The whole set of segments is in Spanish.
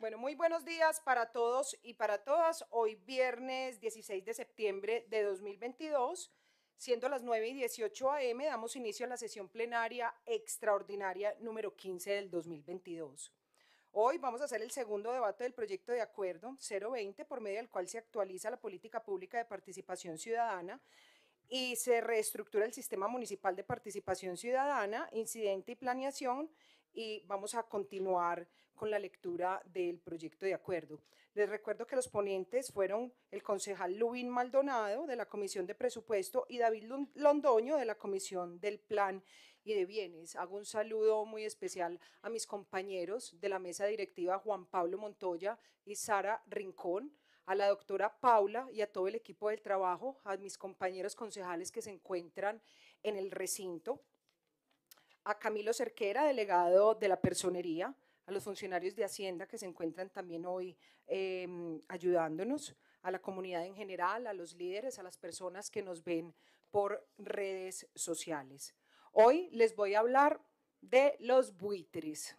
Bueno, muy buenos días para todos y para todas. Hoy viernes 16 de septiembre de 2022, siendo las 9 y 18 am, damos inicio a la sesión plenaria extraordinaria número 15 del 2022. Hoy vamos a hacer el segundo debate del proyecto de acuerdo 020, por medio del cual se actualiza la política pública de participación ciudadana y se reestructura el sistema municipal de participación ciudadana, incidente y planeación, y vamos a continuar con la lectura del proyecto de acuerdo. Les recuerdo que los ponentes fueron el concejal Lubín Maldonado de la Comisión de Presupuesto y David Londoño de la Comisión del Plan y de Bienes. Hago un saludo muy especial a mis compañeros de la mesa directiva Juan Pablo Montoya y Sara Rincón a la doctora Paula y a todo el equipo del trabajo, a mis compañeros concejales que se encuentran en el recinto, a Camilo Cerquera, delegado de la Personería, a los funcionarios de Hacienda que se encuentran también hoy em, ayudándonos, a la comunidad en general, a los líderes, a las personas que nos ven por redes sociales. Hoy les voy a hablar de los buitres.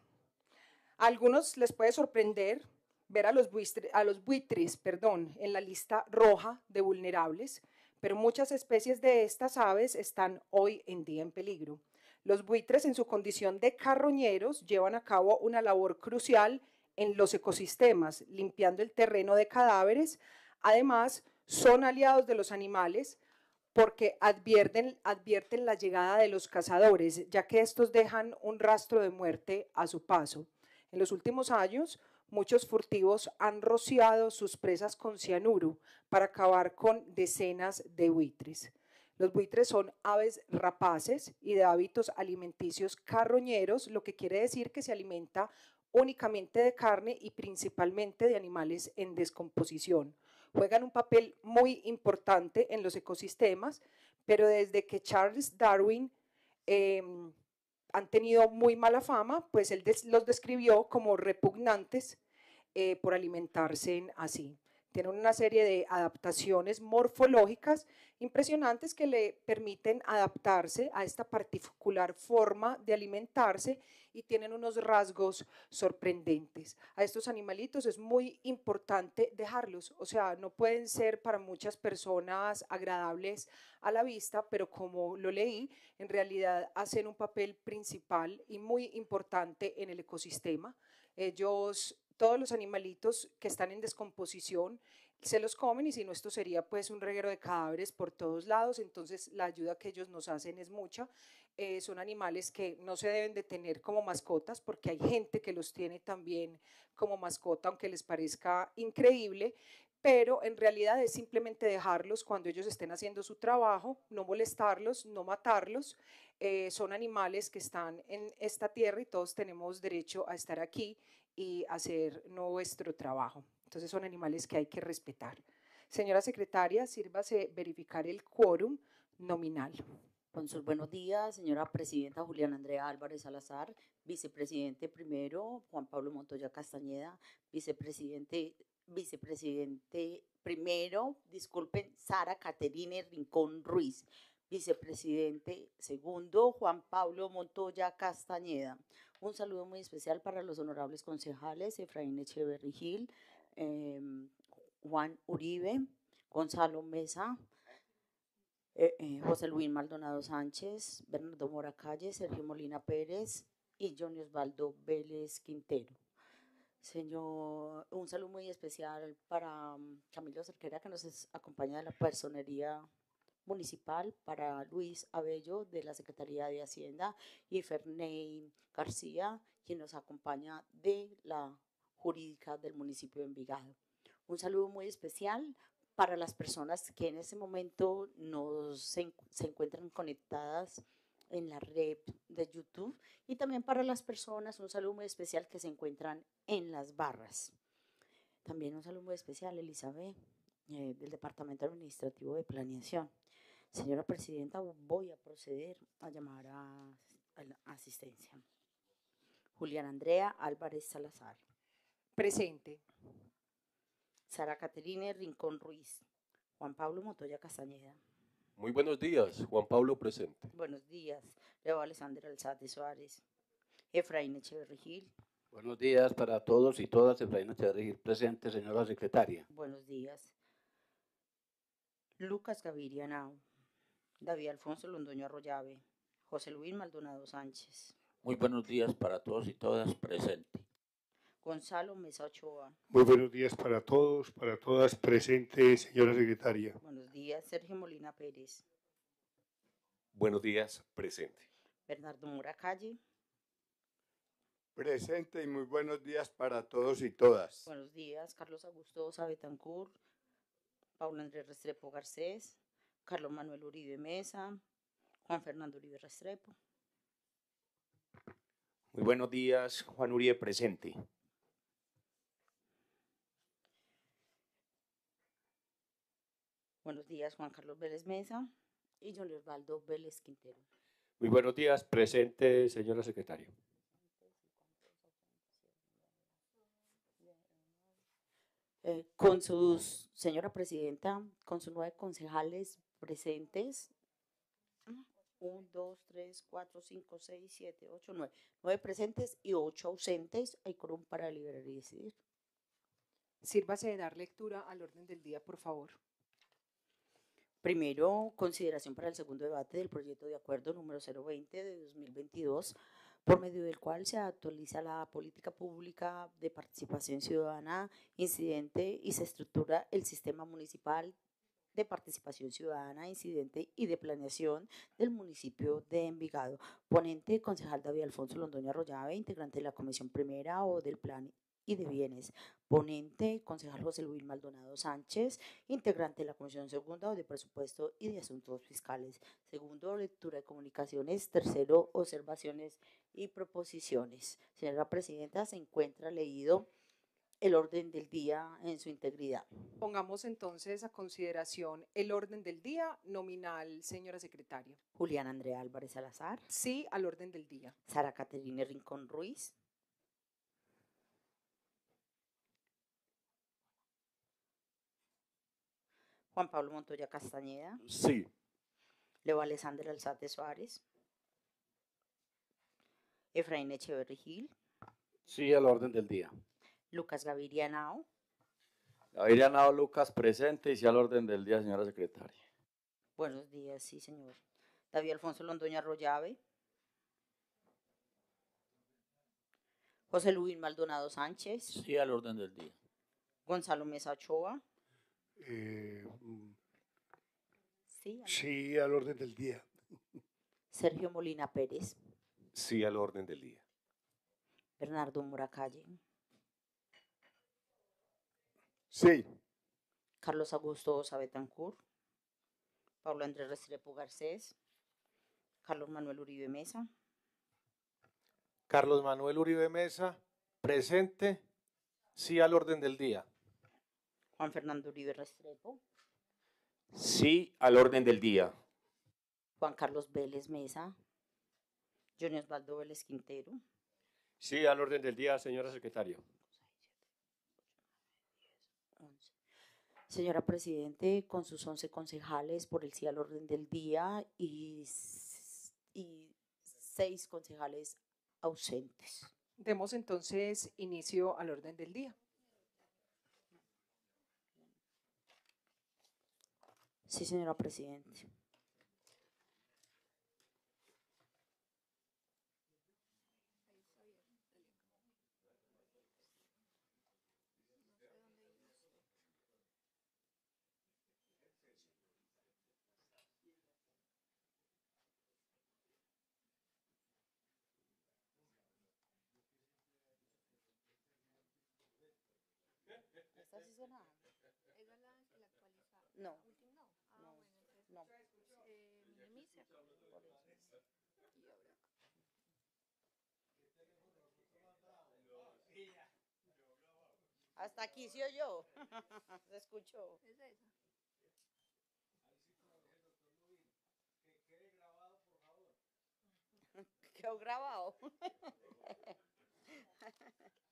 algunos les puede sorprender ver a los buitres, a los buitres perdón, en la lista roja de vulnerables, pero muchas especies de estas aves están hoy en día en peligro. Los buitres en su condición de carroñeros llevan a cabo una labor crucial en los ecosistemas, limpiando el terreno de cadáveres. Además, son aliados de los animales porque advierten, la llegada de los cazadores, ya que estos dejan un rastro de muerte a su paso. En los últimos años, muchos furtivos han rociado sus presas con cianuro para acabar con decenas de buitres. Los buitres son aves rapaces y de hábitos alimenticios carroñeros, lo que quiere decir que se alimenta únicamente de carne y principalmente de animales en descomposición. Juegan un papel muy importante en los ecosistemas, pero desde que Charles Darwin em, han tenido muy mala fama, pues él los describió como repugnantes eh, por alimentarse así. Tienen una serie de adaptaciones morfológicas impresionantes que le permiten adaptarse a esta particular forma de alimentarse y tienen unos rasgos sorprendentes. A estos animalitos es muy importante dejarlos, o sea, no pueden ser para muchas personas agradables a la vista, pero como lo leí, en realidad hacen un papel principal y muy importante en el ecosistema. Ellos todos los animalitos que están en descomposición se los comen y si no esto sería pues un reguero de cadáveres por todos lados, entonces la ayuda que ellos nos hacen es mucha. Eh, son animales que no se deben de tener como mascotas porque hay gente que los tiene también como mascota, aunque les parezca increíble, pero en realidad es simplemente dejarlos cuando ellos estén haciendo su trabajo, no molestarlos, no matarlos. Eh, son animales que están en esta tierra y todos tenemos derecho a estar aquí y hacer nuestro trabajo. Entonces son animales que hay que respetar. Señora secretaria, sírvase verificar el quórum nominal. sus buenos días. Señora presidenta Juliana Andrea Álvarez Salazar, vicepresidente primero Juan Pablo Montoya Castañeda, vicepresidente, vicepresidente primero, disculpen, Sara Caterine Rincón Ruiz, vicepresidente segundo Juan Pablo Montoya Castañeda. Un saludo muy especial para los honorables concejales Efraín Echeverri Gil, em, Juan Uribe, Gonzalo Mesa, eh, eh, José Luis Maldonado Sánchez, Bernardo Mora Calle, Sergio Molina Pérez y Johnny Osvaldo Vélez Quintero. Señor, un saludo muy especial para mm, Camilo Cerquera que nos acompaña de la personería municipal para Luis Abello de la Secretaría de Hacienda y Ferney García, quien nos acompaña de la jurídica del municipio de Envigado. Un saludo muy especial para las personas que en este momento nos, se, encuentran conectadas en la red de YouTube y también para las personas un saludo muy especial que se encuentran en las barras. También un saludo muy especial, Elizabeth, eh, del Departamento Administrativo de Planeación. Señora Presidenta, voy a proceder a llamar a, la asistencia. Julián Andrea Álvarez Salazar. Presente. Sara Caterine Rincón Ruiz. Juan Pablo Motoya Castañeda. Muy buenos días, Juan Pablo presente. Buenos días, Leo Alexander Alzate Suárez. Efraín Echeverri Gil. Buenos días para todos y todas. Efraín Echeverri Gil presente, señora secretaria. Buenos días. Lucas Gaviria Nau. David Alfonso Londoño Arroyave, José Luis Maldonado Sánchez. Muy buenos días para todos y todas presentes. Gonzalo Mesa Ochoa. Muy buenos días para todos, para todas presentes, señora secretaria. Buenos días, Sergio Molina Pérez. Buenos días, presente. Bernardo Mora Calle. Presente y muy buenos días para todos y todas. Buenos días, Carlos Augusto Sabetancur, Paula Andrés Restrepo Garcés. Carlos Manuel Uribe Mesa, Juan Fernando Uribe Restrepo. Muy buenos días, Juan Uribe presente. Buenos días, Juan Carlos Vélez Mesa y John Osvaldo Vélez Quintero. Muy buenos días, presente, señora secretaria. Eh, con sus, señora presidenta, con sus nueve concejales, presentes. 1, dos tres cuatro cinco seis siete ocho nueve nueve presentes y ocho ausentes. Hay corum para liberar y decidir. Sírvase de dar lectura al orden del día, por favor. Primero, consideración para el segundo debate del proyecto de acuerdo número 020 de 2022, por medio del cual se actualiza la política pública de participación ciudadana incidente y se estructura el sistema municipal de Participación Ciudadana, Incidente y de Planeación del municipio de Envigado. Ponente, concejal David Alfonso Londoño Arroyave, integrante de la Comisión Primera o del Plan y de Bienes. Ponente, concejal José Luis Maldonado Sánchez, integrante de la Comisión Segunda o de Presupuesto y de Asuntos Fiscales. Segundo, lectura de comunicaciones. Tercero, observaciones y proposiciones. Señora Presidenta, se encuentra leído el orden del día en su integridad. Pongamos entonces a consideración el orden del día nominal, señora secretaria. Julián Andrea Álvarez Salazar. Sí, al orden del día. Sara Caterina Rincón Ruiz. Juan Pablo Montoya Castañeda. Sí. Leo Alexander Alzate Suárez. Efraín Echeverri Gil. Sí, al orden del día. Lucas Gaviria Gaviria Nao Lucas presente y sí al orden del día, señora secretaria. Buenos días, sí, señor. David Alfonso Londoña Arroyave. José Luis Maldonado Sánchez. Sí, al orden del día. Gonzalo Mesa Ochoa. Eh, sí, al sí, al orden del día. Sergio Molina Pérez. Sí, al orden del día. Bernardo Muracalle. Sí. Carlos Augusto Sabetancur. Pablo Andrés Restrepo Garcés, Carlos Manuel Uribe Mesa. Carlos Manuel Uribe Mesa, presente, sí al orden del día. Juan Fernando Uribe Restrepo. Sí al orden del día. Juan Carlos Vélez Mesa. Junior Osvaldo Vélez Quintero. Sí al orden del día, señora secretaria. señora Presidente, con sus 11 concejales por el sí al orden del día y, y seis concejales ausentes. Demos entonces inicio al orden del día. Sí, señora Presidente. Esta sí sonaba. ¿Es la, la actualizada? No. ¿Última? No. Ah, no. bueno, entonces. No. Eh, minimiza. Por eso. Y ahora. Hasta aquí se yo? se escuchó. Es esa. Que quede grabado, por favor. Quedó grabado.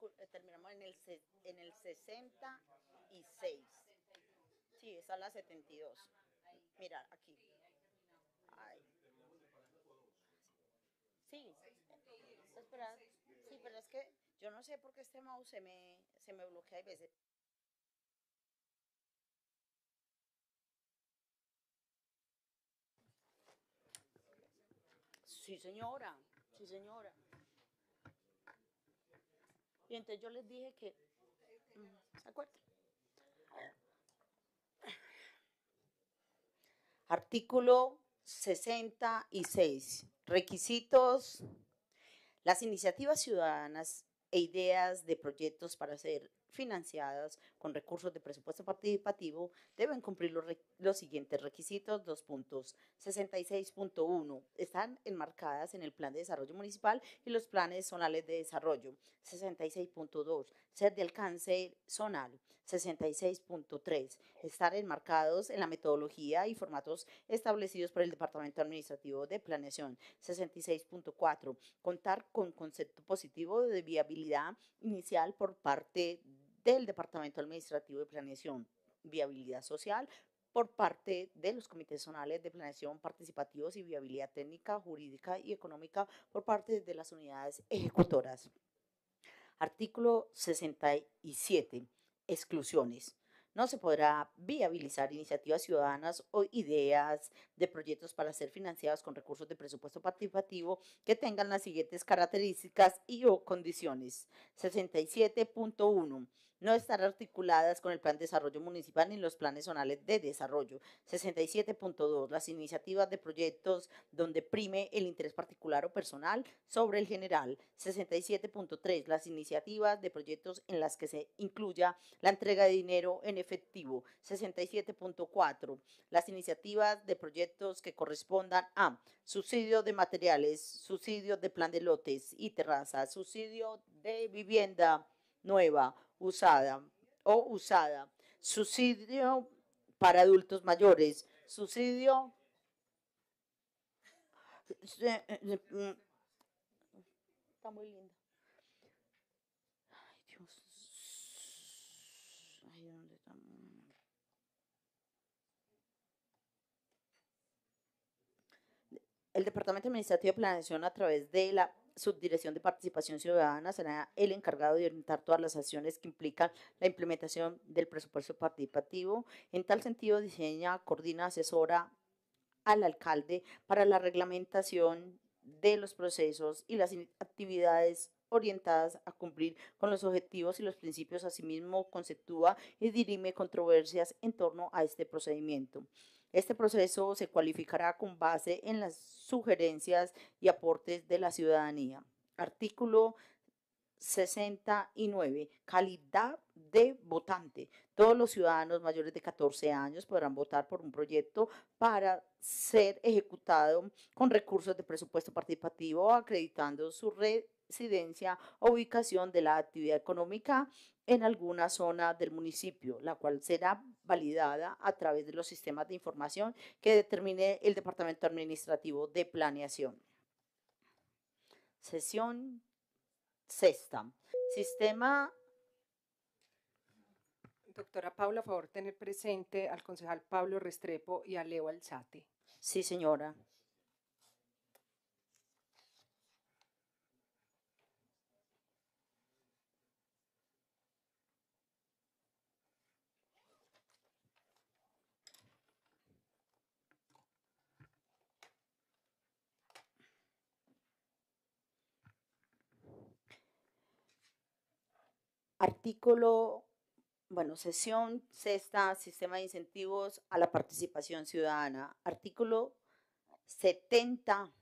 Eh, terminamos en el, en el 66. Sí, esa es la 72. Mira, aquí. Sí, espera. Sí, pero es que yo no sé por qué este mouse se me, se me bloquea a veces. Sí, señora. Sí, señora. Y entonces yo les dije que, mm, ¿se acuerdan? Artículo 66. Requisitos. Las iniciativas ciudadanas e ideas de proyectos para ser financiadas con recursos de presupuesto participativo deben cumplir los, los siguientes requisitos. Dos puntos. 66.1. Están enmarcadas en el Plan de Desarrollo Municipal y los planes zonales de desarrollo. 66.2. Ser de alcance zonal. 66.3. Estar enmarcados en la metodología y formatos establecidos por el Departamento Administrativo de Planeación. 66.4. Contar con concepto positivo de viabilidad inicial por parte de del Departamento Administrativo de Planeación, Viabilidad Social, por parte de los comités zonales de planeación participativos y viabilidad técnica, jurídica y económica por parte de las unidades ejecutoras. Artículo 67. Exclusiones. No se podrá viabilizar iniciativas ciudadanas o ideas de proyectos para ser financiados con recursos de presupuesto participativo que tengan las siguientes características y o condiciones. 67.1 no estar articuladas con el Plan de Desarrollo Municipal ni los planes zonales de desarrollo. 67.2. Las iniciativas de proyectos donde prime el interés particular o personal sobre el general. 67.3. Las iniciativas de proyectos en las que se incluya la entrega de dinero en efectivo. 67.4. Las iniciativas de proyectos que correspondan a subsidio de materiales, subsidio de plan de lotes y terrazas, subsidio de vivienda nueva usada o usada. Subsidio para adultos mayores. Subsidio. Eh, mm, está muy lindo Ay, Dios. El Departamento Administrativo Planeación a través de la Subdirección de Participación Ciudadana será el encargado de orientar todas las acciones que implican la implementación del presupuesto participativo. En tal sentido, diseña, coordina, asesora al alcalde para la reglamentación de los procesos y las actividades orientadas a cumplir con los objetivos y los principios, asimismo conceptúa y dirime controversias en torno a este procedimiento. Este proceso se cualificará con base en las sugerencias y aportes de la ciudadanía. Artículo 69. Calidad de votante. Todos los ciudadanos mayores de 14 años podrán votar por un proyecto para ser ejecutado con recursos de presupuesto participativo, acreditando su red residencia ubicación de la actividad económica en alguna zona del municipio, la cual será validada a través de los sistemas de información que determine el Departamento Administrativo de Planeación. Sesión sexta. Sistema doctora Paula, favor tener presente al concejal Pablo Restrepo y a Leo Alzate. Sí, señora. Artículo, bueno, sesión sexta, sistema de incentivos a la participación ciudadana. Artículo 70,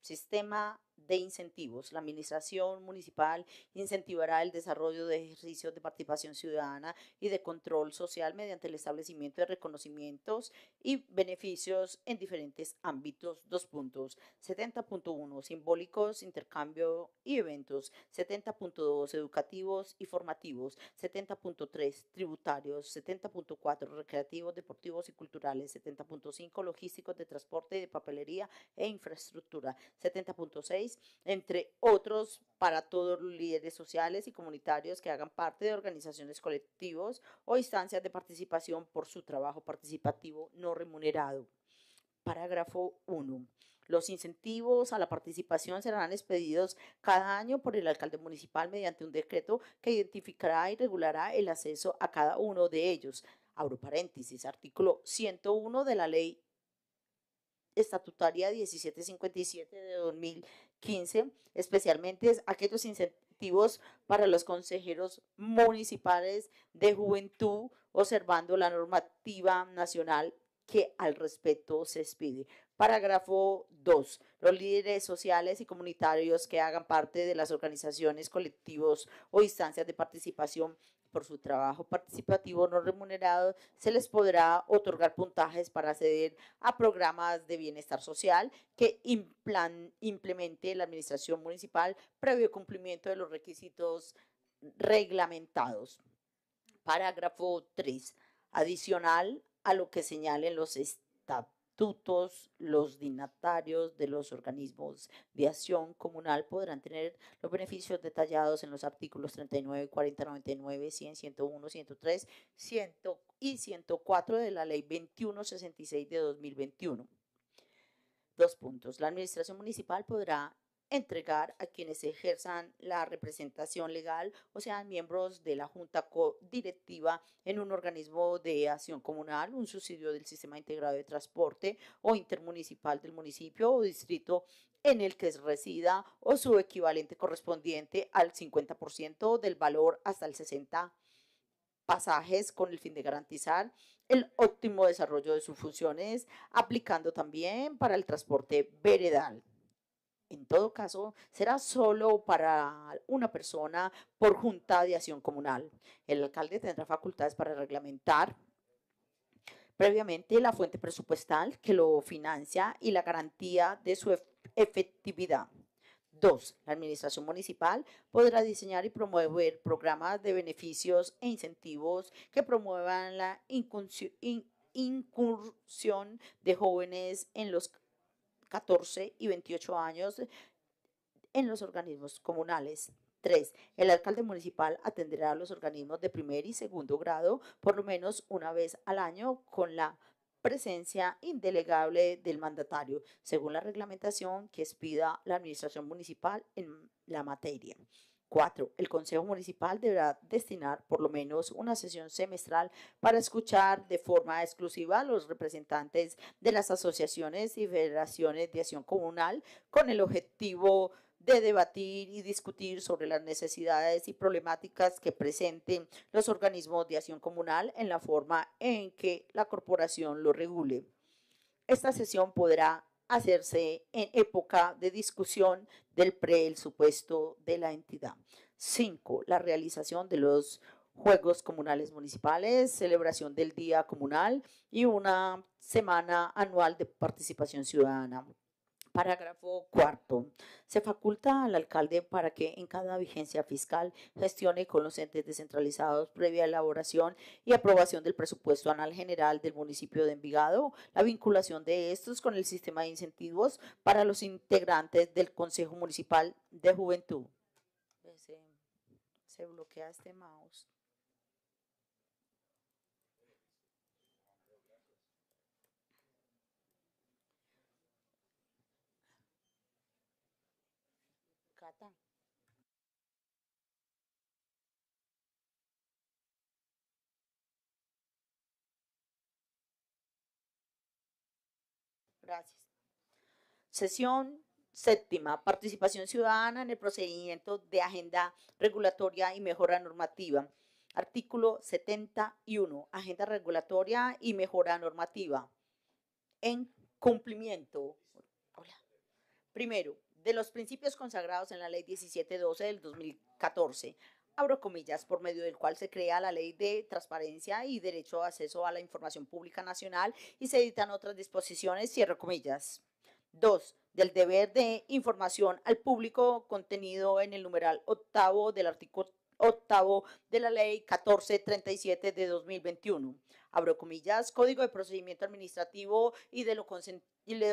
sistema de incentivos. La administración municipal incentivará el desarrollo de ejercicios de participación ciudadana y de control social mediante el establecimiento de reconocimientos y beneficios en diferentes ámbitos. Dos puntos. 70.1 simbólicos, intercambio y eventos. 70.2 educativos y formativos. 70.3 tributarios. 70.4 recreativos, deportivos y culturales. 70.5 logísticos de transporte de papelería e infraestructura. 70.6 entre otros para todos los líderes sociales y comunitarios que hagan parte de organizaciones colectivos o instancias de participación por su trabajo participativo no remunerado. Parágrafo 1. Los incentivos a la participación serán expedidos cada año por el alcalde municipal mediante un decreto que identificará y regulará el acceso a cada uno de ellos. Abro paréntesis, artículo 101 de la ley estatutaria 1757 de 2000 15, especialmente aquellos incentivos para los consejeros municipales de juventud, observando la normativa nacional que al respecto se expide. Parágrafo 2. Los líderes sociales y comunitarios que hagan parte de las organizaciones, colectivos o instancias de participación por su trabajo participativo no remunerado, se les podrá otorgar puntajes para acceder a programas de bienestar social que implemente la administración municipal previo cumplimiento de los requisitos reglamentados. Parágrafo 3. Adicional a lo que señalen los estatutos los dignatarios de los organismos de acción comunal podrán tener los beneficios detallados en los artículos 39, 40, 99, 100, 101, 103, 100 y 104 de la Ley 2166 de 2021. Dos puntos. La Administración Municipal podrá entregar a quienes ejerzan la representación legal o sean miembros de la junta directiva en un organismo de acción comunal, un subsidio del sistema integrado de transporte o intermunicipal del municipio o distrito en el que resida o su equivalente correspondiente al 50% del valor hasta el 60% pasajes con el fin de garantizar el óptimo desarrollo de sus funciones, aplicando también para el transporte veredal en todo caso, será solo para una persona por junta de acción comunal. El alcalde tendrá facultades para reglamentar previamente la fuente presupuestal que lo financia y la garantía de su efectividad. Dos, La Administración Municipal podrá diseñar y promover programas de beneficios e incentivos que promuevan la incursión de jóvenes en los 14 y 28 años en los organismos comunales. 3. El alcalde municipal atenderá a los organismos de primer y segundo grado por lo menos una vez al año con la presencia indelegable del mandatario, según la reglamentación que expida la administración municipal en la materia. 4. El Consejo Municipal deberá destinar por lo menos una sesión semestral para escuchar de forma exclusiva a los representantes de las asociaciones y federaciones de acción comunal con el objetivo de debatir y discutir sobre las necesidades y problemáticas que presenten los organismos de acción comunal en la forma en que la corporación lo regule. Esta sesión podrá hacerse en época de discusión del pre el supuesto de la entidad. Cinco, La realización de los Juegos Comunales Municipales, celebración del Día Comunal y una semana anual de participación ciudadana. Parágrafo cuarto. Se faculta al alcalde para que en cada vigencia fiscal gestione con los entes descentralizados previa elaboración y aprobación del presupuesto anual general del municipio de Envigado, la vinculación de estos con el sistema de incentivos para los integrantes del Consejo Municipal de Juventud. Se, se bloquea este mouse. Gracias. Sesión séptima, participación ciudadana en el procedimiento de agenda regulatoria y mejora normativa. Artículo 71, agenda regulatoria y mejora normativa. En cumplimiento, hola. primero, de los principios consagrados en la Ley 1712 del 2014, abro comillas, por medio del cual se crea la Ley de Transparencia y Derecho de Acceso a la Información Pública Nacional y se editan otras disposiciones, cierro comillas. 2. Del deber de información al público contenido en el numeral octavo del artículo octavo de la Ley 1437 de 2021. Abro comillas, Código de Procedimiento Administrativo y de lo,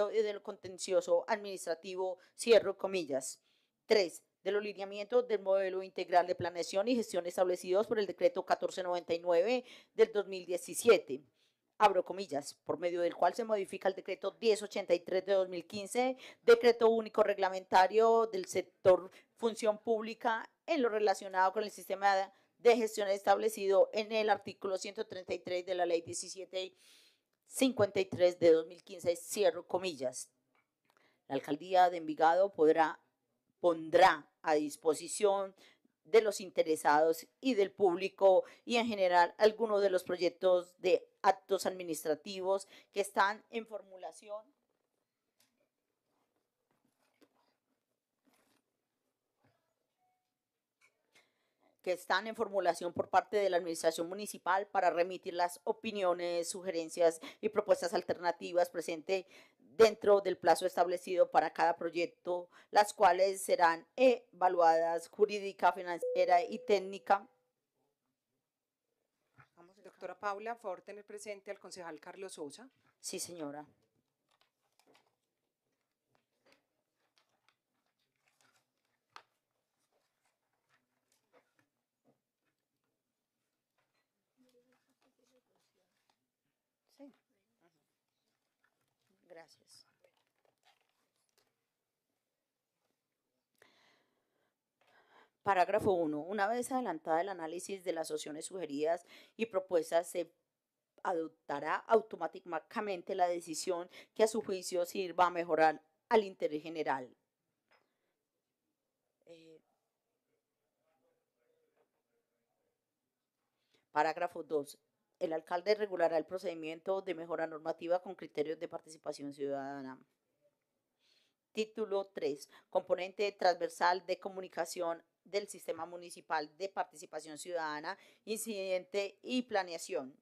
de lo contencioso administrativo, cierro comillas. 3 de los lineamientos del modelo integral de planeación y gestión establecidos por el decreto 1499 del 2017 abro comillas, por medio del cual se modifica el decreto 1083 de 2015, decreto único reglamentario del sector función pública en lo relacionado con el sistema de gestión establecido en el artículo 133 de la ley 1753 de 2015, cierro comillas. La alcaldía de Envigado podrá, pondrá a disposición de los interesados y del público y en general algunos de los proyectos de actos administrativos que están en formulación. que están en formulación por parte de la Administración Municipal para remitir las opiniones, sugerencias y propuestas alternativas presente dentro del plazo establecido para cada proyecto, las cuales serán eh, evaluadas jurídica, financiera y técnica. Vamos, doctora Paula, por favor tener presente al concejal Carlos Sosa. Sí, señora. Parágrafo 1. Una vez adelantada el análisis de las opciones sugeridas y propuestas, se adoptará automáticamente la decisión que a su juicio sirva a mejorar al interés general. Eh, parágrafo 2. El alcalde regulará el procedimiento de mejora normativa con criterios de participación ciudadana. Título 3. Componente transversal de comunicación del Sistema Municipal de Participación Ciudadana, Incidente y Planeación.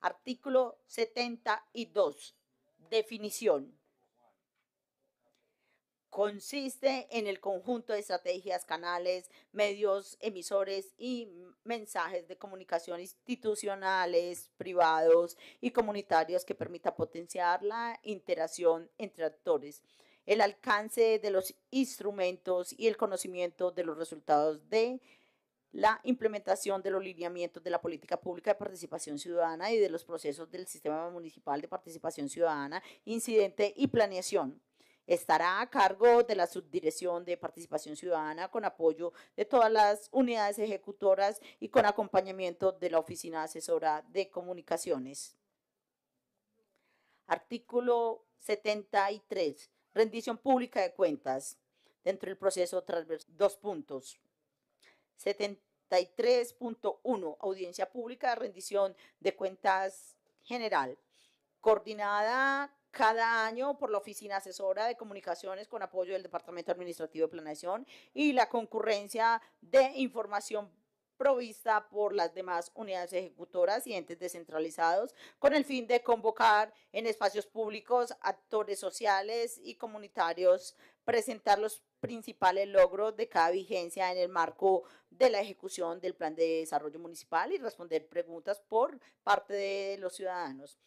Artículo 72. Definición. Consiste en el conjunto de estrategias, canales, medios, emisores y mensajes de comunicación institucionales, privados y comunitarios que permita potenciar la interacción entre actores el alcance de los instrumentos y el conocimiento de los resultados de la implementación de los lineamientos de la política pública de participación ciudadana y de los procesos del sistema municipal de participación ciudadana, incidente y planeación. Estará a cargo de la Subdirección de Participación Ciudadana con apoyo de todas las unidades ejecutoras y con acompañamiento de la Oficina Asesora de Comunicaciones. Artículo 73. Rendición pública de cuentas dentro del proceso transversal. Dos puntos. 73.1. Audiencia pública de rendición de cuentas general. Coordinada cada año por la Oficina Asesora de Comunicaciones con apoyo del Departamento Administrativo de Planeación y la concurrencia de información provista por las demás unidades ejecutoras y entes descentralizados con el fin de convocar en espacios públicos actores sociales y comunitarios, presentar los principales logros de cada vigencia en el marco de la ejecución del Plan de Desarrollo Municipal y responder preguntas por parte de los ciudadanos.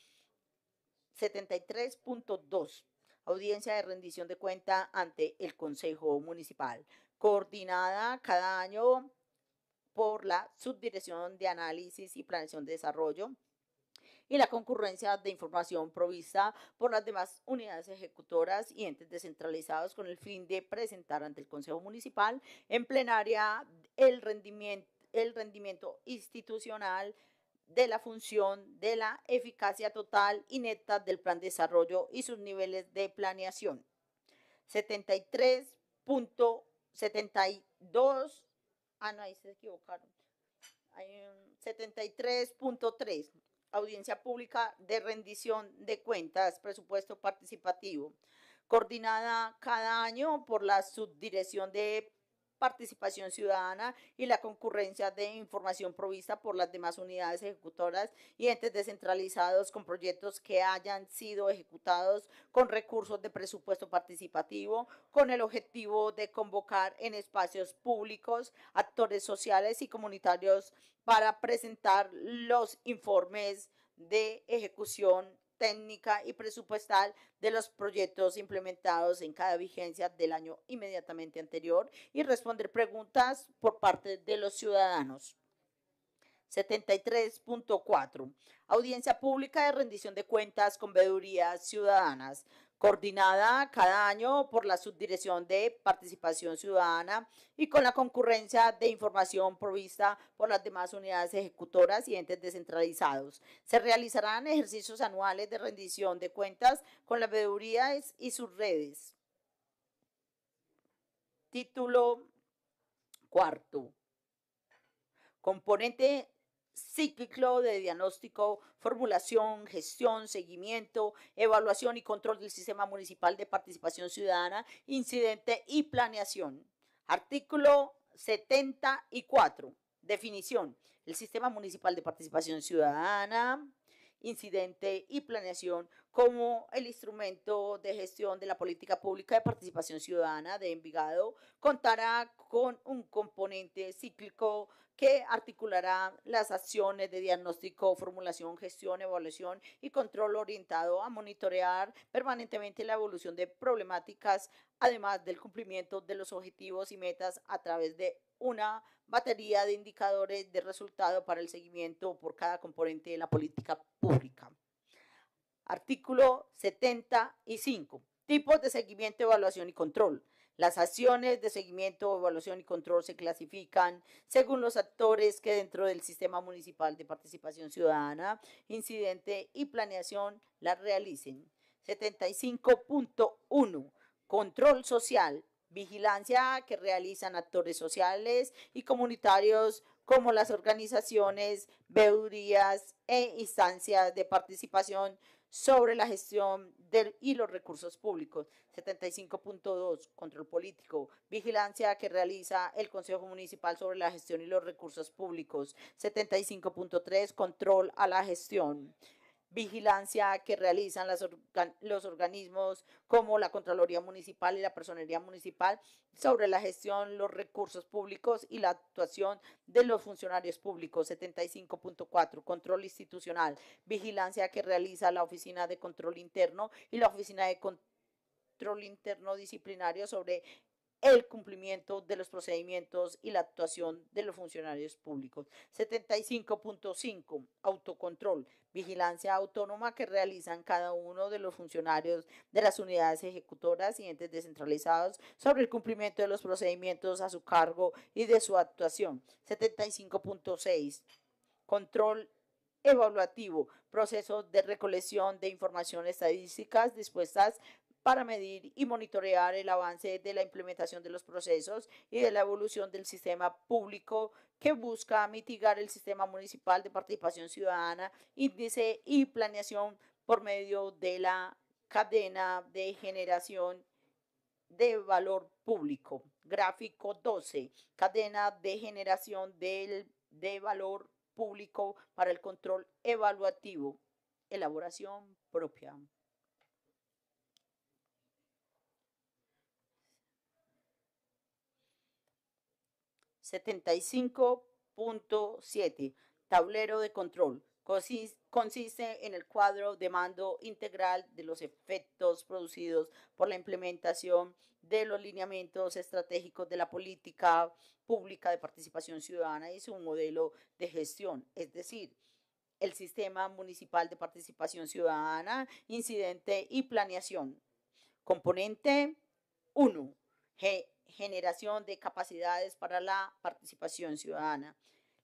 73.2. Audiencia de rendición de cuenta ante el Consejo Municipal, coordinada cada año por la Subdirección de Análisis y Planeación de Desarrollo y la concurrencia de información provista por las demás unidades ejecutoras y entes descentralizados con el fin de presentar ante el Consejo Municipal en plenaria el rendimiento, el rendimiento institucional de la función de la eficacia total y neta del plan de desarrollo y sus niveles de planeación. 73.72 Ah, no, ahí se equivocaron. 73.3, audiencia pública de rendición de cuentas, presupuesto participativo, coordinada cada año por la subdirección de participación ciudadana y la concurrencia de información provista por las demás unidades ejecutoras y entes descentralizados con proyectos que hayan sido ejecutados con recursos de presupuesto participativo, con el objetivo de convocar en espacios públicos actores sociales y comunitarios para presentar los informes de ejecución técnica y presupuestal de los proyectos implementados en cada vigencia del año inmediatamente anterior y responder preguntas por parte de los ciudadanos. 73.4. Audiencia pública de rendición de cuentas con veedurías ciudadanas coordinada cada año por la Subdirección de Participación Ciudadana y con la concurrencia de información provista por las demás unidades ejecutoras y entes descentralizados. Se realizarán ejercicios anuales de rendición de cuentas con las veedurías y sus redes. Título cuarto. Componente cíclico de diagnóstico, formulación, gestión, seguimiento, evaluación y control del Sistema Municipal de Participación Ciudadana, incidente y planeación. Artículo 74. Definición. El Sistema Municipal de Participación Ciudadana, incidente y planeación como el instrumento de gestión de la política pública de participación ciudadana de Envigado contará con un componente cíclico que articulará las acciones de diagnóstico, formulación, gestión, evaluación y control orientado a monitorear permanentemente la evolución de problemáticas, además del cumplimiento de los objetivos y metas a través de una batería de indicadores de resultado para el seguimiento por cada componente de la política pública. Artículo 75. Tipos de seguimiento, evaluación y control. Las acciones de seguimiento, evaluación y control se clasifican según los actores que dentro del sistema municipal de participación ciudadana, incidente y planeación las realicen. 75.1. Control social. Vigilancia que realizan actores sociales y comunitarios como las organizaciones, veedurías e instancias de participación sobre la gestión del, y los recursos públicos. 75.2, control político, vigilancia que realiza el Consejo Municipal sobre la gestión y los recursos públicos. 75.3, control a la gestión vigilancia que realizan los organismos como la Contraloría Municipal y la Personería Municipal sobre la gestión, los recursos públicos y la actuación de los funcionarios públicos. 75.4. Control institucional. Vigilancia que realiza la Oficina de Control Interno y la Oficina de Control Interno Disciplinario sobre el cumplimiento de los procedimientos y la actuación de los funcionarios públicos. 75.5. Autocontrol. Vigilancia autónoma que realizan cada uno de los funcionarios de las unidades ejecutoras y entes descentralizados sobre el cumplimiento de los procedimientos a su cargo y de su actuación. 75.6. Control evaluativo, proceso de recolección de información estadísticas dispuestas para medir y monitorear el avance de la implementación de los procesos y de la evolución del sistema público que busca mitigar el sistema municipal de participación ciudadana, índice y planeación por medio de la cadena de generación de valor público. Gráfico 12, cadena de generación de valor público para el control evaluativo, elaboración propia. 75.7. Tablero de control. Consiste en el cuadro de mando integral de los efectos producidos por la implementación de los lineamientos estratégicos de la política pública de participación ciudadana y su modelo de gestión, es decir, el sistema municipal de participación ciudadana, incidente y planeación. Componente 1. G generación de capacidades para la participación ciudadana.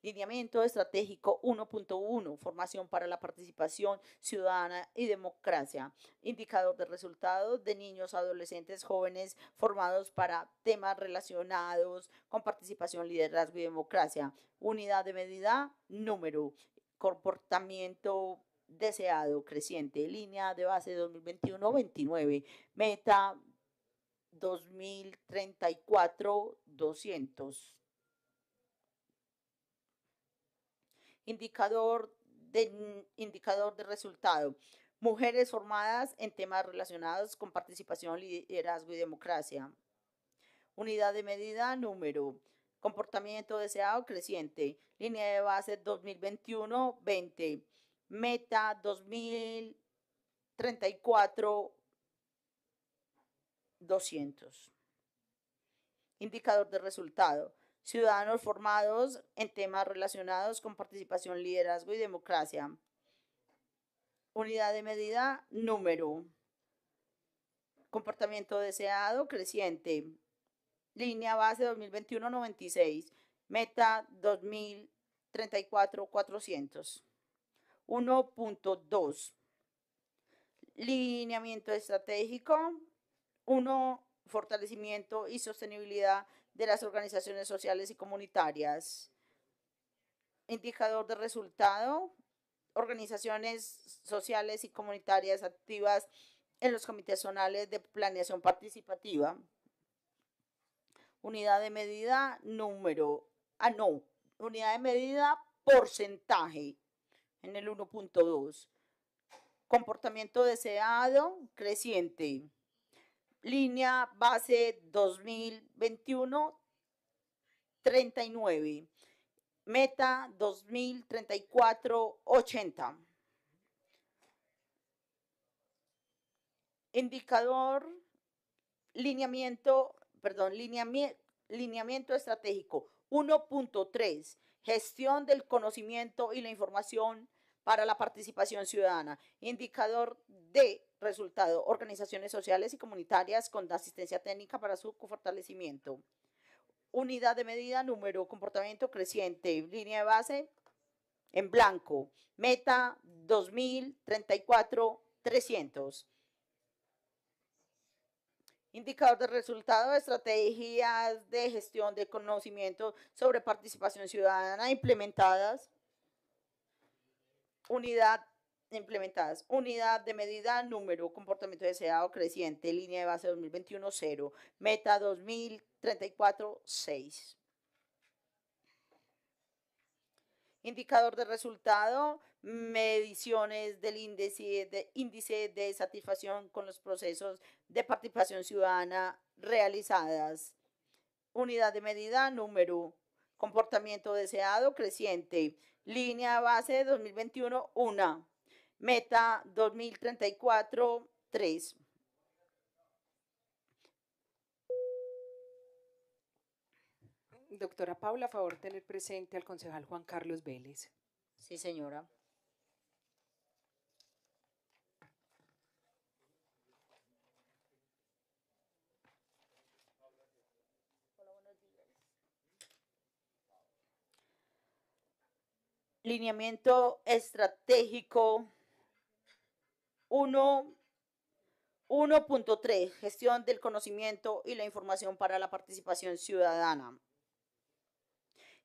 Lineamiento estratégico 1.1, formación para la participación ciudadana y democracia. Indicador de resultados de niños, adolescentes, jóvenes formados para temas relacionados con participación, liderazgo y democracia. Unidad de medida, número. Comportamiento deseado, creciente. Línea de base 2021-29. Meta 2034 200. Indicador de, indicador de resultado. Mujeres formadas en temas relacionados con participación, liderazgo y democracia. Unidad de medida, número. Comportamiento deseado creciente. Línea de base 2021-20. Meta 2034 200. Indicador de resultado. Ciudadanos formados en temas relacionados con participación, liderazgo y democracia. Unidad de medida, número. Comportamiento deseado, creciente. Línea base 2021-96. Meta 2034-400. 1.2. Lineamiento estratégico, uno, fortalecimiento y sostenibilidad de las organizaciones sociales y comunitarias. Indicador de resultado, organizaciones sociales y comunitarias activas en los comités zonales de planeación participativa. Unidad de medida, número. Ah, no. Unidad de medida, porcentaje en el 1.2. Comportamiento deseado, creciente línea base 2021 39, meta 2034 80. Indicador lineamiento, perdón, lineamiento, lineamiento estratégico 1.3, gestión del conocimiento y la información para la participación ciudadana. Indicador D Resultado, organizaciones sociales y comunitarias con asistencia técnica para su fortalecimiento. Unidad de medida, número, comportamiento creciente, línea de base en blanco, meta 2034-300. Indicador de resultado, estrategias de gestión de conocimiento sobre participación ciudadana implementadas. Unidad implementadas. Unidad de medida, número, comportamiento deseado, creciente, línea de base 2021, 0, meta 2034, 6. Indicador de resultado, mediciones del índice de, índice de satisfacción con los procesos de participación ciudadana realizadas. Unidad de medida, número, comportamiento deseado, creciente, línea de base 2021, 1 Meta 2034, 3. Doctora Paula, a favor tener presente al concejal Juan Carlos Vélez. Sí, señora. Lineamiento estratégico 1.3, gestión del conocimiento y la información para la participación ciudadana.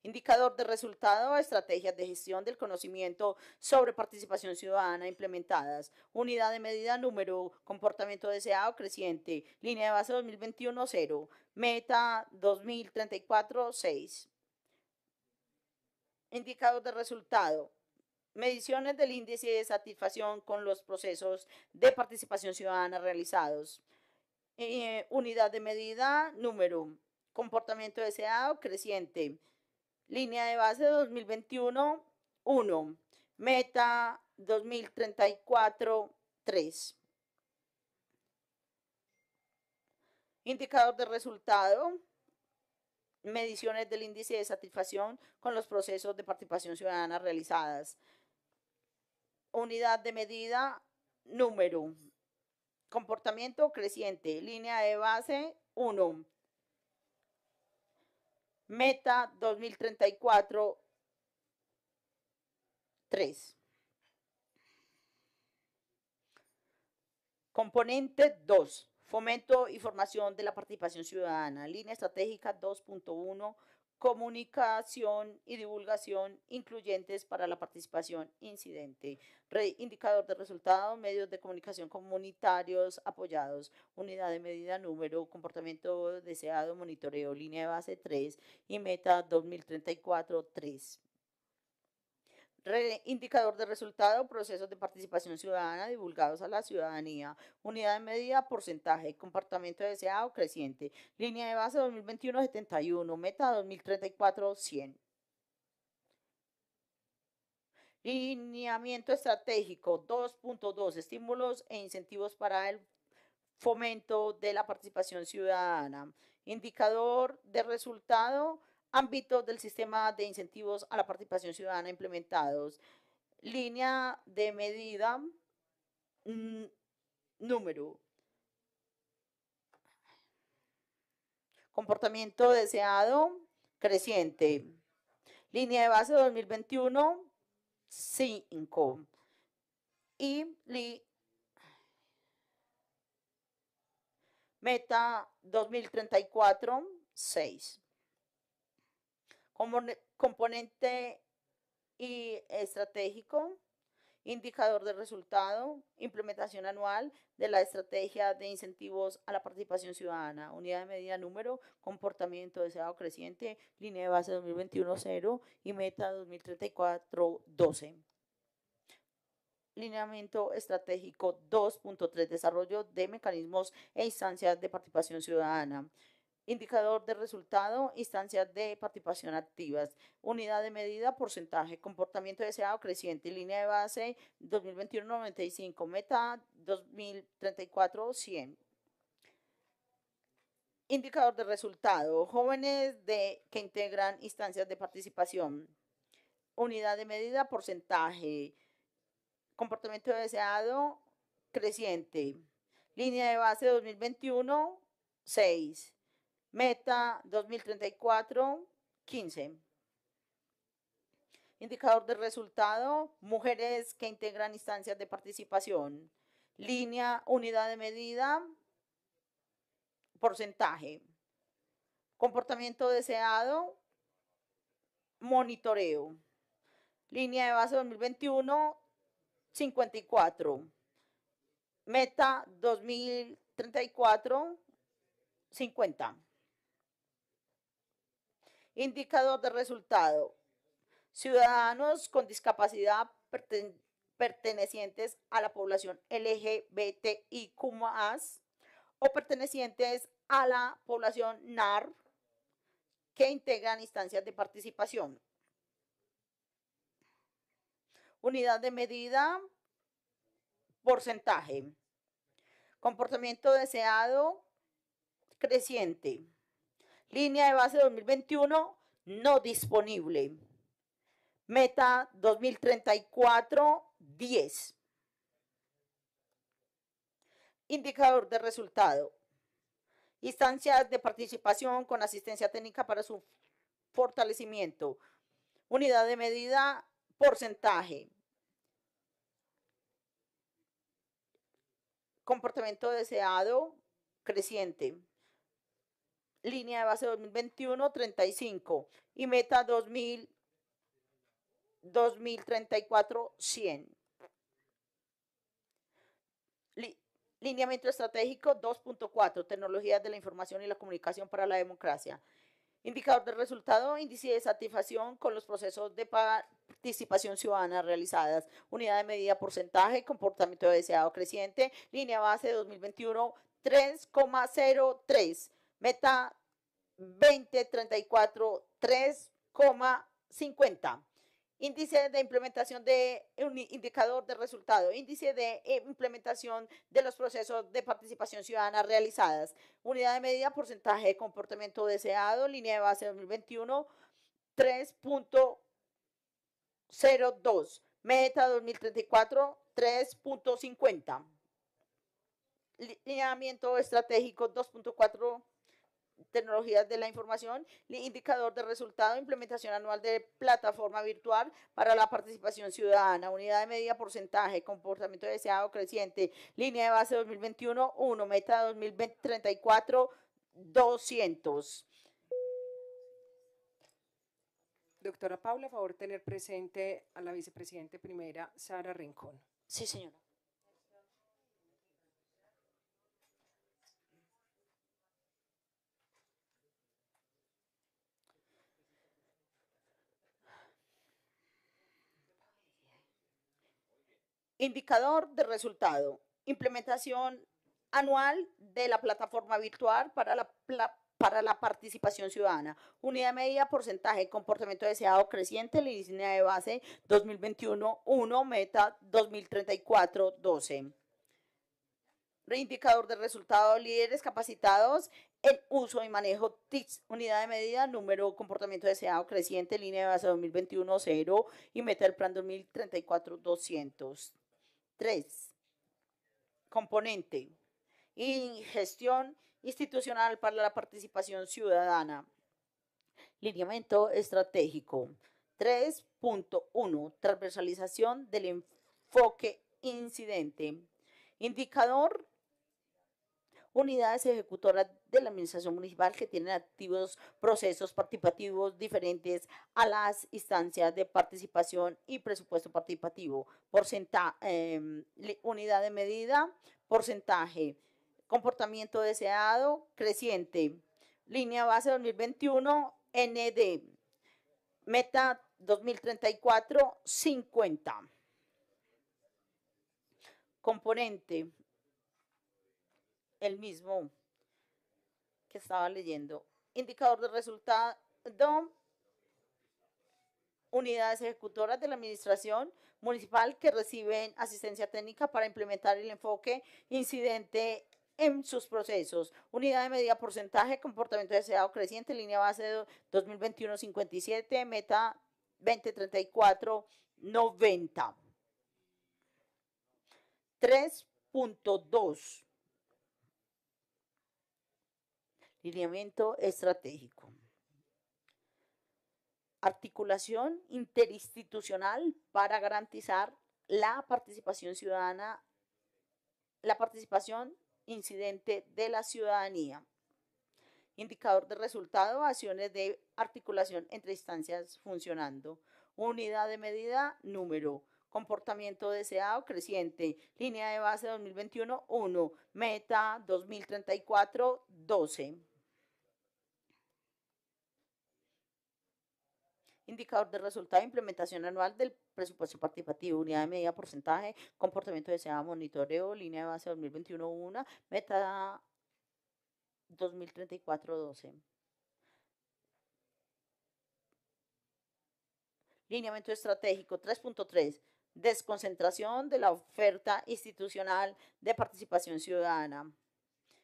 Indicador de resultado, estrategias de gestión del conocimiento sobre participación ciudadana implementadas. Unidad de medida, número, comportamiento deseado, creciente. Línea de base 2021, 0. Meta 2034, 6. Indicador de resultado, mediciones del índice de satisfacción con los procesos de participación ciudadana realizados. Eh, unidad de medida, número, comportamiento deseado, creciente. Línea de base 2021, 1. Meta 2034, 3. Indicador de resultado, mediciones del índice de satisfacción con los procesos de participación ciudadana realizadas unidad de medida, número. Comportamiento creciente, línea de base 1. Meta 2034 3. Componente 2. Fomento y formación de la participación ciudadana. Línea estratégica 2.1 comunicación y divulgación incluyentes para la participación incidente, indicador de resultado, medios de comunicación comunitarios apoyados, unidad de medida número, comportamiento deseado, monitoreo, línea de base 3 y meta 2034-3 indicador de resultado, procesos de participación ciudadana divulgados a la ciudadanía, unidad de medida, porcentaje, comportamiento deseado creciente, línea de base 2021-71, meta 2034-100. Lineamiento estratégico 2.2, estímulos e incentivos para el fomento de la participación ciudadana. Indicador de resultado, ámbitos del sistema de incentivos a la participación ciudadana implementados. Línea de medida mm, número. Comportamiento deseado creciente. Línea de base 2021, 5. Y meta 2034, 6 componente y estratégico, indicador de resultado, implementación anual de la estrategia de incentivos a la participación ciudadana, unidad de medida número, comportamiento deseado creciente, línea de base 2021-0 y meta 2034-12. Lineamiento estratégico 2.3, desarrollo de mecanismos e instancias de participación ciudadana indicador de resultado, instancias de participación activas, unidad de medida, porcentaje, comportamiento deseado creciente, línea de base 2021-95, meta 2034-100. Indicador de resultado, jóvenes de, que integran instancias de participación, unidad de medida, porcentaje, comportamiento deseado creciente, línea de base 2021, 6 Meta 2034, 15. Indicador de resultado, mujeres que integran instancias de participación. Línea, unidad de medida, porcentaje. Comportamiento deseado, monitoreo. Línea de base 2021, 54. Meta 2034, 50. Indicador de resultado. Ciudadanos con discapacidad pertenecientes a la población LGBTIQ o pertenecientes a la población NAR que integran instancias de participación. Unidad de medida, porcentaje. Comportamiento deseado creciente. Línea de base 2021 no disponible. Meta 2034, 10. Indicador de resultado. Instancias de participación con asistencia técnica para su fortalecimiento. Unidad de medida, porcentaje. Comportamiento deseado, creciente línea de base 2021, 35 y meta 2000, 2034, 100. lineamiento estratégico 2.4, tecnologías de la información y la comunicación para la democracia. Indicador de resultado, índice de satisfacción con los procesos de participación ciudadana realizadas, unidad de medida porcentaje, comportamiento deseado creciente, línea base 2021 3,03 Meta 2034 3,50. Índice de implementación de un indicador de resultado, índice de eh, implementación de los procesos de participación ciudadana realizadas, unidad de medida, porcentaje de comportamiento deseado, línea de base 2021, 3.02, meta 2034, 3.50, lineamiento estratégico 2.4 tecnologías de la información, indicador de resultado, implementación anual de plataforma virtual para la participación ciudadana, unidad de medida porcentaje, comportamiento deseado creciente, línea de base 2021, 1, meta 2034, 200. Doctora Paula, a favor tener presente a la vicepresidente primera, Sara Rincón. Sí, señora. Indicador de resultado. Implementación anual de la plataforma virtual para la, participación ciudadana. Unidad de medida, porcentaje, comportamiento deseado creciente, línea de base 2021-1, meta 2034-12. Reindicador de resultado, líderes capacitados en uso y manejo TICS, unidad de medida, número, comportamiento deseado creciente, línea de base 2021-0 y meta del plan 2034-200. Tres, componente, ingestión gestión institucional para la participación ciudadana. Lineamiento estratégico. 3.1. Transversalización del enfoque incidente. Indicador unidades ejecutoras de la Administración Municipal que tienen activos procesos participativos diferentes a las instancias de participación y presupuesto participativo, em, unidad de medida, porcentaje, comportamiento deseado, creciente, línea base 2021, ND, meta 2034, 50. Componente el mismo que estaba leyendo. Indicador de resultado, unidades ejecutoras de la administración municipal que reciben asistencia técnica para implementar el enfoque incidente en sus procesos. Unidad de medida porcentaje, comportamiento deseado creciente, línea base 2021-57, meta 2034-90. 3.2. Lineamiento estratégico. Articulación interinstitucional para garantizar la participación ciudadana, la participación incidente de la ciudadanía. Indicador de resultado, acciones de articulación entre instancias funcionando. Unidad de medida, número. Comportamiento deseado, creciente. Línea de base 2021, 1. Meta 2034, 12. indicador de resultado, implementación anual del presupuesto participativo, unidad de medida, porcentaje, comportamiento deseado, monitoreo, línea de base 2021-1, meta 2034-12. Lineamiento estratégico 3.3. Desconcentración de la oferta institucional de participación ciudadana.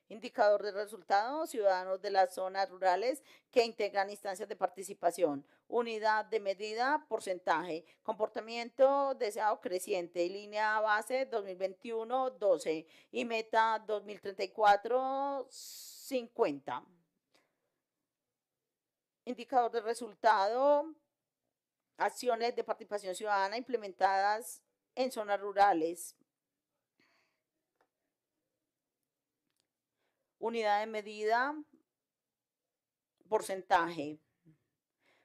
Indicador de resultado ciudadanos de las zonas rurales que integran instancias de participación. Unidad de medida, porcentaje. Comportamiento deseado creciente. Línea base 2021-12 y meta 2034-50. Indicador de resultado, acciones de participación ciudadana implementadas en zonas rurales. unidad de medida, porcentaje,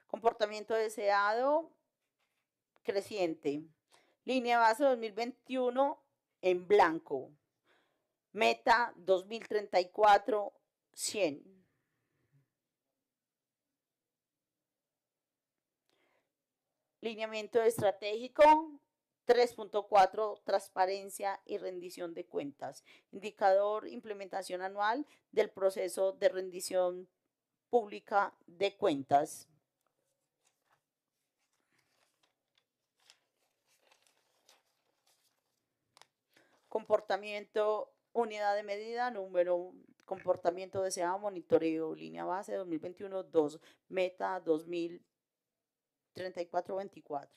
comportamiento deseado, creciente, línea base 2021 en blanco, meta 2034, 100. Lineamiento estratégico, 3.4, transparencia y rendición de cuentas. Indicador implementación anual del proceso de rendición pública de cuentas. Comportamiento, unidad de medida, número, comportamiento deseado, monitoreo, línea base 2021-2, meta 2034-24.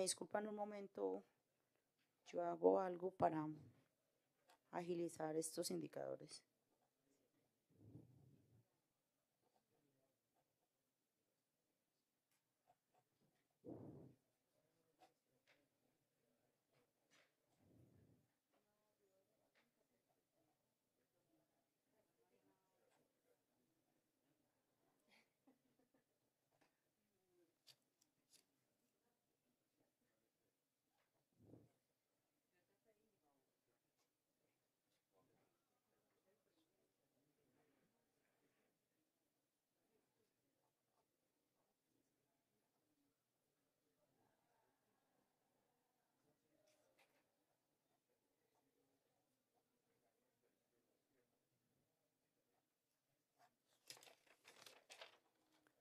Me disculpan un momento, yo hago algo para agilizar estos indicadores.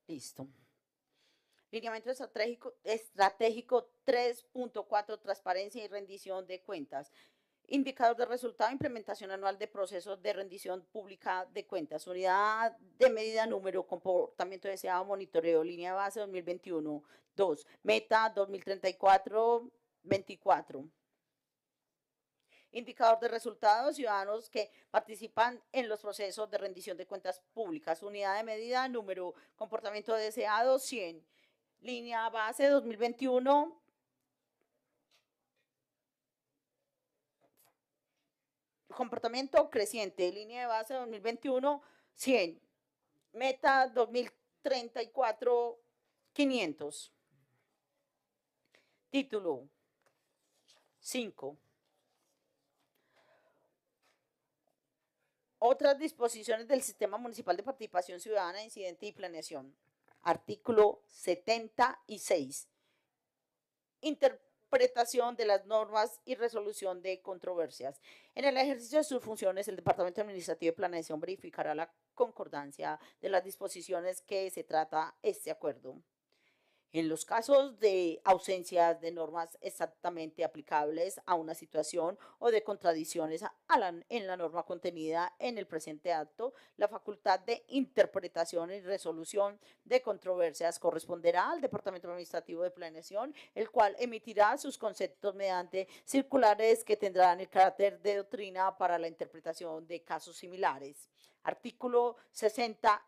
Listo. Lineamiento estratégico, estratégico 3.4, transparencia y rendición de cuentas. Indicador de resultado, implementación anual de procesos de rendición pública de cuentas. Unidad de medida número, comportamiento deseado, monitoreo, línea base 2021. 2. Meta 2034-24 indicador de resultados ciudadanos que participan en los procesos de rendición de cuentas públicas, unidad de medida, número, comportamiento deseado, 100, línea base 2021. Comportamiento creciente, línea de base 2021, 100. Meta 2034, 500. Título 5. Otras disposiciones del Sistema Municipal de Participación Ciudadana, Incidente y Planeación. Artículo 76. Interpretación de las normas y resolución de controversias. En el ejercicio de sus funciones, el Departamento Administrativo de Planeación verificará la concordancia de las disposiciones que se trata este acuerdo. En los casos de ausencias de normas exactamente aplicables a una situación o de contradicciones en la norma contenida en el presente acto, la facultad de interpretación y resolución de controversias corresponderá al Departamento Administrativo de Planeación, el cual emitirá sus conceptos mediante circulares que tendrán el carácter de doctrina para la interpretación de casos similares. Artículo 60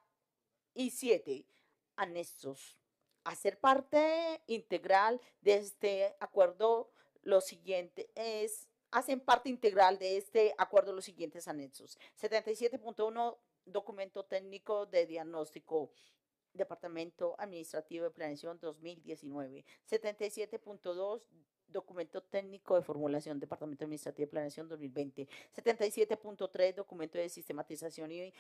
y 7. Anexos hacer parte integral de este acuerdo, lo siguiente es, hacen parte integral de este acuerdo los siguientes anexos. 77.1, documento técnico de diagnóstico. Departamento Administrativo de Planeación 2019. 77.2, documento técnico de formulación, Departamento Administrativo de Planeación 2020. 77.3, documento de sistematización y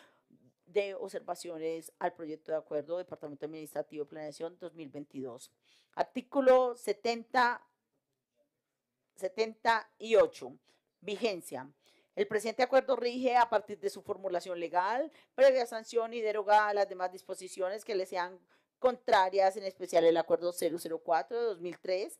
de observaciones al proyecto de acuerdo Departamento Administrativo de Planeación 2022. Artículo 70, 78. Vigencia. El presente acuerdo rige a partir de su formulación legal, previa sanción y derogada a las demás disposiciones que le sean contrarias, en especial el acuerdo 004 de 2003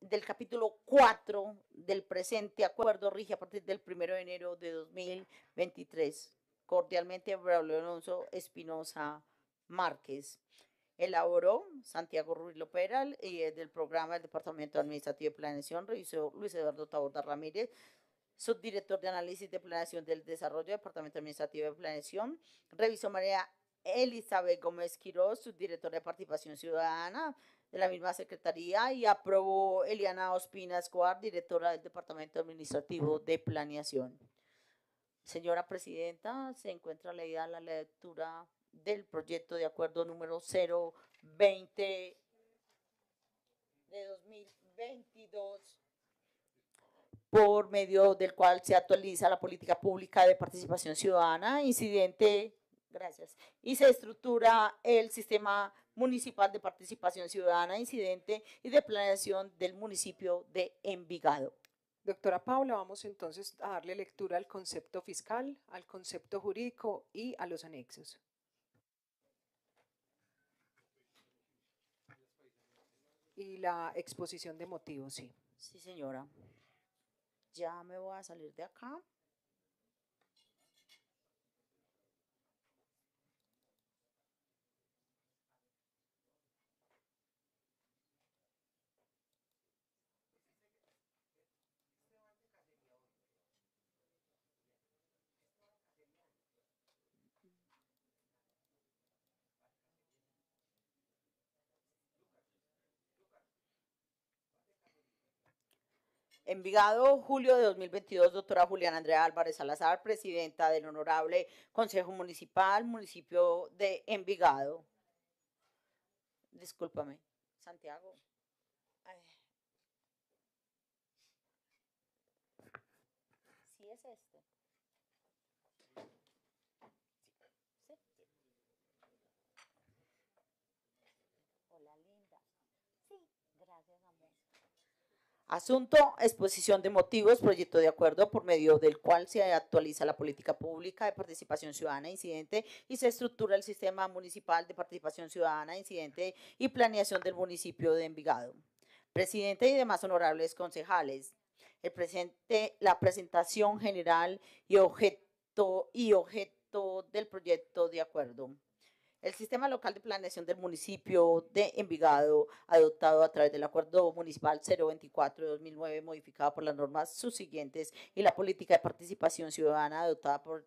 del capítulo 4 del presente acuerdo rige a partir del 1 de enero de 2023. Cordialmente, Braulio Alonso Espinosa Márquez. Elaboró Santiago Ruiz Loperal y eh, del programa del Departamento Administrativo de Planeación revisó Luis Eduardo Taborda Ramírez, subdirector de Análisis de Planeación del Desarrollo Departamento Administrativo de Planeación. Revisó María Elizabeth Gómez Quiroz, subdirectora de Participación Ciudadana de la misma Secretaría y aprobó Eliana Ospina Escobar, directora del Departamento Administrativo de Planeación. Señora Presidenta, se encuentra leída la lectura del proyecto de acuerdo número 020 de 2022 por medio del cual se actualiza la política pública de participación ciudadana, incidente, gracias, y se estructura el sistema Municipal de Participación Ciudadana Incidente y de Planeación del municipio de Envigado. Doctora Paula, vamos entonces a darle lectura al concepto fiscal, al concepto jurídico y a los anexos. Y la exposición de motivos, sí. Sí, señora. Ya me voy a salir de acá. Envigado, julio de 2022, doctora Juliana Andrea Álvarez Salazar, presidenta del Honorable Consejo Municipal, municipio de Envigado. Discúlpame, Santiago. Asunto, exposición de motivos, proyecto de acuerdo por medio del cual se actualiza la política pública de participación ciudadana incidente y se estructura el sistema municipal de participación ciudadana incidente y planeación del municipio de Envigado. Presidente y demás honorables concejales, el presente, la presentación general y objeto, y objeto del proyecto de acuerdo. El sistema local de planeación del municipio de Envigado, adoptado a través del Acuerdo Municipal 024-2009, modificado por las normas subsiguientes y la política de participación ciudadana adoptada por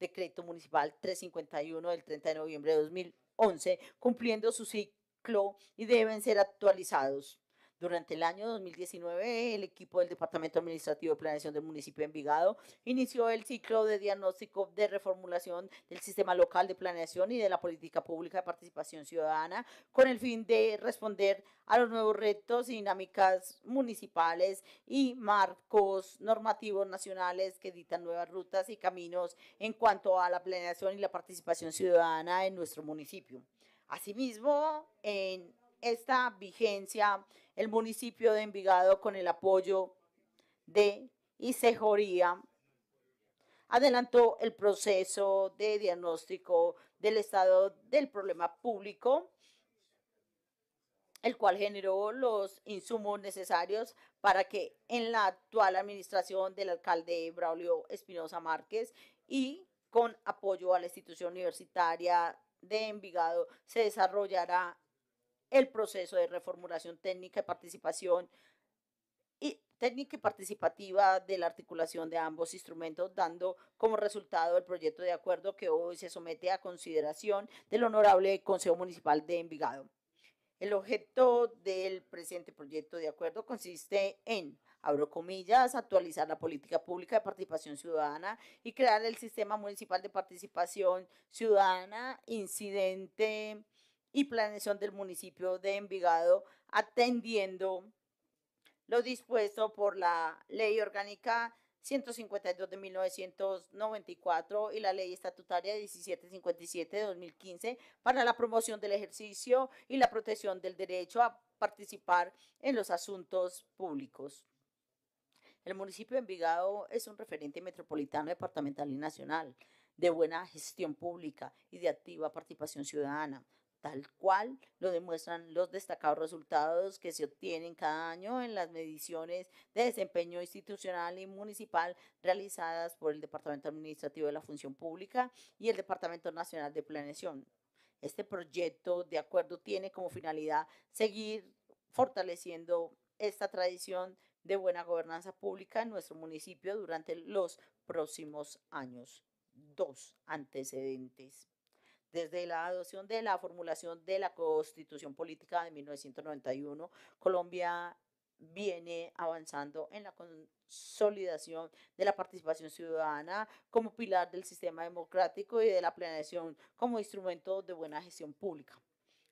Decreto Municipal 351 del 30 de noviembre de 2011, cumpliendo su ciclo y deben ser actualizados durante el año 2019, el equipo del Departamento Administrativo de Planeación del municipio de Envigado inició el ciclo de diagnóstico de reformulación del sistema local de planeación y de la política pública de participación ciudadana con el fin de responder a los nuevos retos y dinámicas municipales y marcos normativos nacionales que dictan nuevas rutas y caminos en cuanto a la planeación y la participación ciudadana en nuestro municipio. Asimismo, en esta vigencia el municipio de Envigado con el apoyo de Isejoría adelantó el proceso de diagnóstico del estado del problema público, el cual generó los insumos necesarios para que en la actual administración del alcalde Braulio Espinosa Márquez y con apoyo a la institución universitaria de Envigado se desarrollara, el proceso de reformulación técnica y participación y técnica participativa de la articulación de ambos instrumentos, dando como resultado el proyecto de acuerdo que hoy se somete a consideración del Honorable Consejo Municipal de Envigado. El objeto del presente proyecto de acuerdo consiste en, abro comillas, actualizar la política pública de participación ciudadana y crear el sistema municipal de participación ciudadana incidente y planeación del municipio de Envigado, atendiendo lo dispuesto por la Ley Orgánica 152 de 1994 y la Ley Estatutaria 1757 de 2015 para la promoción del ejercicio y la protección del derecho a participar en los asuntos públicos. El municipio de Envigado es un referente metropolitano, departamental y nacional de buena gestión pública y de activa participación ciudadana, tal cual lo demuestran los destacados resultados que se obtienen cada año en las mediciones de desempeño institucional y municipal realizadas por el Departamento Administrativo de la Función Pública y el Departamento Nacional de Planeación. Este proyecto de acuerdo tiene como finalidad seguir fortaleciendo esta tradición de buena gobernanza pública en nuestro municipio durante los próximos años. Dos antecedentes. Desde la adopción de la formulación de la Constitución Política de 1991, Colombia viene avanzando en la consolidación de la participación ciudadana como pilar del sistema democrático y de la planeación como instrumento de buena gestión pública.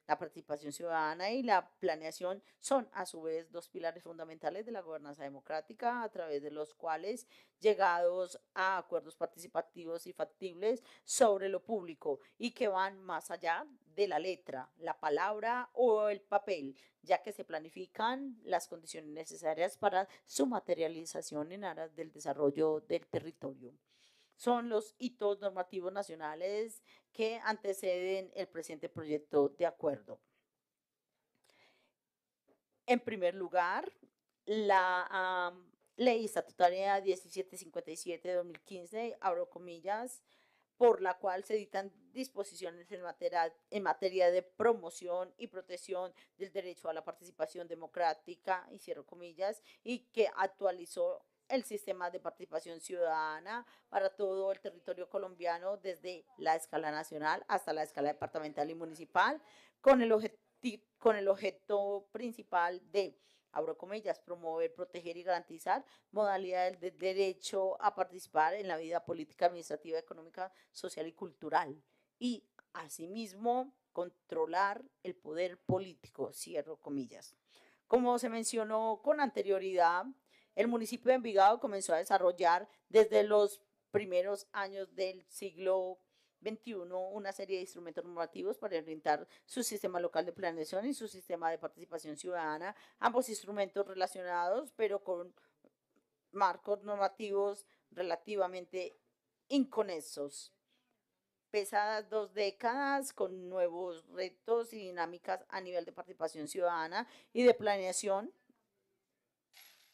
La participación ciudadana y la planeación son a su vez dos pilares fundamentales de la gobernanza democrática a través de los cuales llegados a acuerdos participativos y factibles sobre lo público y que van más allá de la letra, la palabra o el papel, ya que se planifican las condiciones necesarias para su materialización en aras del desarrollo del territorio son los hitos normativos nacionales que anteceden el presente proyecto de acuerdo. En primer lugar, la ley estatutaria 1757 de 2015, abro comillas, por la cual se editan disposiciones en materia, en materia de promoción y protección del derecho a la participación democrática, y cierro comillas, y que actualizó el sistema de participación ciudadana para todo el territorio colombiano desde la escala nacional hasta la escala departamental y municipal, con el, con el objeto principal de, abro comillas, promover, proteger y garantizar modalidades de derecho a participar en la vida política, administrativa, económica, social y cultural. Y asimismo, controlar el poder político, cierro comillas. Como se mencionó con anterioridad, el municipio de Envigado comenzó a desarrollar desde los primeros años del siglo XXI una serie de instrumentos normativos para orientar su sistema local de planeación y su sistema de participación ciudadana, ambos instrumentos relacionados, pero con marcos normativos relativamente inconexos. Pesadas dos décadas con nuevos retos y dinámicas a nivel de participación ciudadana y de planeación,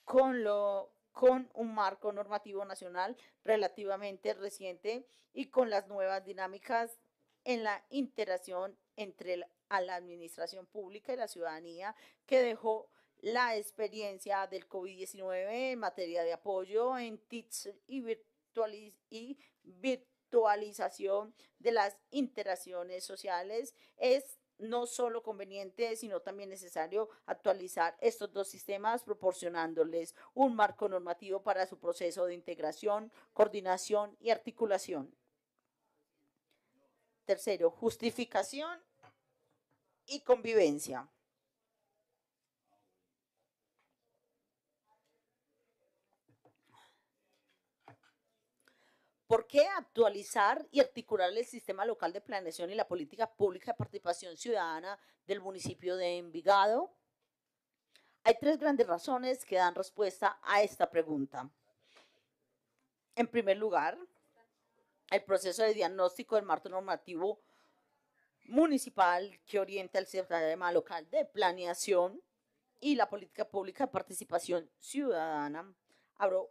con lo con un marco normativo nacional relativamente reciente y con las nuevas dinámicas en la interacción entre la, administración pública y la ciudadanía que dejó la experiencia del COVID-19 en materia de apoyo en TICS y, y virtualización de las interacciones sociales es no solo conveniente, sino también necesario actualizar estos dos sistemas proporcionándoles un marco normativo para su proceso de integración, coordinación y articulación. Tercero, justificación y convivencia. ¿Por qué actualizar y articular el sistema local de planeación y la política pública de participación ciudadana del municipio de Envigado? Hay tres grandes razones que dan respuesta a esta pregunta. En primer lugar, el proceso de diagnóstico del marco normativo municipal que orienta el sistema local de planeación y la política pública de participación ciudadana. Abro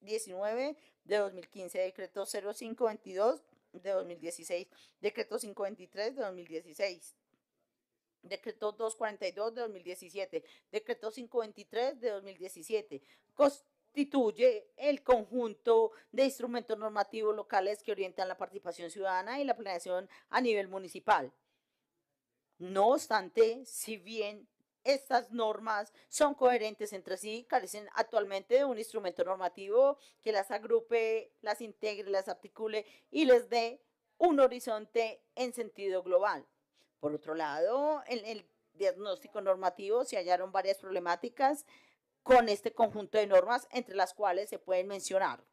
19 de 2015, decreto 0522 de 2016, decreto 523 de 2016. Decreto 242 de 2017, decreto 523 de 2017, constituye el conjunto de instrumentos normativos locales que orientan la participación ciudadana y la planeación a nivel municipal. No obstante, si bien estas normas son coherentes entre sí, carecen actualmente de un instrumento normativo que las agrupe, las integre, las articule y les dé un horizonte en sentido global. Por otro lado, en el diagnóstico normativo se hallaron varias problemáticas con este conjunto de normas, entre las cuales se pueden mencionar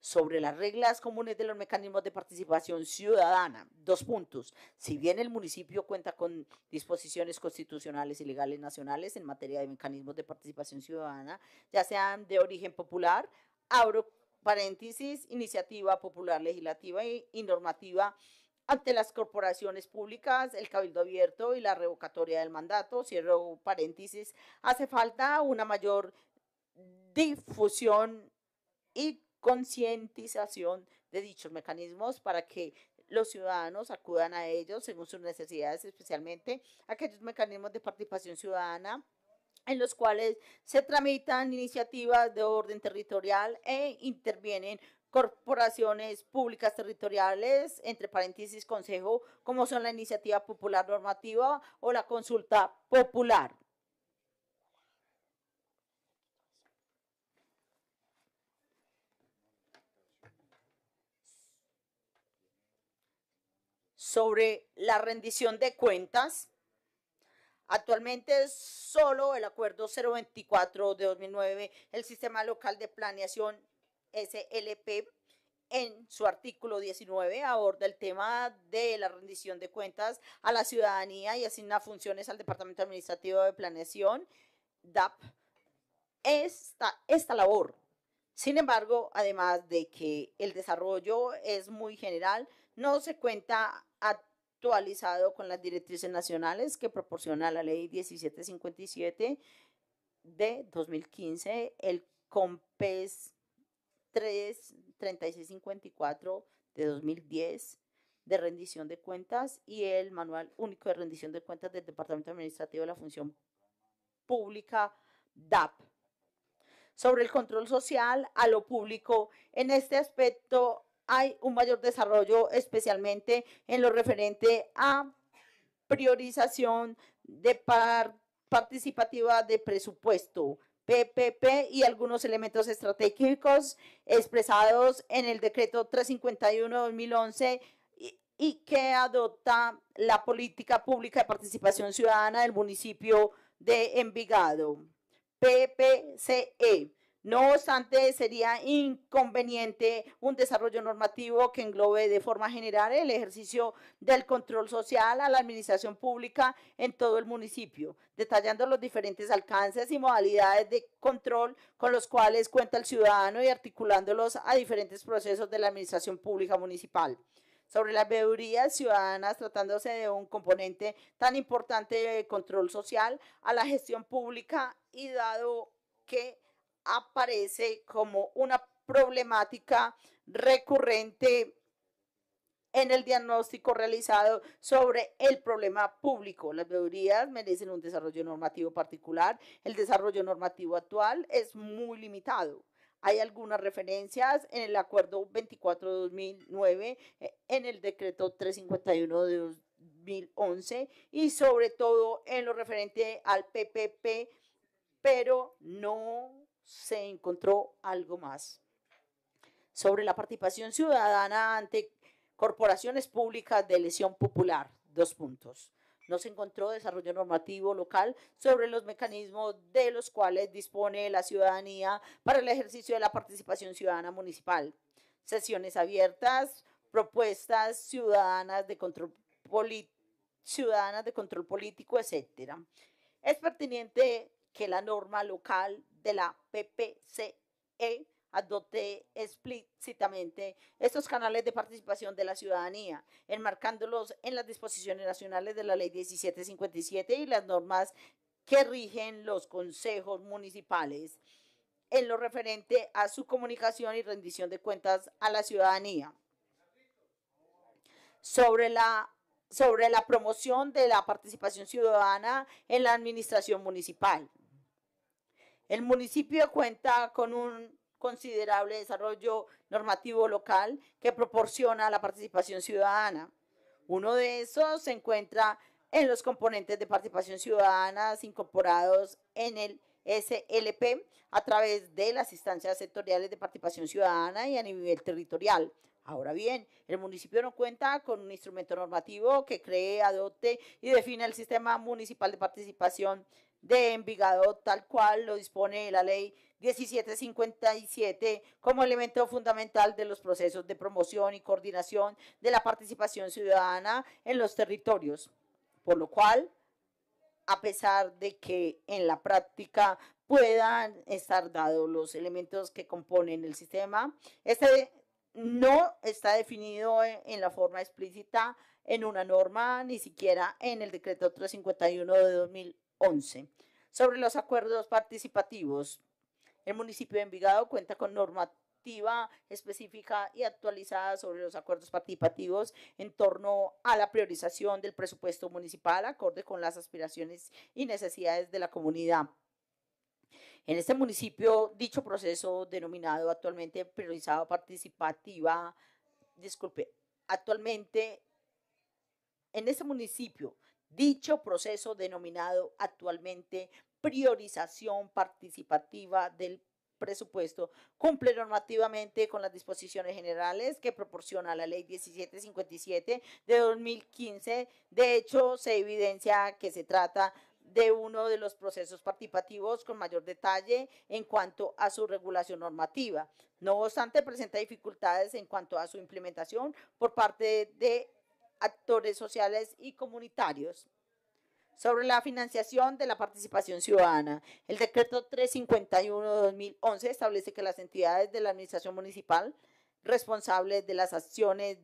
sobre las reglas comunes de los mecanismos de participación ciudadana. Dos puntos. Si bien el municipio cuenta con disposiciones constitucionales y legales nacionales en materia de mecanismos de participación ciudadana, ya sean de origen popular, abro paréntesis, iniciativa popular legislativa y, normativa ante las corporaciones públicas, el cabildo abierto y la revocatoria del mandato, cierro paréntesis, hace falta una mayor difusión y concientización de dichos mecanismos para que los ciudadanos acudan a ellos según sus necesidades, especialmente aquellos mecanismos de participación ciudadana en los cuales se tramitan iniciativas de orden territorial e intervienen corporaciones públicas territoriales, entre paréntesis consejo, como son la iniciativa popular normativa o la consulta popular. sobre la rendición de cuentas. Actualmente solo el acuerdo 024 de 2009, el Sistema Local de Planeación SLP, en su artículo 19 aborda el tema de la rendición de cuentas a la ciudadanía y asigna funciones al Departamento Administrativo de Planeación, DAP, esta, esta labor. Sin embargo, además de que el desarrollo es muy general, no se cuenta actualizado con las directrices nacionales que proporciona la ley 1757 de 2015, el COMPES 33654 de 2010 de rendición de cuentas y el Manual Único de Rendición de Cuentas del Departamento Administrativo de la Función Pública, DAP. Sobre el control social a lo público, en este aspecto hay un mayor desarrollo, especialmente en lo referente a priorización de participativa de presupuesto, PPP y algunos elementos estratégicos expresados en el decreto 351-2011 y, y que adopta la política pública de participación ciudadana del municipio de Envigado, PPCE no obstante, sería inconveniente un desarrollo normativo que englobe de forma general el ejercicio del control social a la administración pública en todo el municipio, detallando los diferentes alcances y modalidades de control con los cuales cuenta el ciudadano y articulándolos a diferentes procesos de la administración pública municipal sobre las veedurías ciudadanas, tratándose de un componente tan importante de control social a la gestión pública y dado que aparece como una problemática recurrente en el diagnóstico realizado sobre el problema público. Las veedurías merecen un desarrollo normativo particular. El desarrollo normativo actual es muy limitado. Hay algunas referencias en el acuerdo 24 de 2009, eh, en el decreto 351 de 2011 y sobre todo en lo referente al PPP, pero no se encontró algo más. Sobre la participación ciudadana ante corporaciones públicas de elección popular, dos puntos. No se encontró desarrollo normativo local sobre los mecanismos de los cuales dispone la ciudadanía para el ejercicio de la participación ciudadana municipal. Sesiones abiertas, propuestas ciudadanas de control, de control político, etc. Es pertinente que la norma local de la PPCE adopte explícitamente estos canales de participación de la ciudadanía, enmarcándolos en las disposiciones nacionales de la Ley 1757 y las normas que rigen los consejos municipales en lo referente a su comunicación y rendición de cuentas a la ciudadanía. Sobre la sobre la promoción de la participación ciudadana en la administración municipal. El municipio cuenta con un considerable desarrollo normativo local que proporciona la participación ciudadana. Uno de esos se encuentra en los componentes de participación ciudadana incorporados en el SLP a través de las instancias sectoriales de participación ciudadana y a nivel territorial. Ahora bien, el municipio no cuenta con un instrumento normativo que cree, adopte y define el sistema municipal de participación de Envigado, tal cual lo dispone la ley 1757 como elemento fundamental de los procesos de promoción y coordinación de la participación ciudadana en los territorios, por lo cual, a pesar de que en la práctica puedan estar dados los elementos que componen el sistema, este no está definido e-, en la forma explícita en una norma, ni siquiera en el decreto 351 de 2000. 11. Sobre los acuerdos participativos, el municipio de Envigado cuenta con normativa específica y actualizada sobre los acuerdos participativos en torno a la priorización del presupuesto municipal acorde con las aspiraciones y necesidades de la comunidad. En este municipio, dicho proceso denominado actualmente priorizado participativa, disculpe, actualmente en este municipio Dicho proceso denominado actualmente priorización participativa del presupuesto cumple normativamente con las disposiciones generales que proporciona la ley 1757 de 2015. De hecho, se evidencia que se trata de uno de los procesos participativos con mayor detalle en cuanto a su regulación normativa. No obstante, presenta dificultades en cuanto a su implementación por parte de actores sociales y comunitarios. Sobre la financiación de la participación ciudadana, el decreto 351-2011 de establece que las entidades de la administración municipal responsables de las acciones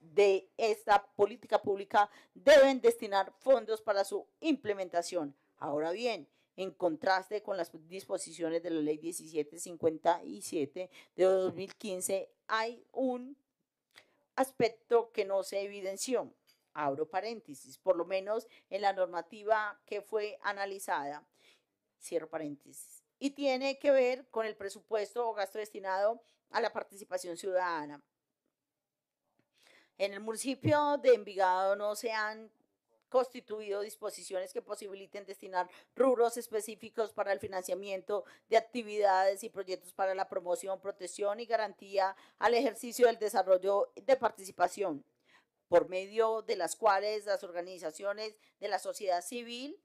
de esta política pública deben destinar fondos para su implementación. Ahora bien, en contraste con las disposiciones de la Ley 1757 de 2015, hay un aspecto que no se evidenció, abro paréntesis, por lo menos en la normativa que fue analizada, cierro paréntesis, y tiene que ver con el presupuesto o gasto destinado a la participación ciudadana. En el municipio de Envigado no se han constituido disposiciones que posibiliten destinar rubros específicos para el financiamiento de actividades y proyectos para la promoción, protección y garantía al ejercicio del desarrollo de participación, por medio de las cuales las organizaciones de la sociedad civil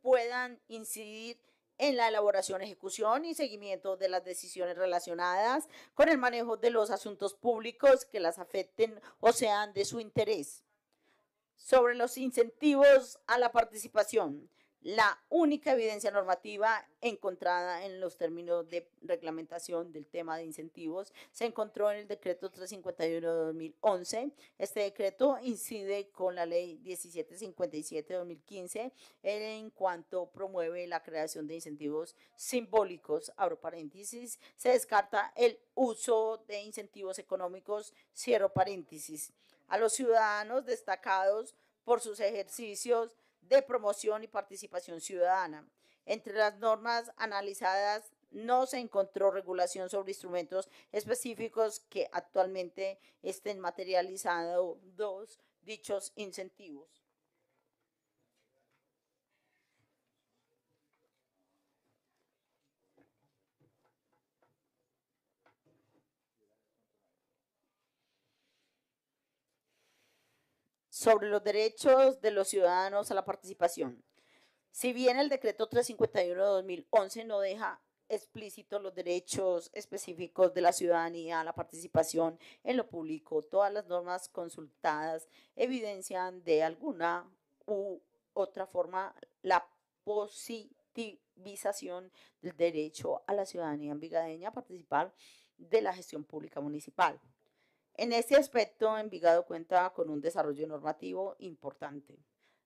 puedan incidir en la elaboración, ejecución y seguimiento de las decisiones relacionadas con el manejo de los asuntos públicos que las afecten o sean de su interés sobre los incentivos a la participación, la única evidencia normativa encontrada en los términos de reglamentación del tema de incentivos se encontró en el decreto 351 de 2011. Este decreto incide con la ley 1757 de 2015 en cuanto promueve la creación de incentivos simbólicos. Abro paréntesis. Se descarta el uso de incentivos económicos. Cierro paréntesis a los ciudadanos destacados por sus ejercicios de promoción y participación ciudadana. Entre las normas analizadas no se encontró regulación sobre instrumentos específicos que actualmente estén materializados dichos incentivos. sobre los derechos de los ciudadanos a la participación. Si bien el decreto 351 de 2011 no deja explícitos los derechos específicos de la ciudadanía a la participación en lo público, todas las normas consultadas evidencian de alguna u otra forma la positivización del derecho a la ciudadanía ambigadeña a participar de la gestión pública municipal. En este aspecto, Envigado cuenta con un desarrollo normativo importante.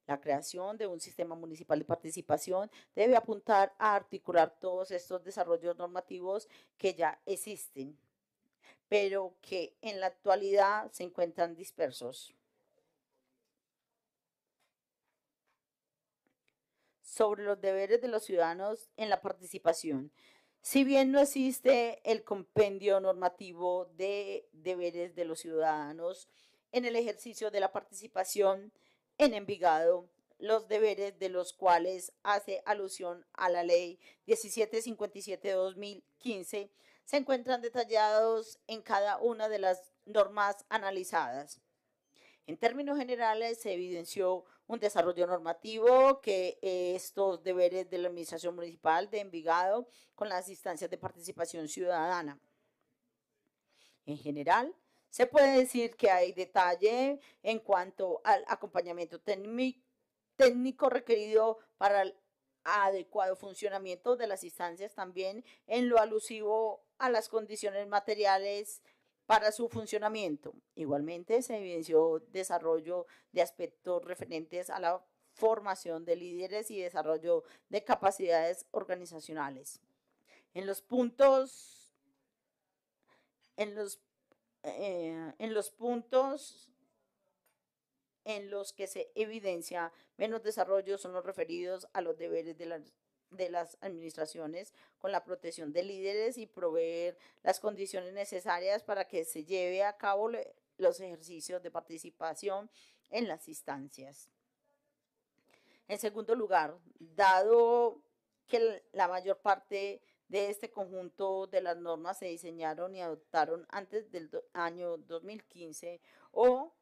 La creación de un sistema municipal de participación debe apuntar a articular todos estos desarrollos normativos que ya existen, pero que en la actualidad se encuentran dispersos. Sobre los deberes de los ciudadanos en la participación. Si bien no existe el compendio normativo de deberes de los ciudadanos en el ejercicio de la participación en Envigado, los deberes de los cuales hace alusión a la ley 1757-2015 se encuentran detallados en cada una de las normas analizadas. En términos generales, se evidenció un desarrollo normativo, que eh, estos deberes de la Administración Municipal de Envigado con las instancias de participación ciudadana. En general, se puede decir que hay detalle en cuanto al acompañamiento técnico requerido para el adecuado funcionamiento de las instancias, también en lo alusivo a las condiciones materiales para su funcionamiento. Igualmente se evidenció desarrollo de aspectos referentes a la formación de líderes y desarrollo de capacidades organizacionales. En los puntos, en los, eh, en los puntos en los que se evidencia menos desarrollo son los referidos a los deberes de la de las administraciones con la protección de líderes y proveer las condiciones necesarias para que se lleve a cabo los ejercicios de participación en las instancias. En segundo lugar, dado que la mayor parte de este conjunto de las normas se diseñaron y adoptaron antes del año 2015 o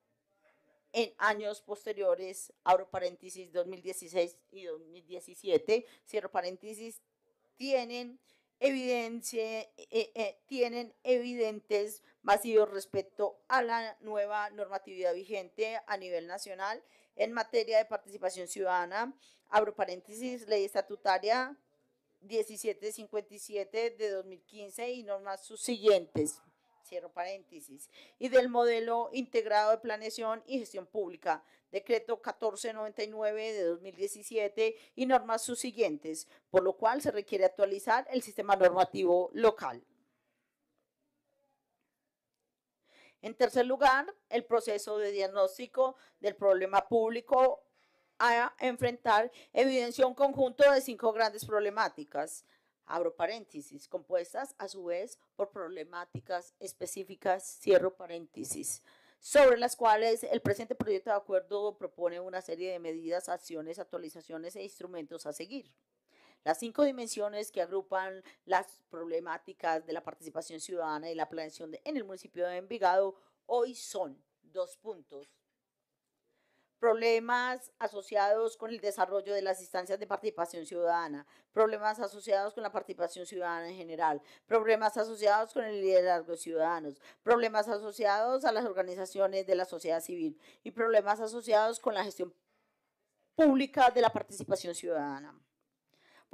en años posteriores, abro paréntesis 2016 y 2017, cierro paréntesis, tienen evidencia, eh, eh, eh, tienen evidentes vacíos respecto a la nueva normatividad vigente a nivel nacional en materia de participación ciudadana, abro paréntesis, ley estatutaria 1757 de 2015 y normas subsiguientes cierro paréntesis, y del modelo integrado de planeación y gestión pública, decreto 1499 de 2017 y normas subsiguientes, por lo cual se requiere actualizar el sistema normativo local. En tercer lugar, el proceso de diagnóstico del problema público a enfrentar evidencia un conjunto de cinco grandes problemáticas abro paréntesis, compuestas a su vez por problemáticas específicas, cierro paréntesis, sobre las cuales el presente proyecto de acuerdo propone una serie de medidas, acciones, actualizaciones e instrumentos a seguir. Las cinco dimensiones que agrupan las problemáticas de la participación ciudadana y la planeación en el municipio de Envigado hoy son dos puntos problemas asociados con el desarrollo de las instancias de participación ciudadana, problemas asociados con la participación ciudadana en general, problemas asociados con el liderazgo de ciudadanos, problemas asociados a las organizaciones de la sociedad civil y problemas asociados con la gestión pública de la participación ciudadana.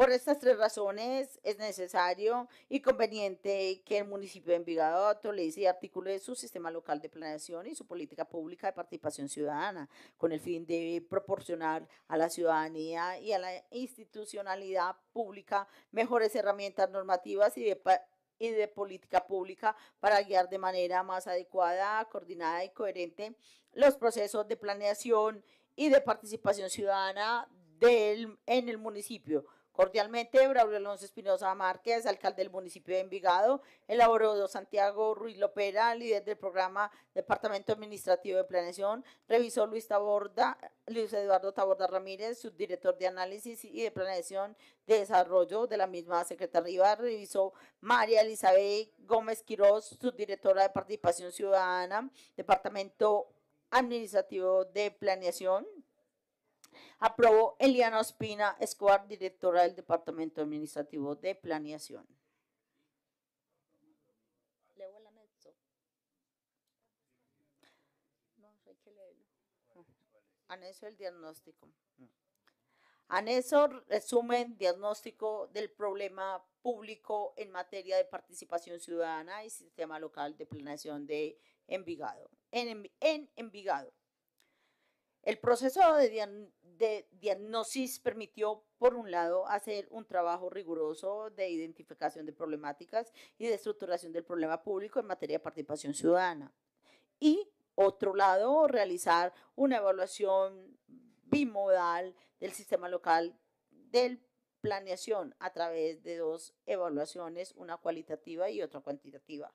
Por estas tres razones es necesario y conveniente que el municipio de Envigado actualice y articule su sistema local de planeación y su política pública de participación ciudadana con el fin de proporcionar a la ciudadanía y a la institucionalidad pública mejores herramientas normativas y de política pública para guiar de manera más adecuada, coordinada y coherente los procesos de planeación y de participación ciudadana del, en el municipio Cordialmente, Braulio Alonso Espinosa Márquez, alcalde del municipio de Envigado, elaboró Santiago Ruiz Lopera, líder del programa Departamento Administrativo de Planeación, revisó Luis Taborda, Luis Eduardo Taborda Ramírez, subdirector de Análisis y de Planeación de Desarrollo de la misma Secretaría, revisó María Elizabeth Gómez Quiroz, subdirectora de Participación Ciudadana, Departamento Administrativo de Planeación, aprobó Eliana Ospina Escobar, directora del Departamento Administrativo de Planeación. Leo el anexo. No, ah. Anexo el diagnóstico. Mm. Anexo resumen diagnóstico del problema público en materia de participación ciudadana y sistema local de planeación de Envigado. en Envigado. El proceso de, diagnosis permitió, por un lado, hacer un trabajo riguroso de identificación de problemáticas y de estructuración del problema público en materia de participación ciudadana. Y, otro lado, realizar una evaluación bimodal del sistema local de planeación a través de dos evaluaciones, una cualitativa y otra cuantitativa.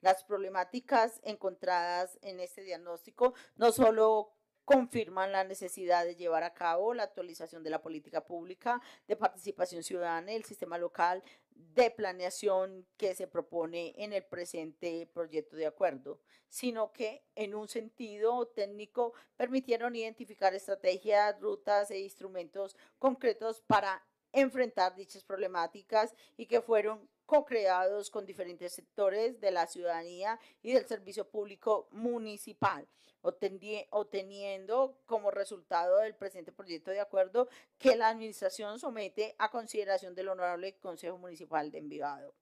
Las problemáticas encontradas en este diagnóstico no solo confirman la necesidad de llevar a cabo la actualización de la política pública de participación ciudadana y el sistema local de planeación que se propone en el presente proyecto de acuerdo, sino que en un sentido técnico permitieron identificar estrategias, rutas e instrumentos concretos para enfrentar dichas problemáticas y que fueron co-creados con diferentes sectores de la ciudadanía y del servicio público municipal, obteniendo como resultado del presente proyecto de acuerdo que la administración somete a consideración del Honorable Consejo Municipal de Envigado.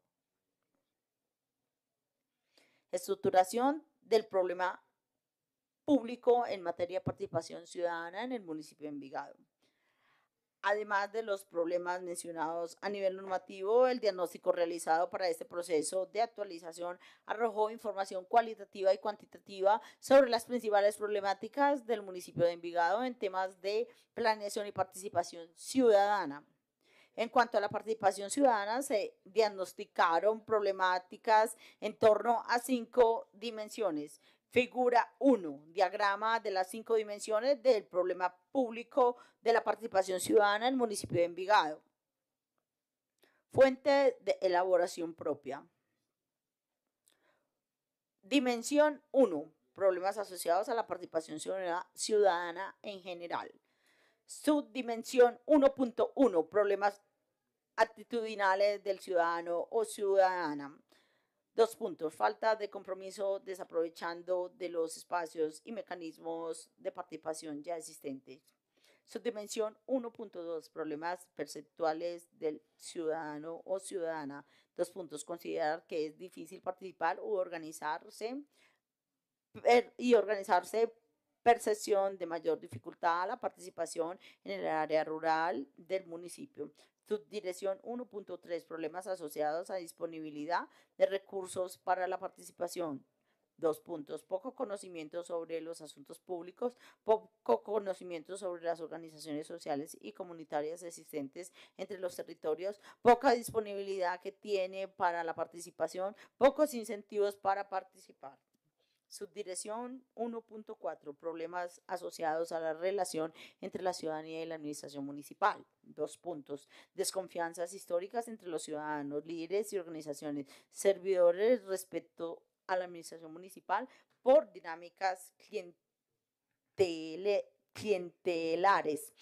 Estructuración del problema público en materia de participación ciudadana en el municipio de Envigado. Además de los problemas mencionados a nivel normativo, el diagnóstico realizado para este proceso de actualización arrojó información cualitativa y cuantitativa sobre las principales problemáticas del municipio de Envigado en temas de planeación y participación ciudadana. En cuanto a la participación ciudadana, se diagnosticaron problemáticas en torno a cinco dimensiones. Figura 1, diagrama de las cinco dimensiones del problema público de la participación ciudadana en el municipio de Envigado. Fuente de elaboración propia. Dimensión 1, problemas asociados a la participación ciudadana en general. Subdimensión 1.1, problemas actitudinales del ciudadano o ciudadana. Dos puntos, falta de compromiso desaprovechando de los espacios y mecanismos de participación ya existentes. Subdimensión 1.2, problemas perceptuales del ciudadano o ciudadana. Dos puntos, considerar que es difícil participar o organizarse y organizarse percepción de mayor dificultad a la participación en el área rural del municipio. Subdirección 1.3, problemas asociados a disponibilidad de recursos para la participación. Dos puntos, poco conocimiento sobre los asuntos públicos, poco conocimiento sobre las organizaciones sociales y comunitarias existentes entre los territorios, poca disponibilidad que tiene para la participación, pocos incentivos para participar. Subdirección 1.4, problemas asociados a la relación entre la ciudadanía y la administración municipal. Dos puntos, desconfianzas históricas entre los ciudadanos, líderes y organizaciones, servidores respecto a la administración municipal por dinámicas clientelares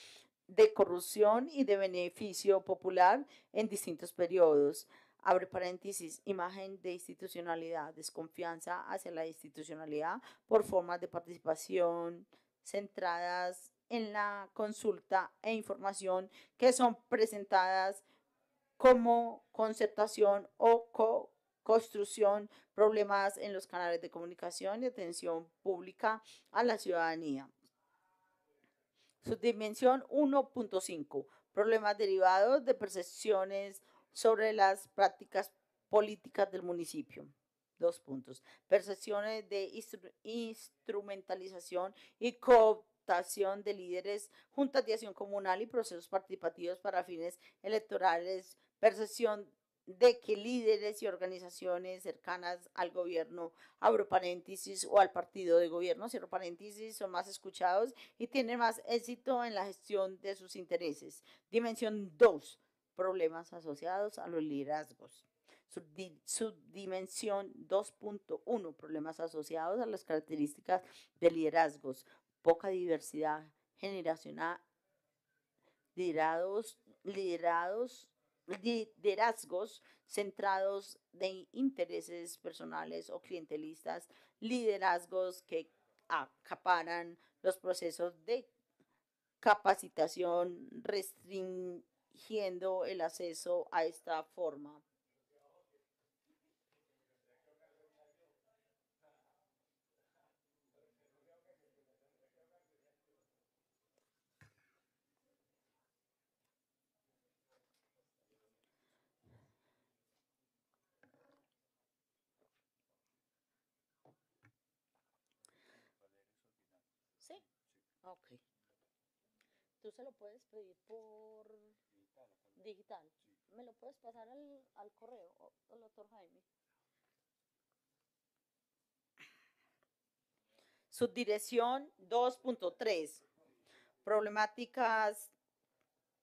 de corrupción y de beneficio popular en distintos periodos abre paréntesis, imagen de institucionalidad, desconfianza hacia la institucionalidad por formas de participación centradas en la consulta e información que son presentadas como concertación o co construcción, problemas en los canales de comunicación y atención pública a la ciudadanía. Subdimensión 1.5. Problemas derivados de percepciones sobre las prácticas políticas del municipio. Dos puntos. Percepciones de instrumentalización y cooptación de líderes, juntas de acción comunal y procesos participativos para fines electorales. Percepción de que líderes y organizaciones cercanas al gobierno, abro paréntesis, o al partido de gobierno, cierro paréntesis, son más escuchados y tienen más éxito en la gestión de sus intereses. Dimensión 2, problemas asociados a los liderazgos. Subdimensión 2.1, problemas asociados a las características de liderazgos, poca diversidad generacional, liderados, liderazgos centrados en intereses personales o clientelistas, liderazgos que acaparan los procesos de capacitación, restring yendo el acceso a esta forma. ¿Sí? Ok. Tú se lo puedes pedir por digital. ¿Me lo puedes pasar al, correo, doctor Jaime? Subdirección 2.3. Problemáticas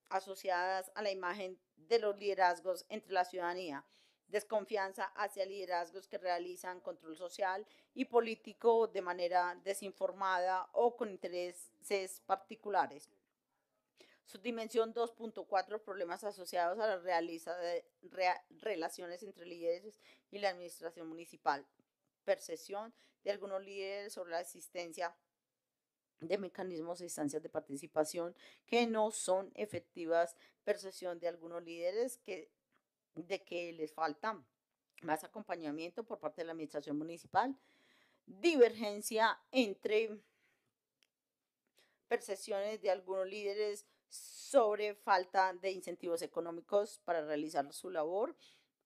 asociadas a la imagen de los liderazgos entre la ciudadanía. Desconfianza hacia liderazgos que realizan control social y político de manera desinformada o con intereses particulares Subdimensión 2.4, problemas asociados a las de relaciones entre líderes y la administración municipal. Percepción de algunos líderes sobre la existencia de mecanismos e instancias de participación que no son efectivas. Percepción de algunos líderes que, de que les falta más acompañamiento por parte de la administración municipal. Divergencia entre percepciones de algunos líderes sobre falta de incentivos económicos para realizar su labor,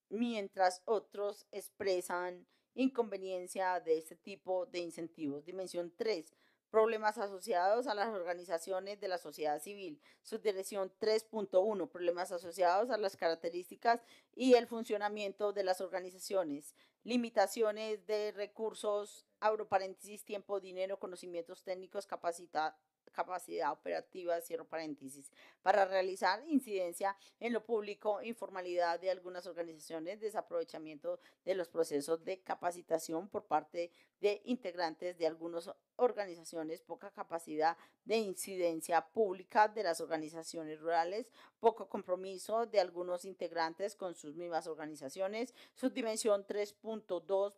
mientras otros expresan inconveniencia de este tipo de incentivos. Dimensión 3. Problemas asociados a las organizaciones de la sociedad civil. Subdirección 3.1. Problemas asociados a las características y el funcionamiento de las organizaciones. Limitaciones de recursos, abro paréntesis, tiempo, dinero, conocimientos técnicos, capacita capacidad operativa, cierro paréntesis, para realizar incidencia en lo público, informalidad de algunas organizaciones, desaprovechamiento de los procesos de capacitación por parte de integrantes de algunas organizaciones, poca capacidad de incidencia pública de las organizaciones rurales, poco compromiso de algunos integrantes con sus mismas organizaciones, subdimensión 3.2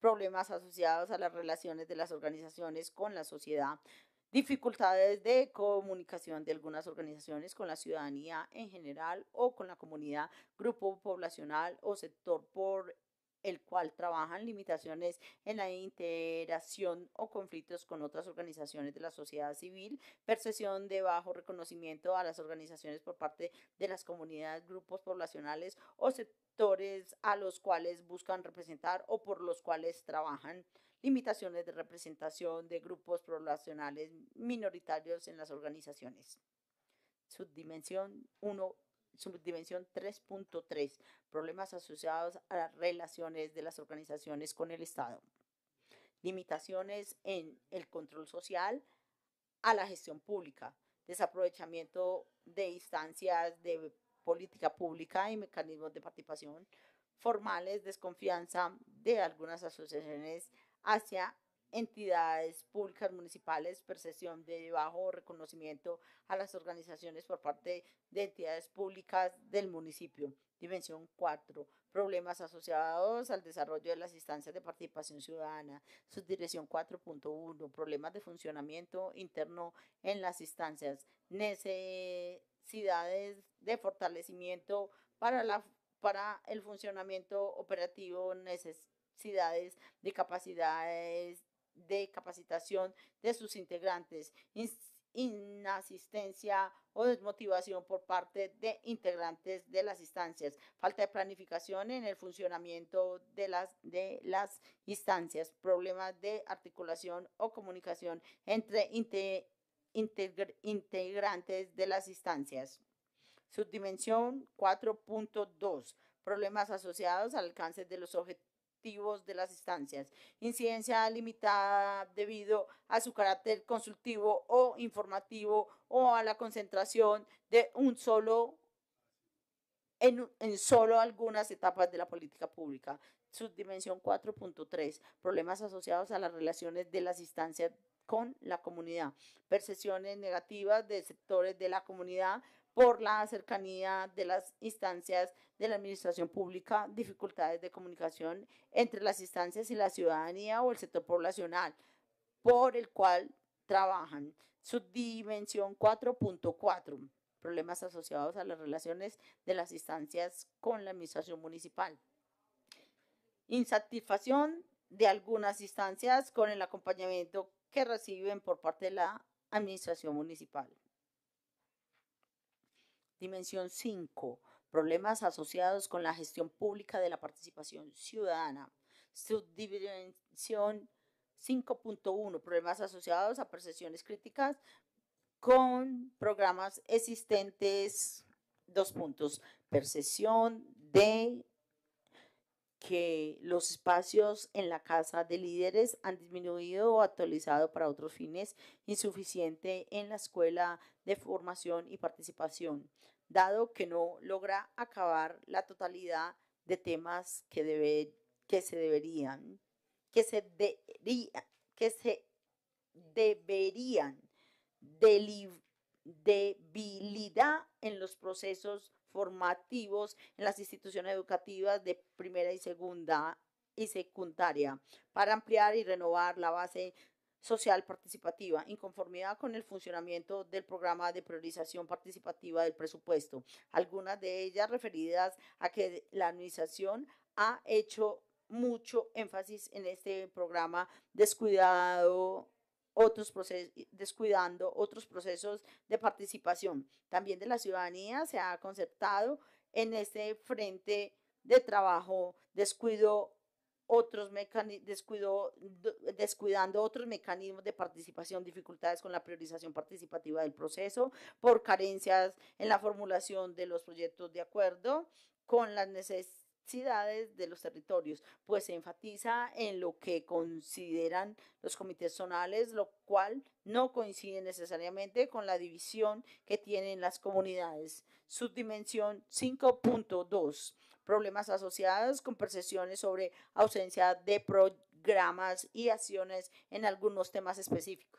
problemas asociados a las relaciones de las organizaciones con la sociedad, dificultades de comunicación de algunas organizaciones con la ciudadanía en general o con la comunidad, grupo poblacional o sector por el cual trabajan limitaciones en la interacción o conflictos con otras organizaciones de la sociedad civil, percepción de bajo reconocimiento a las organizaciones por parte de las comunidades, grupos poblacionales o sectores a los cuales buscan representar o por los cuales trabajan limitaciones de representación de grupos poblacionales minoritarios en las organizaciones. Subdimensión 1, subdimensión 3.3, problemas asociados a las relaciones de las organizaciones con el Estado. Limitaciones en el control social a la gestión pública, desaprovechamiento de instancias de política pública y mecanismos de participación formales, desconfianza de algunas asociaciones hacia entidades públicas municipales, percepción de bajo reconocimiento a las organizaciones por parte de entidades públicas del municipio. Dimensión 4. Problemas asociados al desarrollo de las instancias de participación ciudadana. Subdirección 4.1. Problemas de funcionamiento interno en las instancias. Necesidades de fortalecimiento para, la, para el funcionamiento operativo necesario de capacidades de capacitación de sus integrantes, inasistencia o desmotivación por parte de integrantes de las instancias, falta de planificación en el funcionamiento de las, de las instancias, problemas de articulación o comunicación entre integrantes de las instancias. Subdimensión 4.2. Problemas asociados al alcance de los objetivos de las instancias, Incidencia limitada debido a su carácter consultivo o informativo o a la concentración de un solo en, en solo algunas etapas de la política pública. Subdimensión 4.3, problemas asociados a las relaciones de las instancias con la comunidad, percepciones negativas de sectores de la comunidad por la cercanía de las instancias de la administración pública, dificultades de comunicación entre las instancias y la ciudadanía o el sector poblacional por el cual trabajan. Subdimensión 4.4, problemas asociados a las relaciones de las instancias con la administración municipal. Insatisfacción de algunas instancias con el acompañamiento que reciben por parte de la administración municipal. Dimensión 5. Problemas asociados con la gestión pública de la participación ciudadana. Subdimensión 5.1. Problemas asociados a percepciones críticas con programas existentes. Dos puntos. Percepción de que los espacios en la casa de líderes han disminuido o actualizado para otros fines, insuficiente en la escuela de formación y participación, dado que no logra acabar la totalidad de temas que, debe, que se deberían, que se, debería, que se deberían, debilidad en los procesos formativos en las instituciones educativas de primera y segunda y secundaria para ampliar y renovar la base social participativa, en conformidad con el funcionamiento del programa de priorización participativa del presupuesto, algunas de ellas referidas a que la administración ha hecho mucho énfasis en este programa descuidado otros procesos, descuidando otros procesos de participación. También de la ciudadanía se ha conceptado en este frente de trabajo descuido otros descuido, descuidando otros mecanismos de participación, dificultades con la priorización participativa del proceso, por carencias en la formulación de los proyectos de acuerdo con las necesidades de los territorios, pues se enfatiza en lo que consideran los comités zonales, lo cual no coincide necesariamente con la división que tienen las comunidades. Subdimensión 5.2. Problemas asociados con percepciones sobre ausencia de programas y acciones en algunos temas específicos.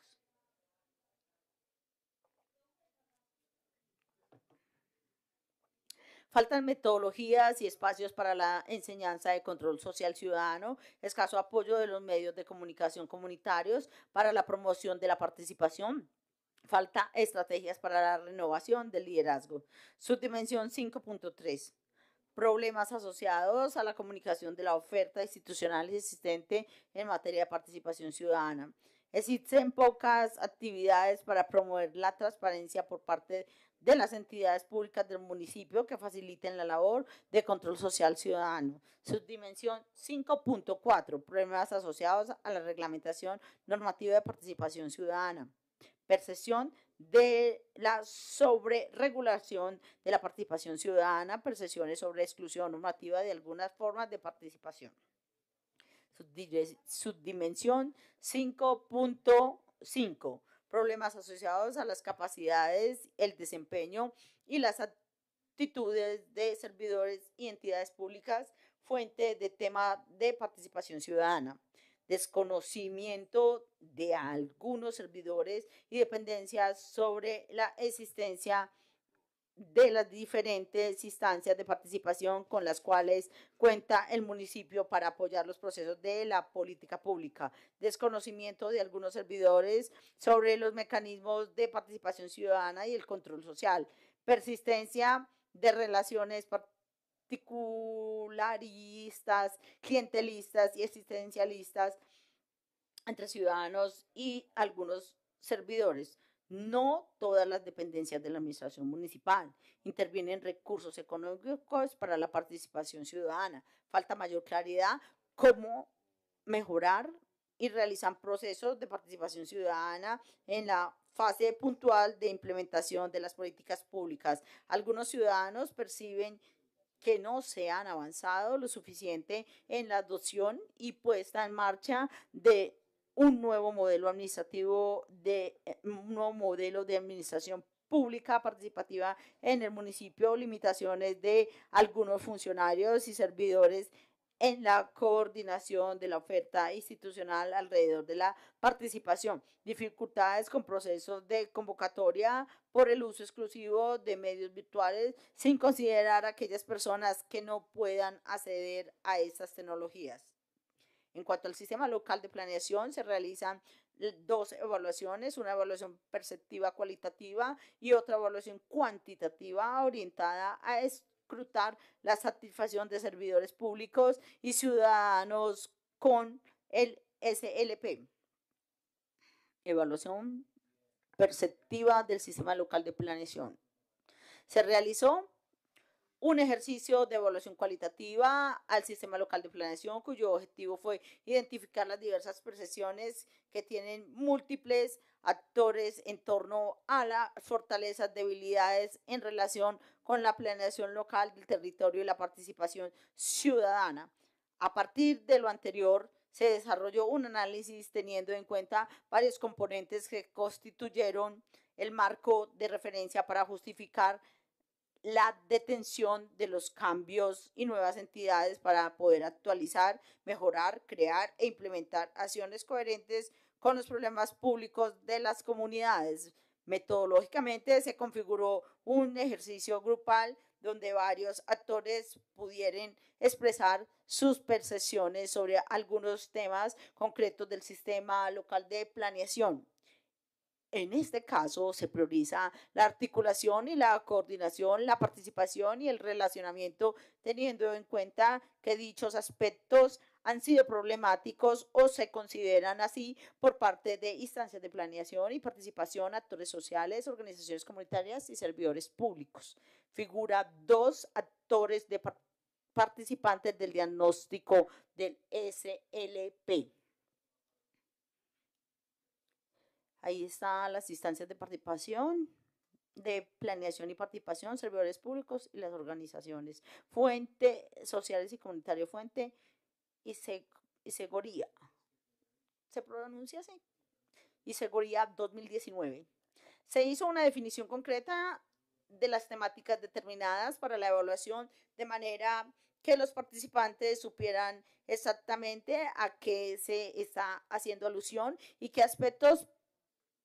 Faltan metodologías y espacios para la enseñanza de control social ciudadano, escaso apoyo de los medios de comunicación comunitarios para la promoción de la participación Falta estrategias para la renovación del liderazgo. Subdimensión 5.3. Problemas asociados a la comunicación de la oferta institucional existente en materia de participación ciudadana. Existen pocas actividades para promover la transparencia por parte de de las entidades públicas del municipio que faciliten la labor de control social ciudadano. Subdimensión 5.4, problemas asociados a la reglamentación normativa de participación ciudadana. Percepción de la sobreregulación de la participación ciudadana, percepciones sobre exclusión normativa de algunas formas de participación. Subdimensión 5.5 problemas asociados a las capacidades, el desempeño y las actitudes de servidores y entidades públicas, fuente de tema de participación ciudadana desconocimiento de algunos servidores y dependencias sobre la existencia de las diferentes instancias de participación con las cuales cuenta el municipio para apoyar los procesos de la política pública, desconocimiento de algunos servidores sobre los mecanismos de participación ciudadana y el control social, persistencia de relaciones particularistas, clientelistas y existencialistas entre ciudadanos y algunos servidores no todas las dependencias de la administración municipal. Intervienen recursos económicos para la participación ciudadana. Falta mayor claridad cómo mejorar y realizar procesos de participación ciudadana en la fase puntual de implementación de las políticas públicas. Algunos ciudadanos perciben que no se han avanzado lo suficiente en la adopción y puesta en marcha de un nuevo modelo administrativo de eh, un nuevo modelo de administración pública participativa en el municipio, limitaciones de algunos funcionarios y servidores en la coordinación de la oferta institucional alrededor de la participación, dificultades con procesos de convocatoria por el uso exclusivo de medios virtuales sin considerar aquellas personas que no puedan acceder a esas tecnologías. En cuanto al sistema local de planeación, se realizan eh, dos evaluaciones, una evaluación perceptiva cualitativa y otra evaluación cuantitativa orientada a escrutar la satisfacción de servidores públicos y ciudadanos con el SLP. Evaluación perceptiva del sistema local de planeación. Se realizó un ejercicio de evaluación cualitativa al sistema local de planeación, cuyo objetivo fue identificar las diversas percepciones que tienen múltiples actores en torno a las fortalezas, debilidades en relación con la planeación local del territorio y la participación ciudadana. A partir de lo anterior, se desarrolló un análisis teniendo en cuenta varios componentes que constituyeron el marco de referencia para justificar la detención de los cambios y nuevas entidades para poder actualizar, mejorar, crear e implementar acciones coherentes con los problemas públicos de las comunidades. Metodológicamente se configuró un ejercicio grupal donde varios actores pudieran expresar sus percepciones sobre algunos temas concretos del sistema local de planeación. En este caso se prioriza la articulación y la coordinación, la participación y el relacionamiento, teniendo en cuenta que dichos aspectos han sido problemáticos o se consideran así por parte de instancias de planeación y participación, actores sociales, organizaciones comunitarias y servidores públicos. Figura dos actores participantes del diagnóstico del SLP. Ahí están las instancias de participación, de planeación y participación, servidores públicos y las organizaciones. Fuente, sociales y comunitario, fuente y, y seguridad. ¿Se pronuncia así? Y seguridad 2019. Se hizo una definición concreta de las temáticas determinadas para la evaluación de manera que los participantes supieran exactamente a qué se está haciendo alusión y qué aspectos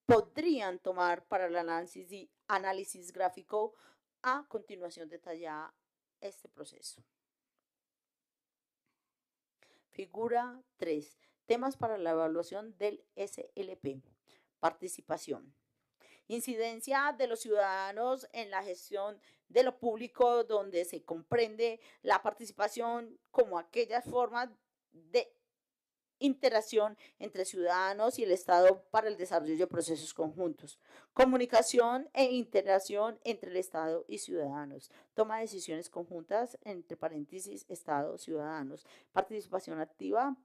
podrían tomar para el análisis, y análisis gráfico. A continuación detallada este proceso. Figura 3. Temas para la evaluación del SLP. Participación. Incidencia de los ciudadanos en la gestión de lo público, donde se comprende la participación como aquellas formas de interacción entre ciudadanos y el Estado para el desarrollo de procesos conjuntos, comunicación e interacción entre el Estado y ciudadanos, toma de decisiones conjuntas entre paréntesis Estado-ciudadanos, participación activa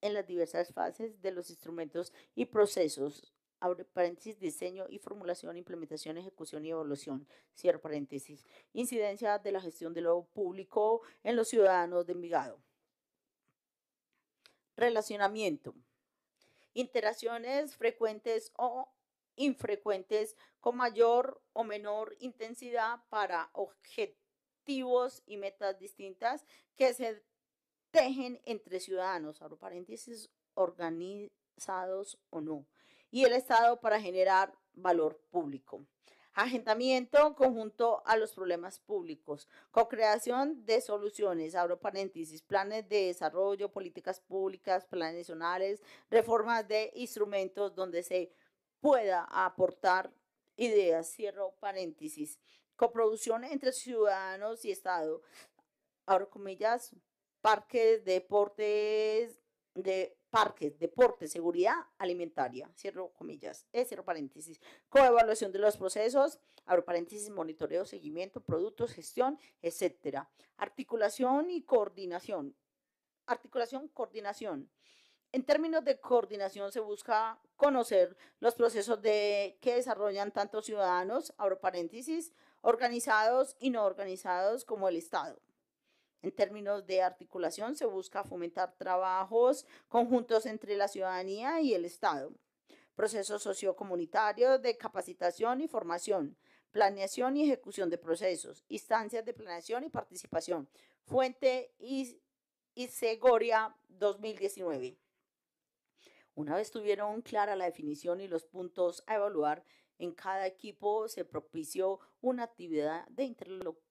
en las diversas fases de los instrumentos y procesos, abre paréntesis, diseño y formulación, implementación, ejecución y evolución. cierro paréntesis, incidencia de la gestión de lo público en los ciudadanos de Envigado. Relacionamiento. Interacciones frecuentes o infrecuentes con mayor o menor intensidad para objetivos y metas distintas que se tejen entre ciudadanos, abro paréntesis, organizados o no, y el Estado para generar valor público. Agendamiento conjunto a los problemas públicos. co-creación de soluciones, abro paréntesis, planes de desarrollo, políticas públicas, planes nacionales, reformas de instrumentos donde se pueda aportar ideas, cierro paréntesis. Coproducción entre ciudadanos y Estado, abro comillas, parques, deportes, de parques, deporte, seguridad alimentaria, cierro comillas, es eh, cierro paréntesis, coevaluación de los procesos, abro paréntesis, monitoreo, seguimiento, productos, gestión, etcétera. Articulación y coordinación. Articulación, coordinación. En términos de coordinación se busca conocer los procesos de, que desarrollan tanto ciudadanos, abro paréntesis, organizados y no organizados como el Estado. En términos de articulación, se busca fomentar trabajos conjuntos entre la ciudadanía y el Estado, procesos sociocomunitarios de capacitación y formación, planeación y ejecución de procesos, instancias de planeación y participación. Fuente y, Segoria 2019. Una vez tuvieron clara la definición y los puntos a evaluar, en cada equipo se propició una actividad de interlocución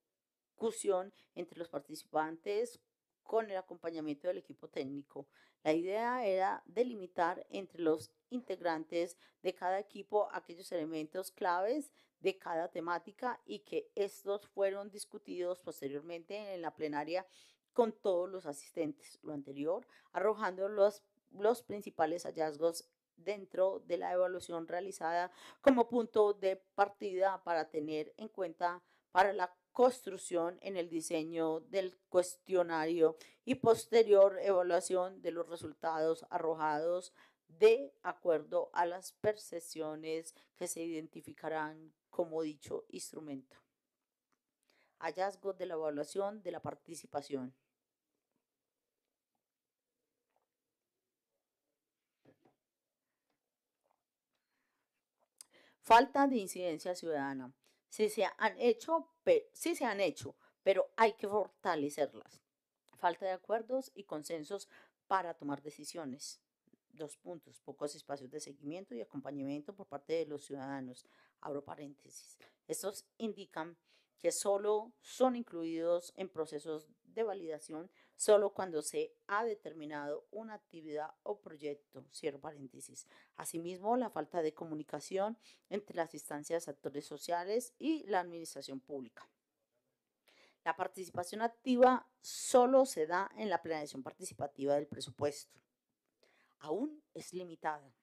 discusión entre los participantes con el acompañamiento del equipo técnico. La idea era delimitar entre los integrantes de cada equipo aquellos elementos claves de cada temática y que estos fueron discutidos posteriormente en la plenaria con todos los asistentes. Lo anterior, arrojando los, los principales hallazgos dentro de la evaluación realizada como punto de partida para tener en cuenta para la construcción en el diseño del cuestionario y posterior evaluación de los resultados arrojados de acuerdo a las percepciones que se identificarán como dicho instrumento. Hallazgos de la evaluación de la participación. Falta de incidencia ciudadana. Sí se han hecho, pero, se han hecho, pero hay que fortalecerlas. Falta de acuerdos y consensos para tomar decisiones. Dos puntos, pocos espacios de seguimiento y acompañamiento por parte de los ciudadanos. Abro paréntesis. Estos indican que solo son incluidos en procesos de validación solo cuando se ha determinado una actividad o proyecto, cierro paréntesis. Asimismo, la falta de comunicación entre las instancias, actores sociales y la administración pública. La participación activa solo se da en la planeación participativa del presupuesto. Aún es limitada.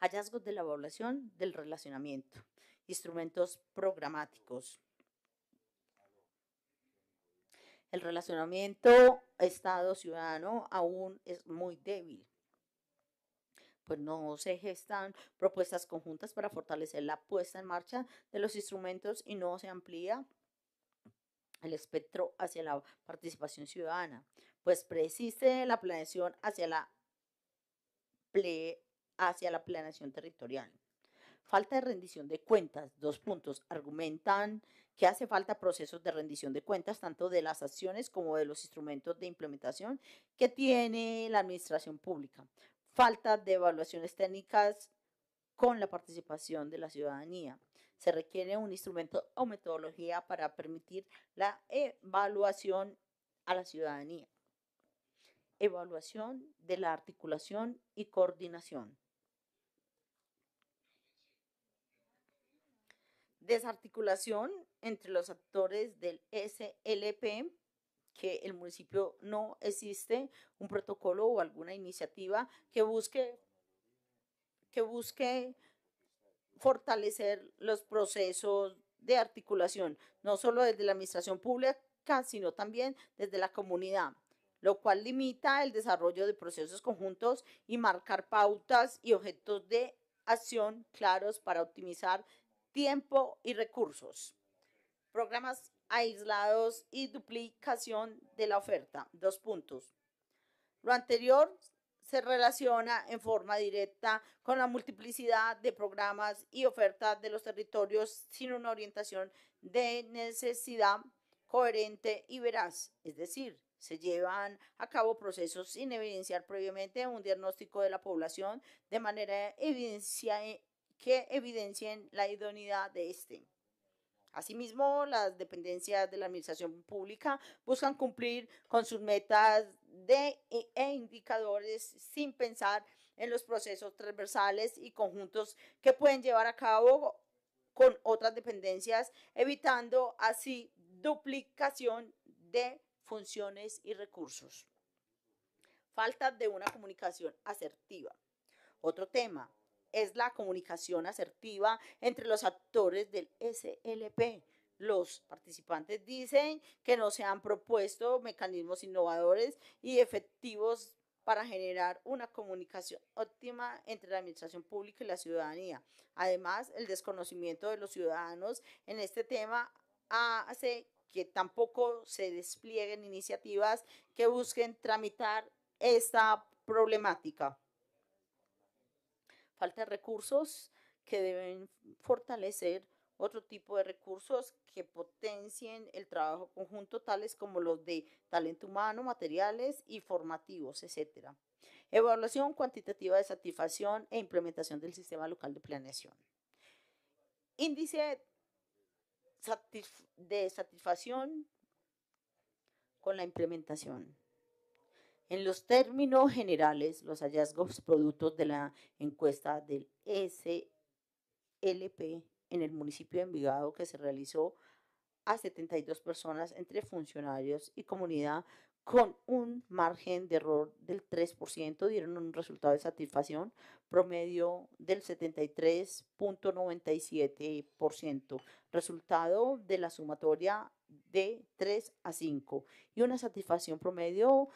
Hallazgos de la evaluación del relacionamiento. Instrumentos programáticos. el relacionamiento Estado-ciudadano aún es muy débil. Pues no se gestan propuestas conjuntas para fortalecer la puesta en marcha de los instrumentos y no se amplía el espectro hacia la participación ciudadana, pues persiste la planeación hacia la, hacia la planeación territorial. Falta de rendición de cuentas, dos puntos, argumentan que hace falta procesos de rendición de cuentas, tanto de las acciones como de los instrumentos de implementación que tiene la administración pública, falta de evaluaciones técnicas con la participación de la ciudadanía. Se requiere un instrumento o metodología para permitir la evaluación a la ciudadanía. Evaluación de la articulación y coordinación. desarticulación entre los actores del SLP, que el municipio no existe un protocolo o alguna iniciativa que busque, que busque fortalecer los procesos de articulación, no solo desde la administración pública, sino también desde la comunidad, lo cual limita el desarrollo de procesos conjuntos y marcar pautas y objetos de acción claros para optimizar tiempo y recursos. Programas aislados y duplicación de la oferta. Dos puntos. Lo anterior se relaciona en forma directa con la multiplicidad de programas y ofertas de los territorios sin una orientación de necesidad coherente y veraz, es decir, se llevan a cabo procesos sin evidenciar previamente un diagnóstico de la población de manera evidenciada que evidencien la idoneidad de este. Asimismo, las dependencias de la administración pública buscan cumplir con sus metas de, e indicadores sin pensar en los procesos transversales y conjuntos que pueden llevar a cabo con otras dependencias, evitando así duplicación de funciones y recursos. Falta de una comunicación asertiva. Otro tema, es la comunicación asertiva entre los actores del SLP. Los participantes dicen que no se han propuesto mecanismos innovadores y efectivos para generar una comunicación óptima entre la administración pública y la ciudadanía. Además, el desconocimiento de los ciudadanos en este tema hace que tampoco se desplieguen iniciativas que busquen tramitar esta problemática falta de recursos que deben fortalecer otro tipo de recursos que potencien el trabajo conjunto, tales como los de talento humano, materiales y formativos, etc. Evaluación cuantitativa de satisfacción e implementación del sistema local de planeación. Índice de satisfacción con la implementación. En los términos generales, los hallazgos productos de la encuesta del SLP en el municipio de Envigado que se realizó a 72 personas entre funcionarios y comunidad con un margen de error del 3% dieron un resultado de satisfacción promedio del 73.97%, resultado de la sumatoria de 3 a 5 y una satisfacción promedio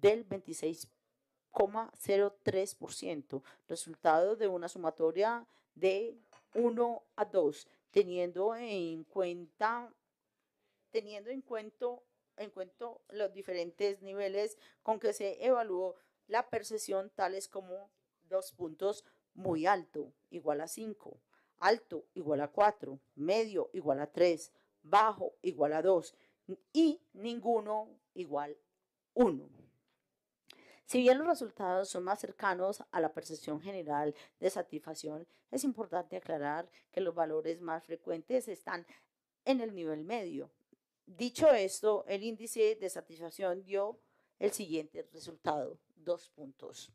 del 26,03%, resultado de una sumatoria de 1 a 2, teniendo en cuenta teniendo en cuenta en los diferentes niveles con que se evaluó la percepción tales como dos puntos muy alto igual a 5, alto igual a 4, medio igual a 3, bajo igual a 2 y ninguno igual a 1. Si bien los resultados son más cercanos a la percepción general de satisfacción, es importante aclarar que los valores más frecuentes están en el nivel medio. Dicho esto, el índice de satisfacción dio el siguiente resultado, dos puntos.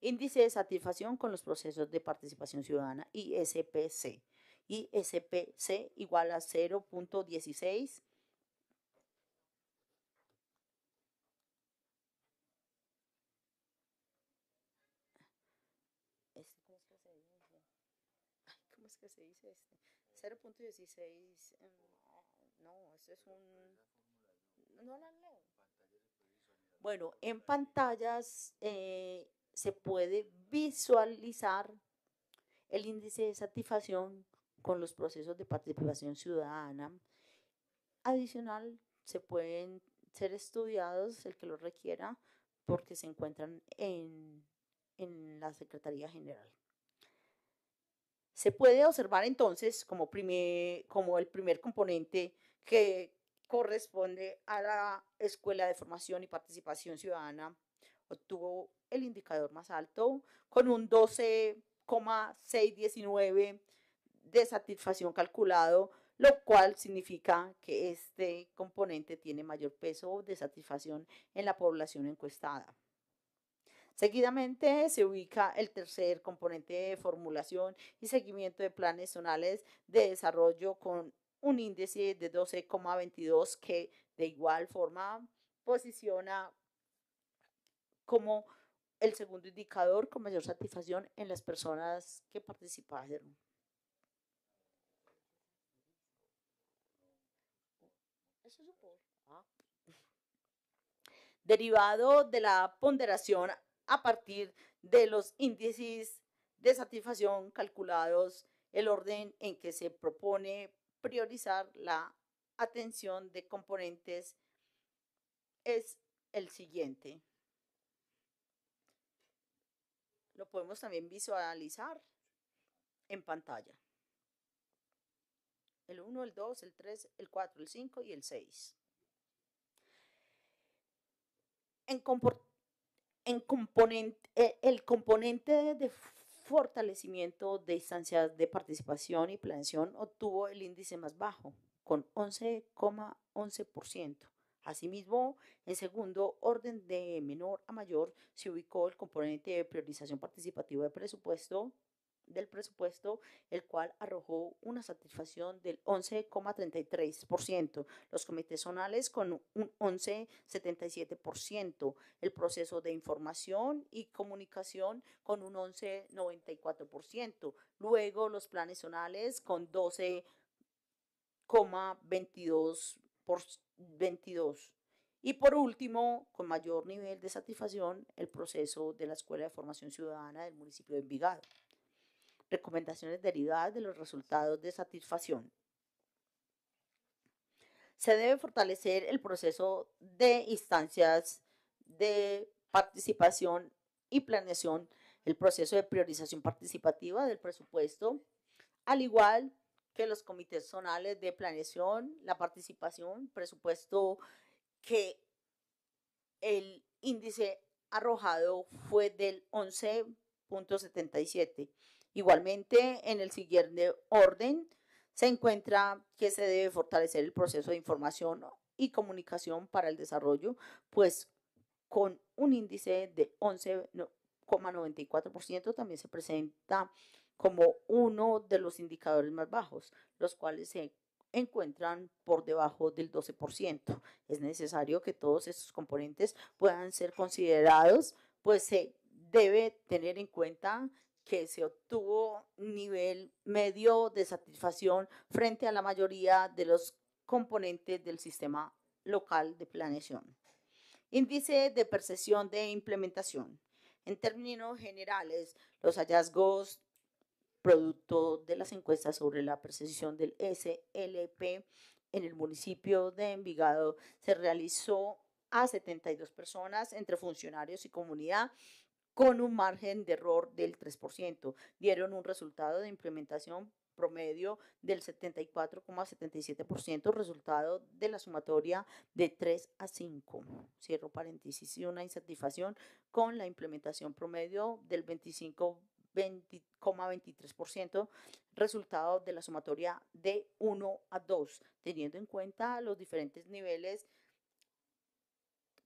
Índice de satisfacción con los procesos de participación ciudadana, ISPC. ISPC igual a 0.16 0.16, em, no, eso es un... No la leo. Bueno, en pantallas eh, se puede visualizar el índice de satisfacción con los procesos de participación ciudadana. Adicional, se pueden ser estudiados, el que lo requiera, porque se encuentran en, en la Secretaría General. Se puede observar entonces como, primer, como el primer componente que corresponde a la Escuela de Formación y Participación Ciudadana, obtuvo el indicador más alto con un 12,619 de satisfacción calculado, lo cual significa que este componente tiene mayor peso de satisfacción en la población encuestada. Seguidamente se ubica el tercer componente de formulación y seguimiento de planes zonales de desarrollo con un índice de 12,22 que de igual forma posiciona como el segundo indicador con mayor satisfacción en las personas que participaron. Ah. Derivado de la ponderación a partir de los índices de satisfacción calculados, el orden en que se propone priorizar la atención de componentes es el siguiente. Lo podemos también visualizar en pantalla. El 1, el 2, el 3, el 4, el 5 y el 6. En comportamiento en componente, eh, el componente de fortalecimiento de instancias de participación y planeación obtuvo el índice más bajo, con 11,11%. Asimismo, en segundo orden de menor a mayor se ubicó el componente de priorización participativa de presupuesto del presupuesto, el cual arrojó una satisfacción del 11,33%, los comités zonales con un 11,77%, el proceso de información y comunicación con un 11,94%, luego los planes zonales con 12,22%. Y por último, con mayor nivel de satisfacción, el proceso de la Escuela de Formación Ciudadana del municipio de Envigado recomendaciones derivadas de los resultados de satisfacción. Se debe fortalecer el proceso de instancias de participación y planeación, el proceso de priorización participativa del presupuesto, al igual que los comités zonales de planeación, la participación, presupuesto que el índice arrojado fue del 11.77 Igualmente, en el siguiente orden, se encuentra que se debe fortalecer el proceso de información y comunicación para el desarrollo, pues con un índice de 11,94% también se presenta como uno de los indicadores más bajos, los cuales se encuentran por debajo del 12%. Es necesario que todos estos componentes puedan ser considerados, pues se debe tener en cuenta que se obtuvo nivel medio de satisfacción frente a la mayoría de los componentes del sistema local de planeación. Índice de percepción de implementación. En términos generales, los hallazgos producto de las encuestas sobre la percepción del SLP en el municipio de Envigado se realizó a 72 personas entre funcionarios y comunidad con un margen de error del 3%. Dieron un resultado de implementación promedio del 74,77%, resultado de la sumatoria de 3 a 5. Cierro paréntesis y una insatisfacción con la implementación promedio del 25,23%, resultado de la sumatoria de 1 a 2, teniendo en cuenta los diferentes niveles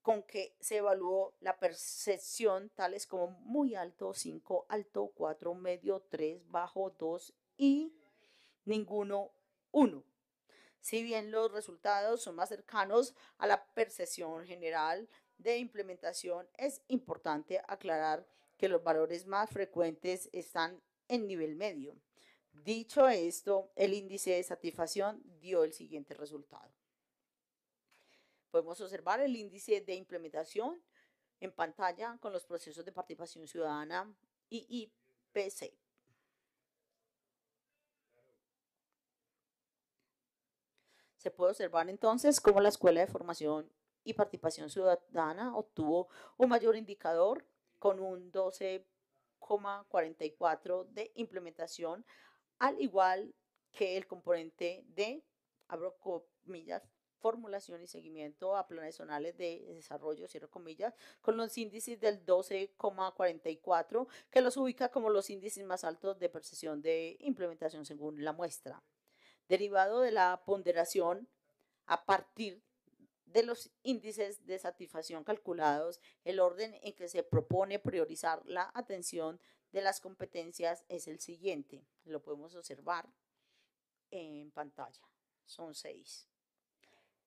con que se evaluó la percepción, tales como muy alto, 5, alto, 4, medio, 3, bajo, 2 y ninguno, 1. Si bien los resultados son más cercanos a la percepción general de implementación, es importante aclarar que los valores más frecuentes están en nivel medio. Dicho esto, el índice de satisfacción dio el siguiente resultado. Podemos observar el índice de implementación en pantalla con los procesos de participación ciudadana y IPC. Se puede observar entonces cómo la Escuela de Formación y Participación Ciudadana obtuvo un mayor indicador con un 12,44 de implementación, al igual que el componente de, abro comillas, formulación y seguimiento a planes zonales de desarrollo, cierro comillas, con los índices del 12,44, que los ubica como los índices más altos de percepción de implementación según la muestra. Derivado de la ponderación a partir de los índices de satisfacción calculados, el orden en que se propone priorizar la atención de las competencias es el siguiente. Lo podemos observar en pantalla. Son seis.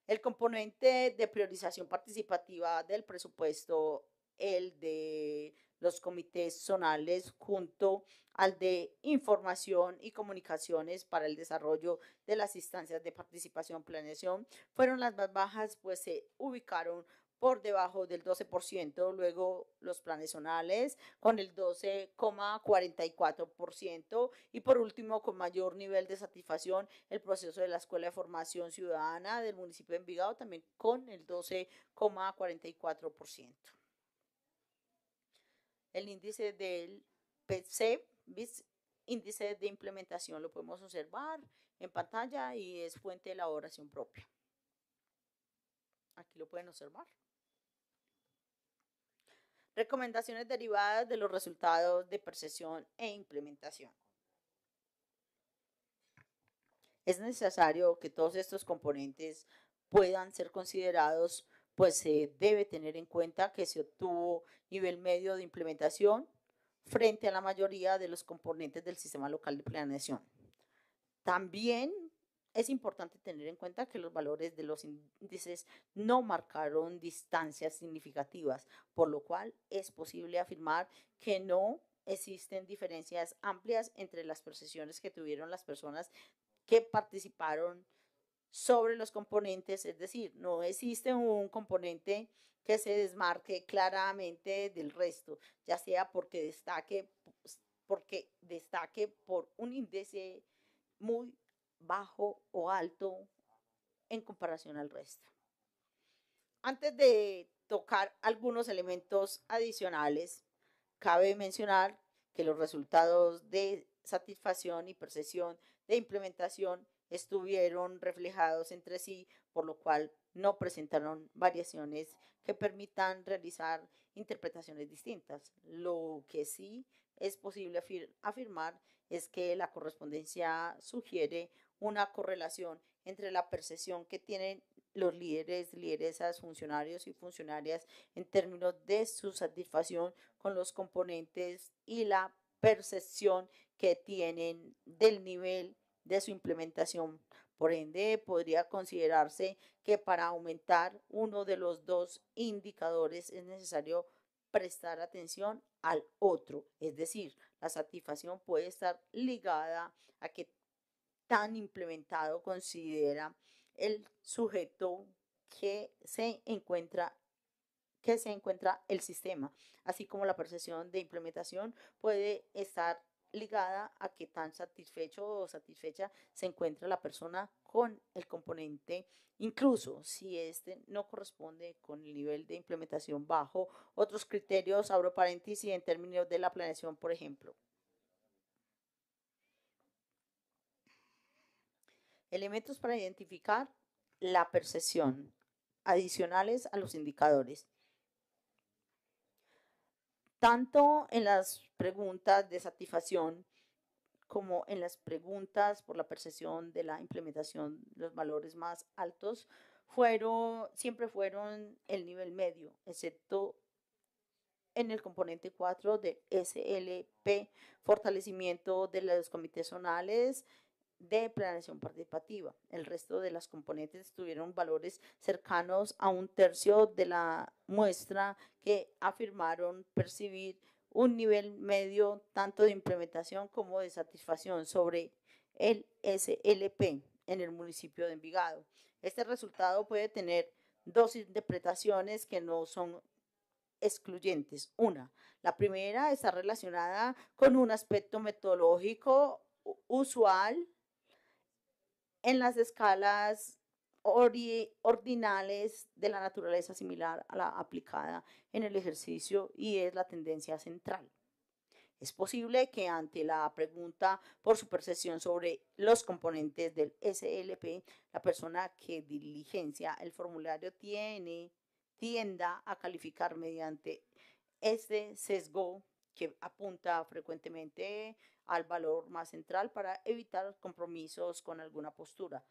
El componente de priorización participativa del presupuesto, el de los comités zonales junto al de información y comunicaciones para el desarrollo de las instancias de participación planeación fueron las más bajas, pues se ubicaron por debajo del 12%, luego los planes zonales con el 12,44% y por último con mayor nivel de satisfacción el proceso de la Escuela de Formación Ciudadana del municipio de Envigado también con el 12,44%. El índice del PC, índice de implementación, lo podemos observar en pantalla y es fuente de elaboración propia. Aquí lo pueden observar. Recomendaciones derivadas de los resultados de percepción e implementación. Es necesario que todos estos componentes puedan ser considerados, pues se debe tener en cuenta que se obtuvo nivel medio de implementación frente a la mayoría de los componentes del sistema local de planeación. También es importante tener en cuenta que los valores de los índices no marcaron distancias significativas, por lo cual es posible afirmar que no existen diferencias amplias entre las percepciones que tuvieron las personas que participaron sobre los componentes, es decir, no existe un componente que se desmarque claramente del resto, ya sea porque destaque, pues, porque destaque por un índice muy bajo o alto en comparación al resto. Antes de tocar algunos elementos adicionales, cabe mencionar que los resultados de satisfacción y percepción de implementación estuvieron reflejados entre sí, por lo cual no presentaron variaciones que permitan realizar interpretaciones distintas. Lo que sí es posible afirmar es que la correspondencia sugiere una correlación entre la percepción que tienen los líderes, lideresas, funcionarios y funcionarias en términos de su satisfacción con los componentes y la percepción que tienen del nivel de su implementación. Por ende, podría considerarse que para aumentar uno de los dos indicadores es necesario prestar atención al otro. Es decir, la satisfacción puede estar ligada a que tan implementado considera el sujeto que se encuentra que se encuentra el sistema, así como la percepción de implementación puede estar ligada a que tan satisfecho o satisfecha se encuentra la persona con el componente, incluso si este no corresponde con el nivel de implementación bajo otros criterios, abro paréntesis, en términos de la planeación, por ejemplo. Elementos para identificar la percepción, adicionales a los indicadores. Tanto en las preguntas de satisfacción como en las preguntas por la percepción de la implementación, los valores más altos fueron, siempre fueron el nivel medio, excepto en el componente 4 de SLP, fortalecimiento de los comités zonales, de planeación participativa. El resto de las componentes tuvieron valores cercanos a un tercio de la muestra que afirmaron percibir un nivel medio tanto de implementación como de satisfacción sobre el SLP en el municipio de Envigado. Este resultado puede tener dos interpretaciones que no son excluyentes. Una, la primera está relacionada con un aspecto metodológico usual en las escalas ordinales de la naturaleza similar a la aplicada en el ejercicio y es la tendencia central. Es posible que ante la pregunta por su percepción sobre los componentes del SLP, la persona que diligencia el formulario tiene, tienda a calificar mediante este sesgo que apunta frecuentemente al valor más central para evitar compromisos con alguna postura.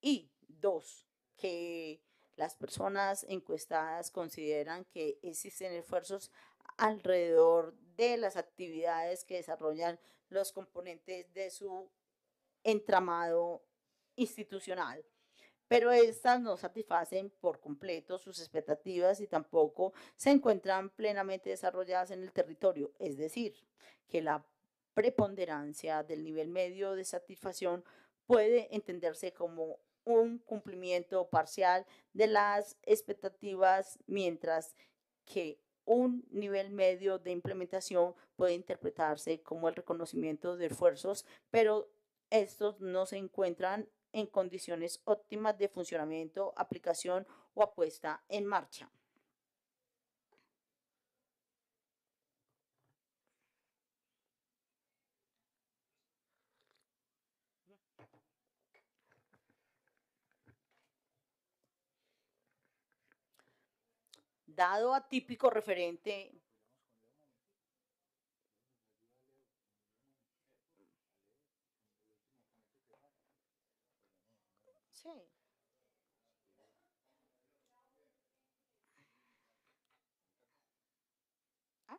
Y dos, que las personas encuestadas consideran que existen esfuerzos alrededor de las actividades que desarrollan los componentes de su entramado institucional. Pero estas no satisfacen por completo sus expectativas y tampoco se encuentran plenamente desarrolladas en el territorio. Es decir, que la preponderancia del nivel medio de satisfacción puede entenderse como un cumplimiento parcial de las expectativas, mientras que un nivel medio de implementación puede interpretarse como el reconocimiento de esfuerzos, pero estos no se encuentran en condiciones óptimas de funcionamiento, aplicación o apuesta en marcha. dado atípico referente sí. Ah.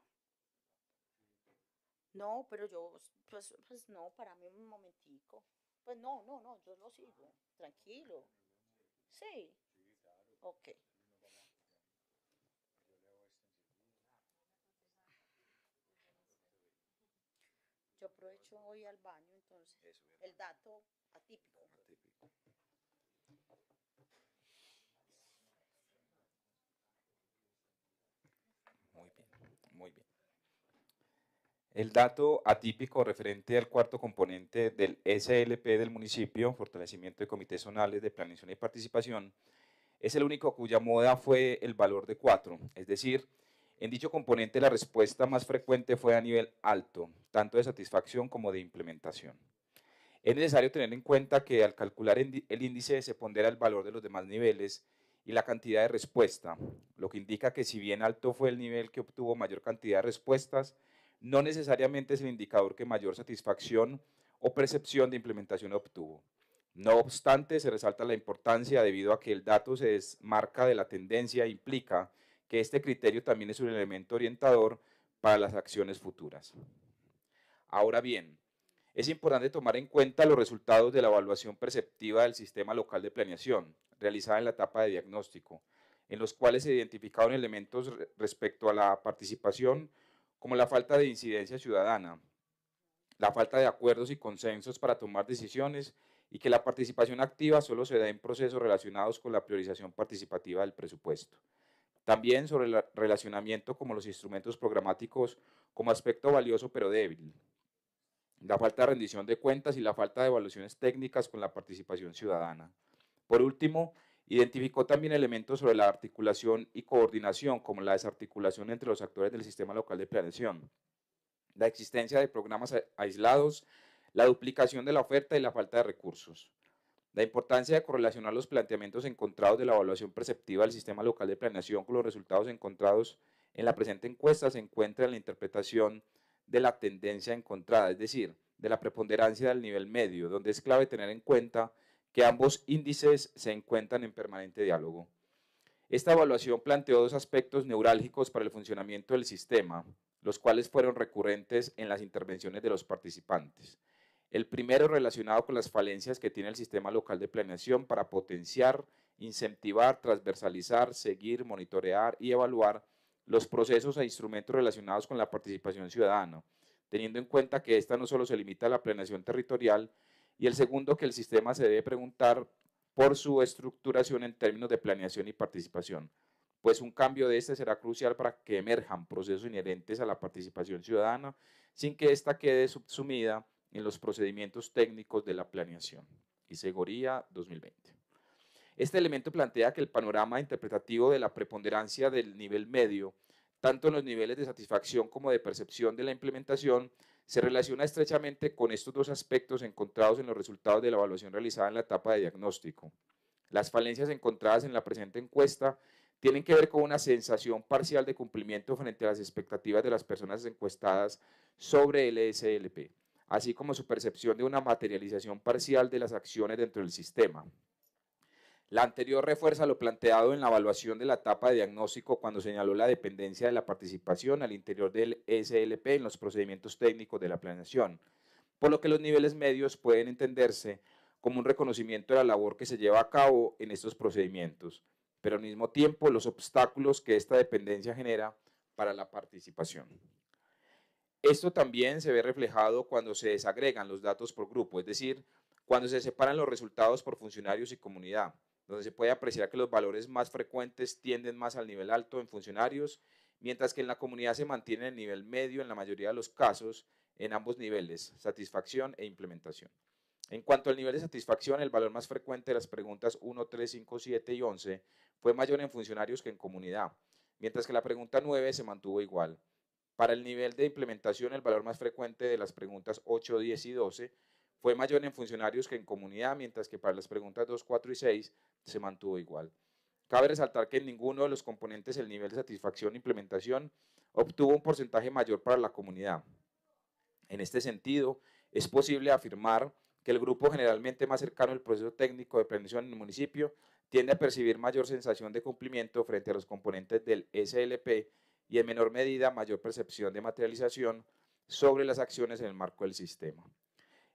No, pero yo, pues, pues no, para mí un momentico. Pues no, no, no, yo lo sigo, tranquilo. Sí. Ok. Yo aprovecho hoy al baño, entonces, el dato atípico. Muy bien, muy bien. El dato atípico referente al cuarto componente del SLP del municipio, fortalecimiento de comités zonales de planeación y participación, es el único cuya moda fue el valor de cuatro, es decir, en dicho componente, la respuesta más frecuente fue a nivel alto, tanto de satisfacción como de implementación. Es necesario tener en cuenta que al calcular el índice se pondera el valor de los demás niveles y la cantidad de respuesta, lo que indica que si bien alto fue el nivel que obtuvo mayor cantidad de respuestas, no necesariamente es el indicador que mayor satisfacción o percepción de implementación obtuvo. No obstante, se resalta la importancia debido a que el dato se desmarca de la tendencia e implica que este criterio también es un elemento orientador para las acciones futuras. Ahora bien, es importante tomar en cuenta los resultados de la evaluación perceptiva del sistema local de planeación, realizada en la etapa de diagnóstico, en los cuales se identificaron elementos respecto a la participación, como la falta de incidencia ciudadana, la falta de acuerdos y consensos para tomar decisiones y que la participación activa solo se da en procesos relacionados con la priorización participativa del presupuesto. También sobre el relacionamiento como los instrumentos programáticos como aspecto valioso pero débil. La falta de rendición de cuentas y la falta de evaluaciones técnicas con la participación ciudadana. Por último, Identificó también elementos sobre la articulación y coordinación, como la desarticulación entre los actores del sistema local de planeación, la existencia de programas aislados, la duplicación de la oferta y la falta de recursos. La importancia de correlacionar los planteamientos encontrados de la evaluación perceptiva del sistema local de planeación con los resultados encontrados en la presente encuesta se encuentra en la interpretación de la tendencia encontrada, es decir, de la preponderancia del nivel medio, donde es clave tener en cuenta que ambos índices se encuentran en permanente diálogo. Esta evaluación planteó dos aspectos neurálgicos para el funcionamiento del sistema, los cuales fueron recurrentes en las intervenciones de los participantes. El primero relacionado con las falencias que tiene el sistema local de planeación para potenciar, incentivar, transversalizar, seguir, monitorear y evaluar los procesos e instrumentos relacionados con la participación ciudadana, teniendo en cuenta que esta no solo se limita a la planeación territorial, y el segundo que el sistema se debe preguntar por su estructuración en términos de planeación y participación, pues un cambio de este será crucial para que emerjan procesos inherentes a la participación ciudadana sin que ésta quede subsumida en los procedimientos técnicos de la planeación. y seguridad 2020. Este elemento plantea que el panorama interpretativo de la preponderancia del nivel medio, tanto en los niveles de satisfacción como de percepción de la implementación, se relaciona estrechamente con estos dos aspectos encontrados en los resultados de la evaluación realizada en la etapa de diagnóstico. Las falencias encontradas en la presente encuesta tienen que ver con una sensación parcial de cumplimiento frente a las expectativas de las personas encuestadas sobre el e SLP así como su percepción de una materialización parcial de las acciones dentro del sistema. La anterior refuerza lo planteado en la evaluación de la etapa de diagnóstico cuando señaló la dependencia de la participación al interior del SLP en los procedimientos técnicos de la planeación, por lo que los niveles medios pueden entenderse como un reconocimiento de la labor que se lleva a cabo en estos procedimientos, pero al mismo tiempo los obstáculos que esta dependencia genera para la participación. Esto también se ve reflejado cuando se desagregan los datos por grupo, es decir, cuando se separan los resultados por funcionarios y comunidad, donde se puede apreciar que los valores más frecuentes tienden más al nivel alto en funcionarios, mientras que en la comunidad se mantiene el nivel medio en la mayoría de los casos en ambos niveles, satisfacción e implementación. En cuanto al nivel de satisfacción, el valor más frecuente de las preguntas 1, 3, 5, 7 y 11 fue mayor en funcionarios que en comunidad, mientras que la pregunta 9 se mantuvo igual. Para el nivel de implementación, el valor más frecuente de las preguntas 8, 10 y 12 fue mayor en funcionarios que en comunidad, mientras que para las preguntas 2, 4 y 6 se mantuvo igual. Cabe resaltar que en ninguno de los componentes el nivel de satisfacción e implementación obtuvo un porcentaje mayor para la comunidad. En este sentido, es posible afirmar que el grupo generalmente más cercano al proceso técnico de planeación en el municipio tiende a percibir mayor sensación de cumplimiento frente a los componentes del SLP y en menor medida mayor percepción de materialización sobre las acciones en el marco del sistema.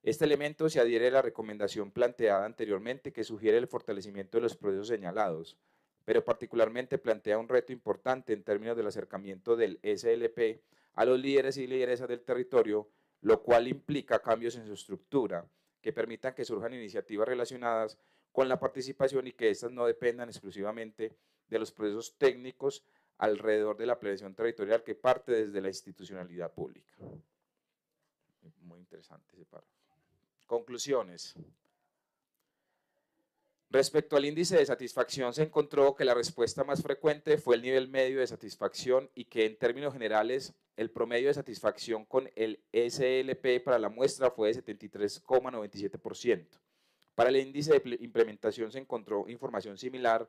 Este elemento se adhiere a la recomendación planteada anteriormente que sugiere el fortalecimiento de los procesos señalados, pero particularmente plantea un reto importante en términos del acercamiento del SLP a los líderes y lideresas del territorio, lo cual implica cambios en su estructura que permitan que surjan iniciativas relacionadas con la participación y que éstas no dependan exclusivamente de los procesos técnicos alrededor de la planeación territorial que parte desde la institucionalidad pública. Muy interesante ese párrafo. Conclusiones. Respecto al índice de satisfacción, se encontró que la respuesta más frecuente fue el nivel medio de satisfacción y que en términos generales el promedio de satisfacción con el SLP para la muestra fue de 73,97%. Para el índice de implementación se encontró información similar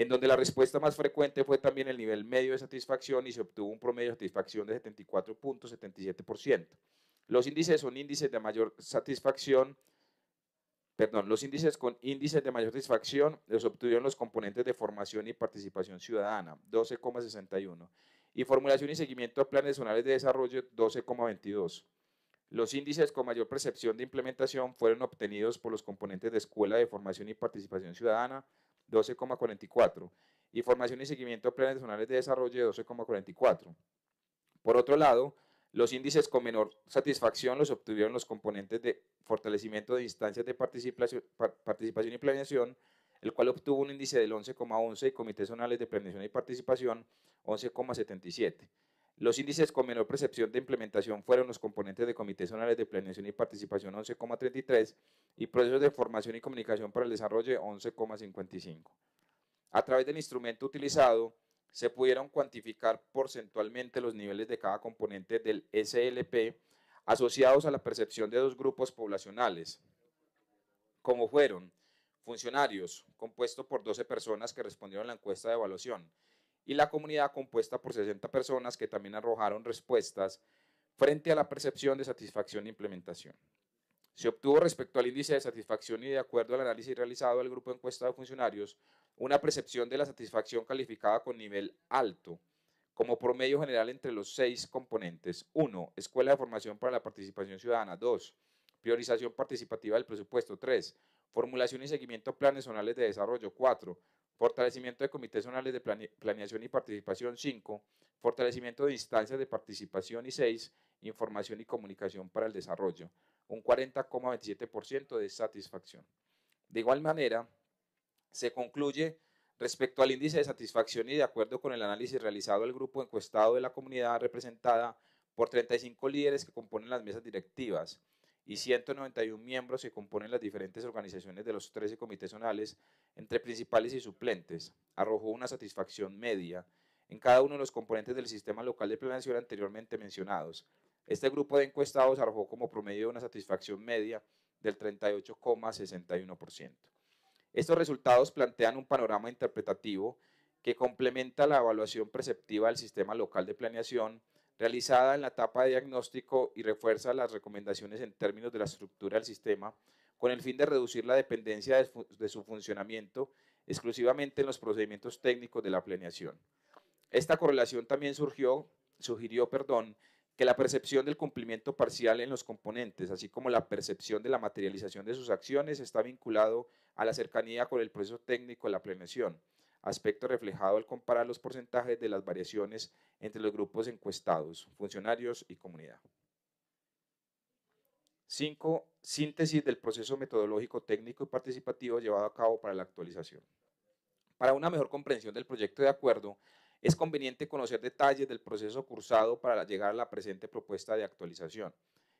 en donde la respuesta más frecuente fue también el nivel medio de satisfacción y se obtuvo un promedio de satisfacción de 74.77%. Los índices son índices de mayor satisfacción, perdón, los índices con índices de mayor satisfacción los obtuvieron los componentes de formación y participación ciudadana, 12,61, y formulación y seguimiento de planes zonales de desarrollo, 12,22. Los índices con mayor percepción de implementación fueron obtenidos por los componentes de Escuela de Formación y Participación Ciudadana, 12,44 y formación y seguimiento de planes zonales de desarrollo de 12,44. Por otro lado, los índices con menor satisfacción los obtuvieron los componentes de fortalecimiento de instancias de participación, y planeación, el cual obtuvo un índice del 11,11 y comités zonales de planeación y participación 11,77. Los índices con menor percepción de implementación fueron los componentes de comités zonales de planeación y participación 11,33 y procesos de formación y comunicación para el desarrollo 11,55. A través del instrumento utilizado, se pudieron cuantificar porcentualmente los niveles de cada componente del SLP asociados a la percepción de dos grupos poblacionales, como fueron funcionarios, compuesto por 12 personas que respondieron a la encuesta de evaluación, y la comunidad compuesta por 60 personas que también arrojaron respuestas frente a la percepción de satisfacción e implementación. Se obtuvo respecto al índice de satisfacción y de acuerdo al análisis realizado del grupo de encuesta de funcionarios, una percepción de la satisfacción calificada con nivel alto, como promedio general entre los seis componentes. 1. Escuela de formación para la participación ciudadana. 2. Priorización participativa del presupuesto. 3. Formulación y seguimiento de planes zonales de desarrollo. 4. Fortalecimiento de comités zonales de planeación y participación 5, fortalecimiento de instancias de participación y 6, información y comunicación para el desarrollo, un 40,27% de satisfacción. De igual manera, se concluye respecto al índice de satisfacción y de acuerdo con el análisis realizado al grupo encuestado de la comunidad representada por 35 líderes que componen las mesas directivas, y 191 miembros que componen las diferentes organizaciones de los 13 comités zonales, entre principales y suplentes, arrojó una satisfacción media en cada uno de los componentes del sistema local de planeación anteriormente mencionados. Este grupo de encuestados arrojó como promedio una satisfacción media del 38,61%. Estos resultados plantean un panorama interpretativo que complementa la evaluación preceptiva del sistema local de planeación realizada en la etapa de diagnóstico y refuerza las recomendaciones en términos de la estructura del sistema con el fin de reducir la dependencia de, su funcionamiento exclusivamente en los procedimientos técnicos de la planeación. Esta correlación también sugirió perdón, que la percepción del cumplimiento parcial en los componentes, así como la percepción de la materialización de sus acciones, está vinculado a la cercanía con el proceso técnico de la planeación aspecto reflejado al comparar los porcentajes de las variaciones entre los grupos encuestados, funcionarios y comunidad. 5. Síntesis del proceso metodológico técnico y participativo llevado a cabo para la actualización. Para una mejor comprensión del proyecto de acuerdo, es conveniente conocer detalles del proceso cursado para llegar a la presente propuesta de actualización.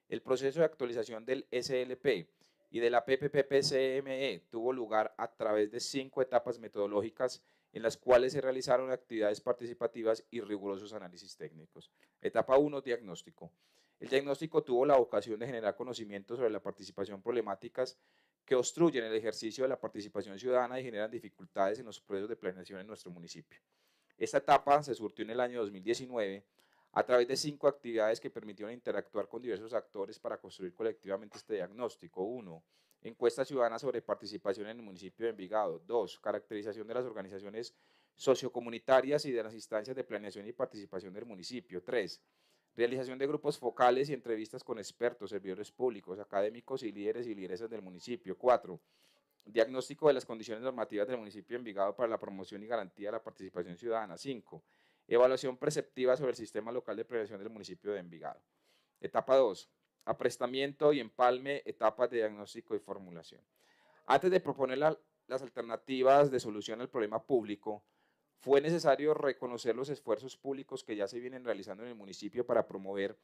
El proceso de actualización del SLP y de la PPPCME tuvo lugar a través de cinco etapas metodológicas en las cuales se realizaron actividades participativas y rigurosos análisis técnicos. Etapa 1, diagnóstico. El diagnóstico tuvo la vocación de generar conocimiento sobre la participación problemáticas que obstruyen el ejercicio de la participación ciudadana y generan dificultades en los procesos de planeación en nuestro municipio. Esta etapa se surtió en el año 2019 a través de cinco actividades que permitieron interactuar con diversos actores para construir colectivamente este diagnóstico. Uno, encuesta ciudadana sobre participación en el municipio de Envigado. Dos, caracterización de las organizaciones sociocomunitarias y de las instancias de planeación y participación del municipio. Tres, realización de grupos focales y entrevistas con expertos, servidores públicos, académicos y líderes y lideresas del municipio. Cuatro, diagnóstico de las condiciones normativas del municipio de Envigado para la promoción y garantía de la participación ciudadana. Cinco, Evaluación preceptiva sobre el sistema local de prevención del municipio de Envigado. Etapa 2. Aprestamiento y empalme, etapas de diagnóstico y formulación. Antes de proponer las alternativas de solución al problema público, fue necesario reconocer los esfuerzos públicos que ya se vienen realizando en el municipio para promover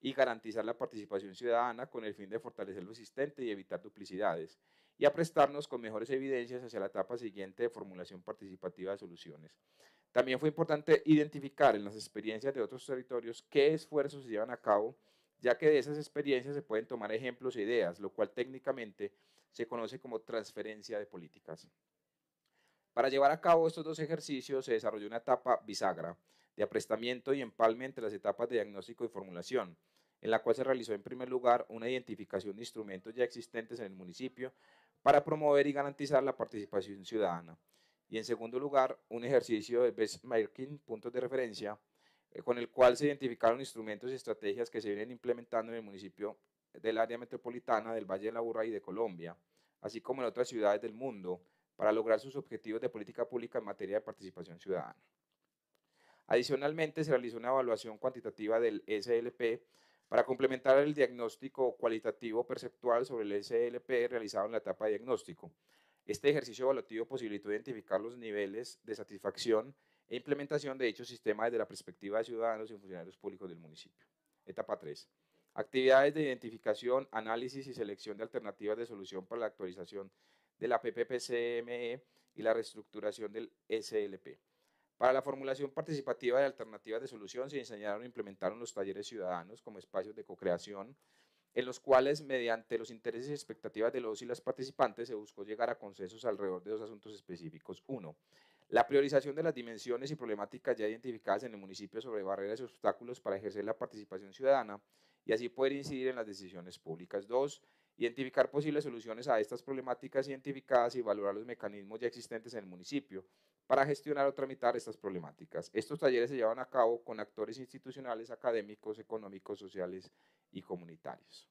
y garantizar la participación ciudadana con el fin de fortalecer lo existente y evitar duplicidades, y aprestarnos con mejores evidencias hacia la etapa siguiente de formulación participativa de soluciones. También fue importante identificar en las experiencias de otros territorios qué esfuerzos se llevan a cabo, ya que de esas experiencias se pueden tomar ejemplos e ideas, lo cual técnicamente se conoce como transferencia de políticas. Para llevar a cabo estos dos ejercicios se desarrolló una etapa bisagra de aprestamiento y empalme entre las etapas de diagnóstico y formulación, en la cual se realizó en primer lugar una identificación de instrumentos ya existentes en el municipio para promover y garantizar la participación ciudadana. Y en segundo lugar, un ejercicio de benchmarking, puntos de referencia, eh, con el cual se identificaron instrumentos y estrategias que se vienen implementando en el municipio del área metropolitana del Valle de la Burra y de Colombia, así como en otras ciudades del mundo, para lograr sus objetivos de política pública en materia de participación ciudadana. Adicionalmente, se realizó una evaluación cuantitativa del SLP para complementar el diagnóstico cualitativo perceptual sobre el SLP realizado en la etapa de diagnóstico, este ejercicio evaluativo posibilitó identificar los niveles de satisfacción e implementación de dicho sistema desde la perspectiva de ciudadanos y funcionarios públicos del municipio. Etapa 3. Actividades de identificación, análisis y selección de alternativas de solución para la actualización de la PPPCME y la reestructuración del SLP. Para la formulación participativa de alternativas de solución se diseñaron e implementaron los talleres ciudadanos como espacios de co creación en los cuales, mediante los intereses y expectativas de los y las participantes, se buscó llegar a consensos alrededor de dos asuntos específicos. Uno, la priorización de las dimensiones y problemáticas ya identificadas en el municipio sobre barreras y obstáculos para ejercer la participación ciudadana y así poder incidir en las decisiones públicas. Dos, identificar posibles soluciones a estas problemáticas identificadas y valorar los mecanismos ya existentes en el municipio para gestionar o tramitar estas problemáticas. Estos talleres se llevan a cabo con actores institucionales, académicos, económicos, sociales y comunitarios.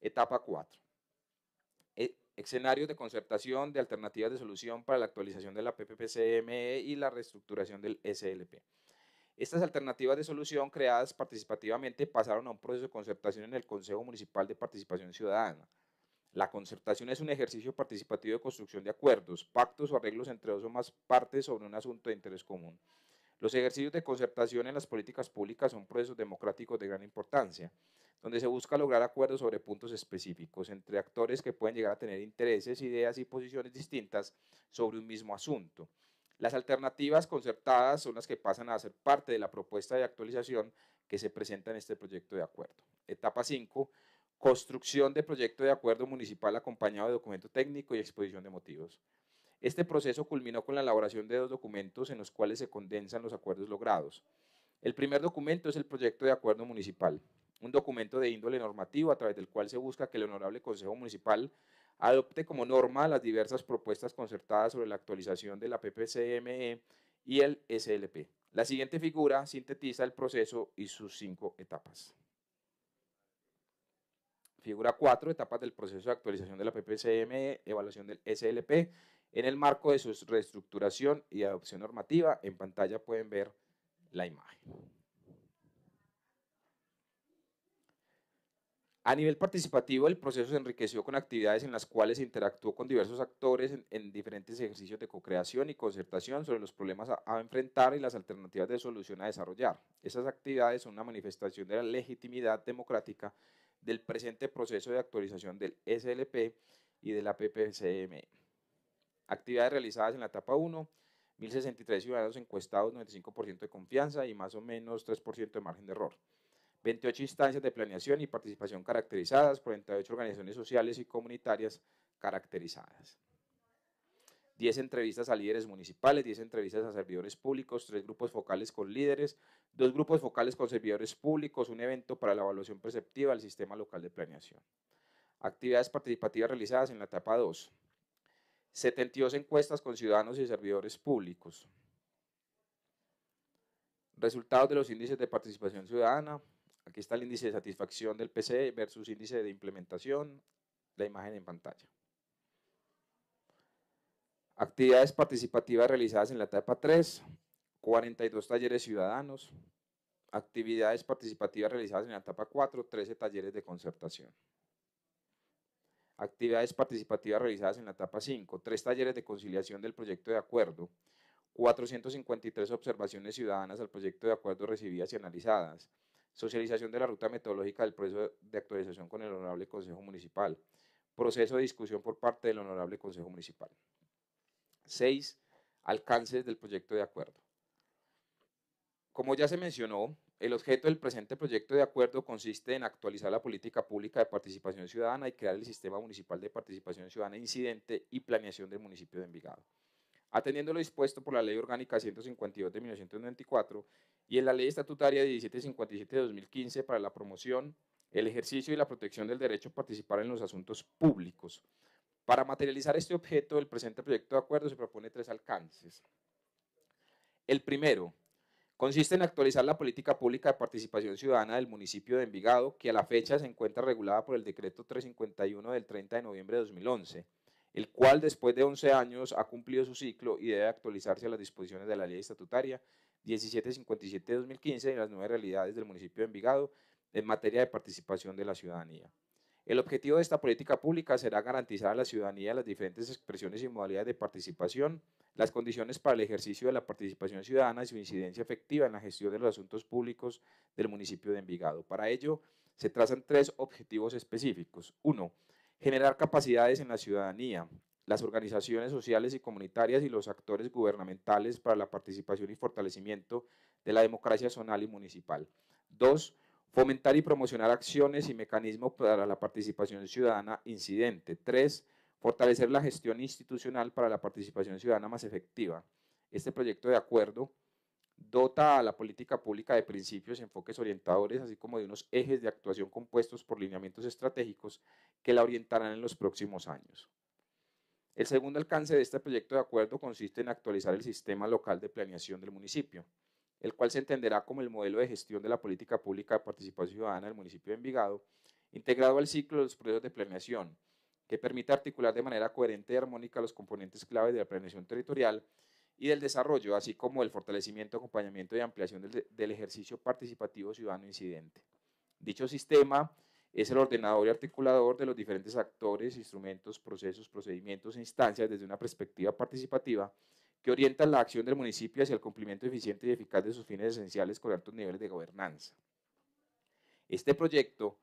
Etapa 4. E, escenarios de concertación de alternativas de solución para la actualización de la PPPCME y la reestructuración del SLP. Estas alternativas de solución creadas participativamente pasaron a un proceso de concertación en el Consejo Municipal de Participación Ciudadana. La concertación es un ejercicio participativo de construcción de acuerdos, pactos o arreglos entre dos o más partes sobre un asunto de interés común. Los ejercicios de concertación en las políticas públicas son procesos democráticos de gran importancia, donde se busca lograr acuerdos sobre puntos específicos entre actores que pueden llegar a tener intereses, ideas y posiciones distintas sobre un mismo asunto. Las alternativas concertadas son las que pasan a ser parte de la propuesta de actualización que se presenta en este proyecto de acuerdo. Etapa 5, construcción de proyecto de acuerdo municipal acompañado de documento técnico y exposición de motivos. Este proceso culminó con la elaboración de dos documentos en los cuales se condensan los acuerdos logrados. El primer documento es el proyecto de acuerdo municipal, un documento de índole normativo a través del cual se busca que el Honorable Consejo Municipal adopte como norma las diversas propuestas concertadas sobre la actualización de la PPCME y el SLP. La siguiente figura sintetiza el proceso y sus cinco etapas. Figura 4, etapas del proceso de actualización de la PPCME, evaluación del SLP, en el marco de su reestructuración y adopción normativa. En pantalla pueden ver la imagen. A nivel participativo, el proceso se enriqueció con actividades en las cuales se interactuó con diversos actores en, diferentes ejercicios de co-creación y concertación sobre los problemas a, enfrentar y las alternativas de solución a desarrollar. Esas actividades son una manifestación de la legitimidad democrática del presente proceso de actualización del SLP y de la PPCM. Actividades realizadas en la etapa 1, 1.063 ciudadanos encuestados, 95% de confianza y más o menos 3% de margen de error. 28 instancias de planeación y participación caracterizadas, 48 organizaciones sociales y comunitarias caracterizadas. 10 entrevistas a líderes municipales, 10 entrevistas a servidores públicos, 3 grupos focales con líderes, 2 grupos focales con servidores públicos, un evento para la evaluación perceptiva del sistema local de planeación. Actividades participativas realizadas en la etapa 2. 72 encuestas con ciudadanos y servidores públicos. Resultados de los índices de participación ciudadana, Aquí está el índice de satisfacción del PC versus índice de implementación, la imagen en pantalla. Actividades participativas realizadas en la etapa 3, 42 talleres ciudadanos. Actividades participativas realizadas en la etapa 4, 13 talleres de concertación. Actividades participativas realizadas en la etapa 5, 3 talleres de conciliación del proyecto de acuerdo, 453 observaciones ciudadanas al proyecto de acuerdo recibidas y analizadas, Socialización de la ruta metodológica del proceso de actualización con el Honorable Consejo Municipal. Proceso de discusión por parte del Honorable Consejo Municipal. 6. Alcances del proyecto de acuerdo. Como ya se mencionó, el objeto del presente proyecto de acuerdo consiste en actualizar la política pública de participación ciudadana y crear el sistema municipal de participación ciudadana incidente y planeación del municipio de Envigado atendiendo lo dispuesto por la Ley Orgánica 152 de 1994 y en la Ley Estatutaria 1757 de 2015 para la promoción, el ejercicio y la protección del derecho a participar en los asuntos públicos. Para materializar este objeto, el presente proyecto de acuerdo se propone tres alcances. El primero, consiste en actualizar la política pública de participación ciudadana del municipio de Envigado, que a la fecha se encuentra regulada por el decreto 351 del 30 de noviembre de 2011 el cual después de 11 años ha cumplido su ciclo y debe actualizarse a las disposiciones de la ley estatutaria 1757-2015 y las nuevas realidades del municipio de Envigado en materia de participación de la ciudadanía. El objetivo de esta política pública será garantizar a la ciudadanía las diferentes expresiones y modalidades de participación, las condiciones para el ejercicio de la participación ciudadana y su incidencia efectiva en la gestión de los asuntos públicos del municipio de Envigado. Para ello, se trazan tres objetivos específicos. Uno, Generar capacidades en la ciudadanía, las organizaciones sociales y comunitarias y los actores gubernamentales para la participación y fortalecimiento de la democracia zonal y municipal. Dos, fomentar y promocionar acciones y mecanismos para la participación ciudadana incidente. Tres, fortalecer la gestión institucional para la participación ciudadana más efectiva. Este proyecto de acuerdo dota a la política pública de principios y enfoques orientadores, así como de unos ejes de actuación compuestos por lineamientos estratégicos que la orientarán en los próximos años. El segundo alcance de este proyecto de acuerdo consiste en actualizar el sistema local de planeación del municipio, el cual se entenderá como el modelo de gestión de la política pública de participación ciudadana del municipio de Envigado, integrado al ciclo de los proyectos de planeación, que permite articular de manera coherente y armónica los componentes clave de la planeación territorial y del desarrollo, así como el fortalecimiento, acompañamiento y ampliación del, ejercicio participativo ciudadano incidente. Dicho sistema es el ordenador y articulador de los diferentes actores, instrumentos, procesos, procedimientos e instancias desde una perspectiva participativa que orienta la acción del municipio hacia el cumplimiento eficiente y eficaz de sus fines esenciales con altos niveles de gobernanza. Este proyecto,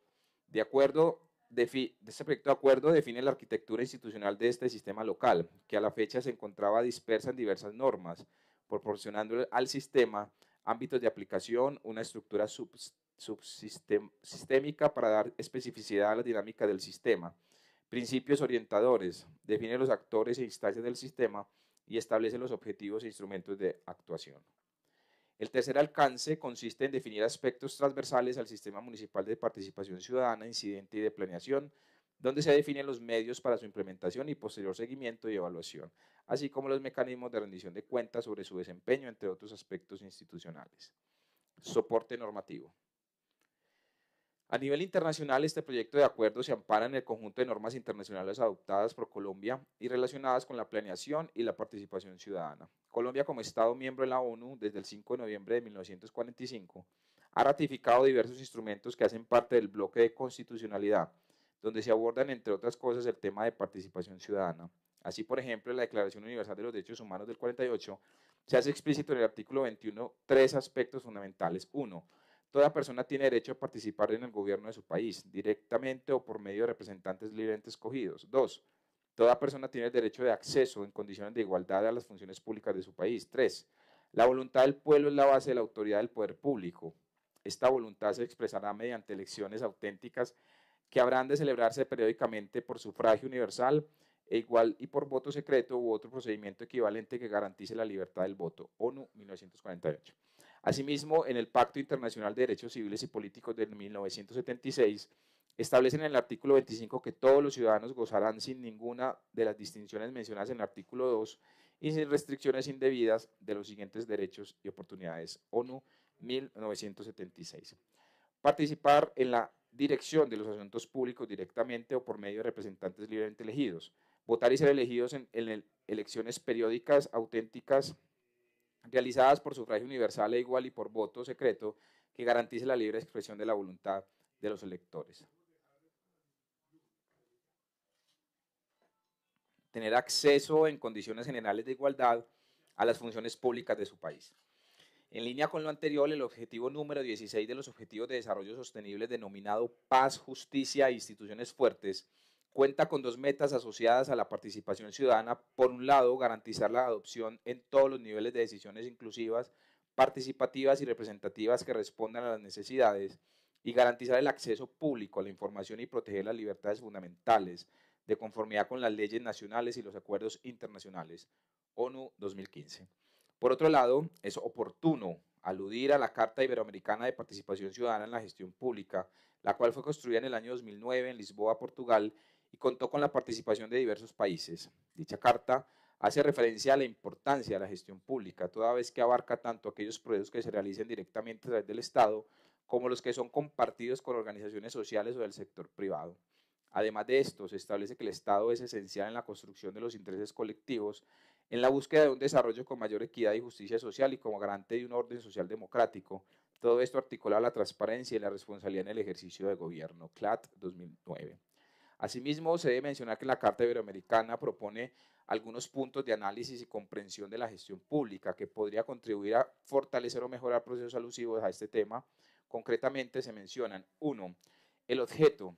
de acuerdo de este proyecto de acuerdo define la arquitectura institucional de este sistema local, que a la fecha se encontraba dispersa en diversas normas, proporcionando al sistema ámbitos de aplicación, una estructura subsistémica para dar especificidad a la dinámica del sistema, principios orientadores, define los actores e instancias del sistema y establece los objetivos e instrumentos de actuación. El tercer alcance consiste en definir aspectos transversales al sistema municipal de participación ciudadana, incidente y de planeación, donde se definen los medios para su implementación y posterior seguimiento y evaluación, así como los mecanismos de rendición de cuentas sobre su desempeño, entre otros aspectos institucionales. Soporte normativo. A nivel internacional, este proyecto de acuerdo se ampara en el conjunto de normas internacionales adoptadas por Colombia y relacionadas con la planeación y la participación ciudadana. Colombia, como Estado miembro de la ONU desde el 5 de noviembre de 1945, ha ratificado diversos instrumentos que hacen parte del bloque de constitucionalidad, donde se abordan, entre otras cosas, el tema de participación ciudadana. Así, por ejemplo, en la Declaración Universal de los Derechos Humanos del 48 se hace explícito en el artículo 21 tres aspectos fundamentales. Uno, Toda persona tiene derecho a participar en el gobierno de su país, directamente o por medio de representantes libremente escogidos. Dos, toda persona tiene el derecho de acceso en condiciones de igualdad a las funciones públicas de su país. Tres, la voluntad del pueblo es la base de la autoridad del poder público. Esta voluntad se expresará mediante elecciones auténticas que habrán de celebrarse periódicamente por sufragio universal e igual y por voto secreto u otro procedimiento equivalente que garantice la libertad del voto. ONU 1948. Asimismo, en el Pacto Internacional de Derechos Civiles y Políticos de 1976, establecen en el artículo 25 que todos los ciudadanos gozarán sin ninguna de las distinciones mencionadas en el artículo 2 y sin restricciones indebidas de los siguientes derechos y oportunidades. ONU 1976. Participar en la dirección de los asuntos públicos directamente o por medio de representantes libremente elegidos. Votar y ser elegidos en, elecciones periódicas auténticas realizadas por sufragio universal e igual y por voto secreto que garantice la libre expresión de la voluntad de los electores. Tener acceso en condiciones generales de igualdad a las funciones públicas de su país. En línea con lo anterior, el objetivo número 16 de los Objetivos de Desarrollo Sostenible, denominado Paz, Justicia e Instituciones Fuertes, Cuenta con dos metas asociadas a la participación ciudadana. Por un lado, garantizar la adopción en todos los niveles de decisiones inclusivas, participativas y representativas que respondan a las necesidades y garantizar el acceso público a la información y proteger las libertades fundamentales de conformidad con las leyes nacionales y los acuerdos internacionales. ONU 2015. Por otro lado, es oportuno aludir a la Carta Iberoamericana de Participación Ciudadana en la Gestión Pública, la cual fue construida en el año 2009 en Lisboa, Portugal, y contó con la participación de diversos países. Dicha carta hace referencia a la importancia de la gestión pública, toda vez que abarca tanto aquellos proyectos que se realicen directamente a través del Estado como los que son compartidos con organizaciones sociales o del sector privado. Además de esto, se establece que el Estado es esencial en la construcción de los intereses colectivos, en la búsqueda de un desarrollo con mayor equidad y justicia social y como garante de un orden social democrático. Todo esto articula la transparencia y la responsabilidad en el ejercicio de gobierno. CLAT 2009. Asimismo, se debe mencionar que la Carta Iberoamericana propone algunos puntos de análisis y comprensión de la gestión pública que podría contribuir a fortalecer o mejorar procesos alusivos a este tema. Concretamente se mencionan, uno, el objeto,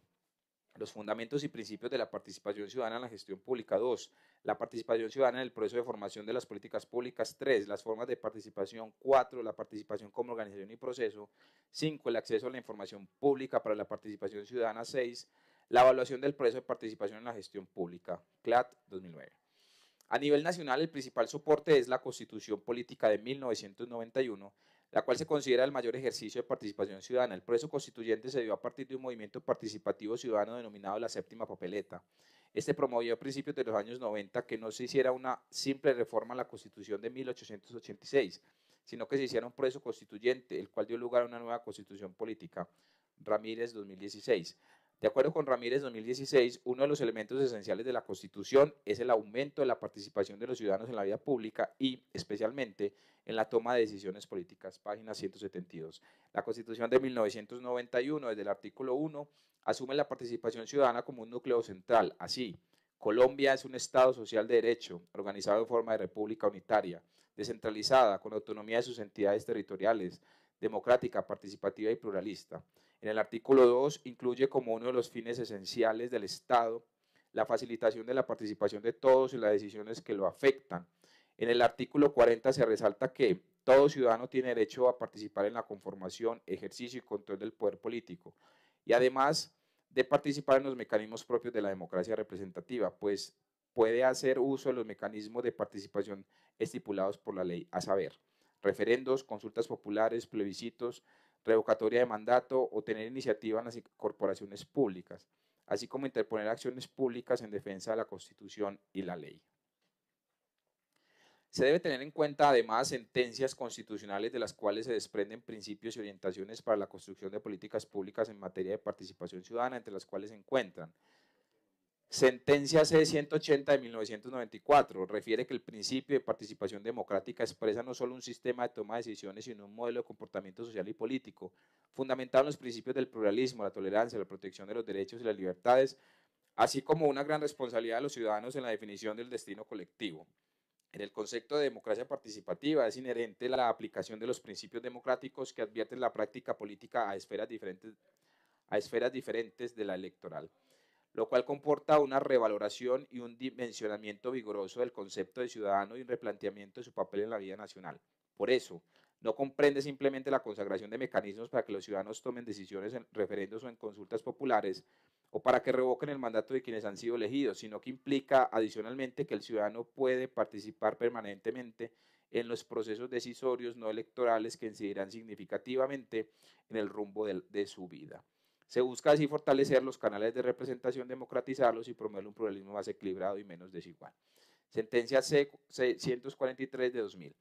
los fundamentos y principios de la participación ciudadana en la gestión pública. Dos, la participación ciudadana en el proceso de formación de las políticas públicas. Tres, las formas de participación. Cuatro, la participación como organización y proceso. Cinco, el acceso a la información pública para la participación ciudadana. Seis, la evaluación del proceso de participación en la gestión pública, CLAT 2009. A nivel nacional, el principal soporte es la Constitución Política de 1991, la cual se considera el mayor ejercicio de participación ciudadana. El proceso constituyente se dio a partir de un movimiento participativo ciudadano denominado la Séptima Papeleta. Este promovió a principios de los años 90 que no se hiciera una simple reforma a la Constitución de 1886, sino que se hiciera un proceso constituyente, el cual dio lugar a una nueva constitución política. Ramírez 2016. De acuerdo con Ramírez 2016, uno de los elementos esenciales de la Constitución es el aumento de la participación de los ciudadanos en la vida pública y, especialmente, en la toma de decisiones políticas. Página 172. La Constitución de 1991, desde el artículo 1, asume la participación ciudadana como un núcleo central. Así, Colombia es un Estado social de derecho, organizado en forma de república unitaria, descentralizada, con autonomía de sus entidades territoriales, democrática, participativa y pluralista. En el artículo 2 incluye como uno de los fines esenciales del Estado la facilitación de la participación de todos en las decisiones que lo afectan. En el artículo 40 se resalta que todo ciudadano tiene derecho a participar en la conformación, ejercicio y control del poder político y además de participar en los mecanismos propios de la democracia representativa, pues puede hacer uso de los mecanismos de participación estipulados por la ley, a saber, referendos, consultas populares, plebiscitos, revocatoria de mandato o tener iniciativa en las corporaciones públicas, así como interponer acciones públicas en defensa de la Constitución y la ley. Se debe tener en cuenta además sentencias constitucionales de las cuales se desprenden principios y orientaciones para la construcción de políticas públicas en materia de participación ciudadana, entre las cuales se encuentran Sentencia C-180 de 1994 refiere que el principio de participación democrática expresa no solo un sistema de toma de decisiones, sino un modelo de comportamiento social y político, fundamentado en los principios del pluralismo, la tolerancia, la protección de los derechos y las libertades, así como una gran responsabilidad de los ciudadanos en la definición del destino colectivo. En el concepto de democracia participativa es inherente la aplicación de los principios democráticos que advierten la práctica política a esferas diferentes, a esferas diferentes de la electoral lo cual comporta una revaloración y un dimensionamiento vigoroso del concepto de ciudadano y un replanteamiento de su papel en la vida nacional. Por eso, no comprende simplemente la consagración de mecanismos para que los ciudadanos tomen decisiones en referendos o en consultas populares o para que revoquen el mandato de quienes han sido elegidos, sino que implica adicionalmente que el ciudadano puede participar permanentemente en los procesos decisorios no electorales que incidirán significativamente en el rumbo de su vida. Se busca así fortalecer los canales de representación, democratizarlos y promover un pluralismo más equilibrado y menos desigual. Sentencia C 143 de 2000.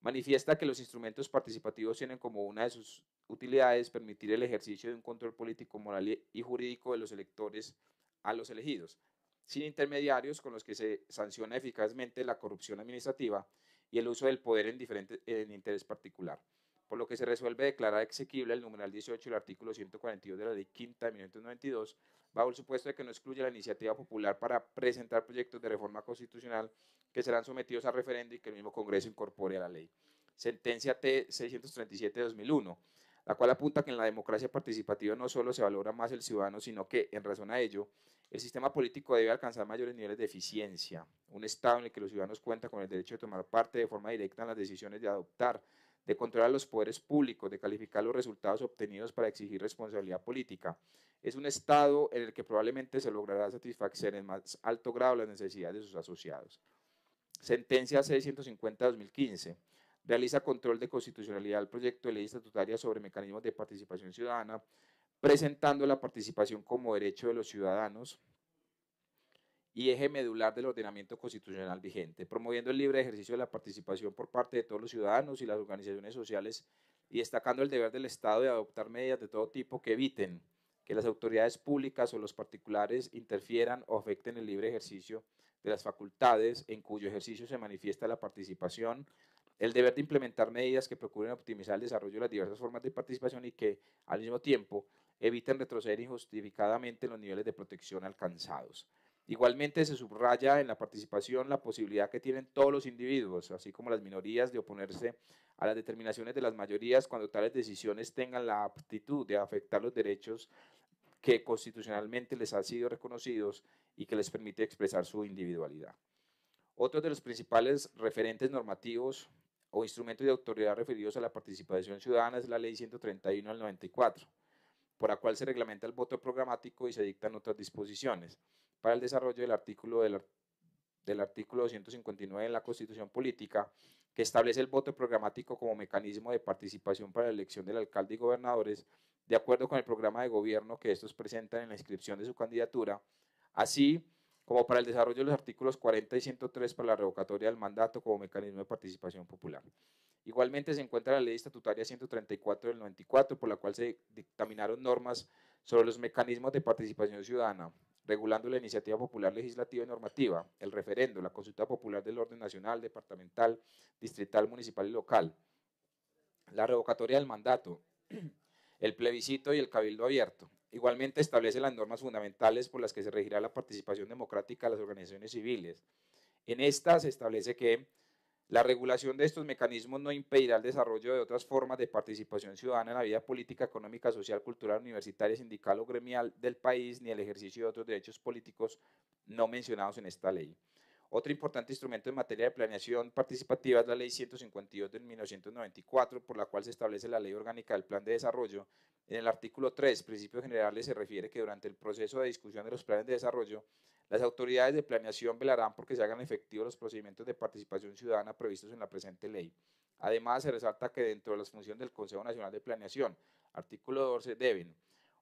Manifiesta que los instrumentos participativos tienen como una de sus utilidades permitir el ejercicio de un control político, moral y jurídico de los electores a los elegidos, sin intermediarios con los que se sanciona eficazmente la corrupción administrativa y el uso del poder en, en interés particular por lo que se resuelve declarar exequible el numeral 18 del artículo 142 de la Ley Quinta de 1992, bajo el supuesto de que no excluye la iniciativa popular para presentar proyectos de reforma constitucional que serán sometidos a referendo y que el mismo Congreso incorpore a la ley. Sentencia T-637 2001, la cual apunta que en la democracia participativa no solo se valora más el ciudadano, sino que, en razón a ello, el sistema político debe alcanzar mayores niveles de eficiencia, un Estado en el que los ciudadanos cuentan con el derecho de tomar parte de forma directa en las decisiones de adoptar de controlar los poderes públicos, de calificar los resultados obtenidos para exigir responsabilidad política. Es un estado en el que probablemente se logrará satisfacer en más alto grado las necesidades de sus asociados. Sentencia 650-2015. Realiza control de constitucionalidad del proyecto de ley estatutaria sobre mecanismos de participación ciudadana, presentando la participación como derecho de los ciudadanos, y eje medular del ordenamiento constitucional vigente, promoviendo el libre ejercicio de la participación por parte de todos los ciudadanos y las organizaciones sociales y destacando el deber del Estado de adoptar medidas de todo tipo que eviten que las autoridades públicas o los particulares interfieran o afecten el libre ejercicio de las facultades en cuyo ejercicio se manifiesta la participación, el deber de implementar medidas que procuren optimizar el desarrollo de las diversas formas de participación y que, al mismo tiempo, eviten retroceder injustificadamente los niveles de protección alcanzados. Igualmente se subraya en la participación la posibilidad que tienen todos los individuos, así como las minorías, de oponerse a las determinaciones de las mayorías cuando tales decisiones tengan la aptitud de afectar los derechos que constitucionalmente les han sido reconocidos y que les permite expresar su individualidad. Otro de los principales referentes normativos o instrumentos de autoridad referidos a la participación ciudadana es la Ley 131 al 94, por la cual se reglamenta el voto programático y se dictan otras disposiciones para el desarrollo del artículo del, artículo 259 de la Constitución Política, que establece el voto programático como mecanismo de participación para la elección del alcalde y gobernadores, de acuerdo con el programa de gobierno que estos presentan en la inscripción de su candidatura, así como para el desarrollo de los artículos 40 y 103 para la revocatoria del mandato como mecanismo de participación popular. Igualmente se encuentra la ley estatutaria 134 del 94, por la cual se dictaminaron normas sobre los mecanismos de participación ciudadana, regulando la iniciativa popular legislativa y normativa, el referendo, la consulta popular del orden nacional, departamental, distrital, municipal y local, la revocatoria del mandato, el plebiscito y el cabildo abierto. Igualmente establece las normas fundamentales por las que se regirá la participación democrática de las organizaciones civiles. En estas se establece que la regulación de estos mecanismos no impedirá el desarrollo de otras formas de participación ciudadana en la vida política, económica, social, cultural, universitaria, sindical o gremial del país, ni el ejercicio de otros derechos políticos no mencionados en esta ley. Otro importante instrumento en materia de planeación participativa es la Ley 152 de 1994, por la cual se establece la Ley Orgánica del Plan de Desarrollo. En el artículo 3, principios generales, se refiere que durante el proceso de discusión de los planes de desarrollo, las autoridades de planeación velarán porque se hagan efectivos los procedimientos de participación ciudadana previstos en la presente ley. Además, se resalta que dentro de las funciones del Consejo Nacional de Planeación, artículo 12, deben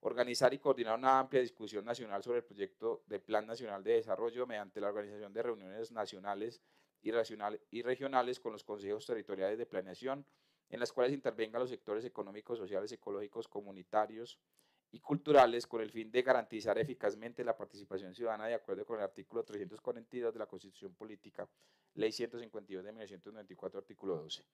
organizar y coordinar una amplia discusión nacional sobre el proyecto de Plan Nacional de Desarrollo mediante la organización de reuniones nacionales y, regionales con los consejos territoriales de planeación, en las cuales intervengan los sectores económicos, sociales, ecológicos, comunitarios y culturales con el fin de garantizar eficazmente la participación ciudadana de acuerdo con el artículo 342 de la Constitución Política, Ley 152 de 1994, artículo 12.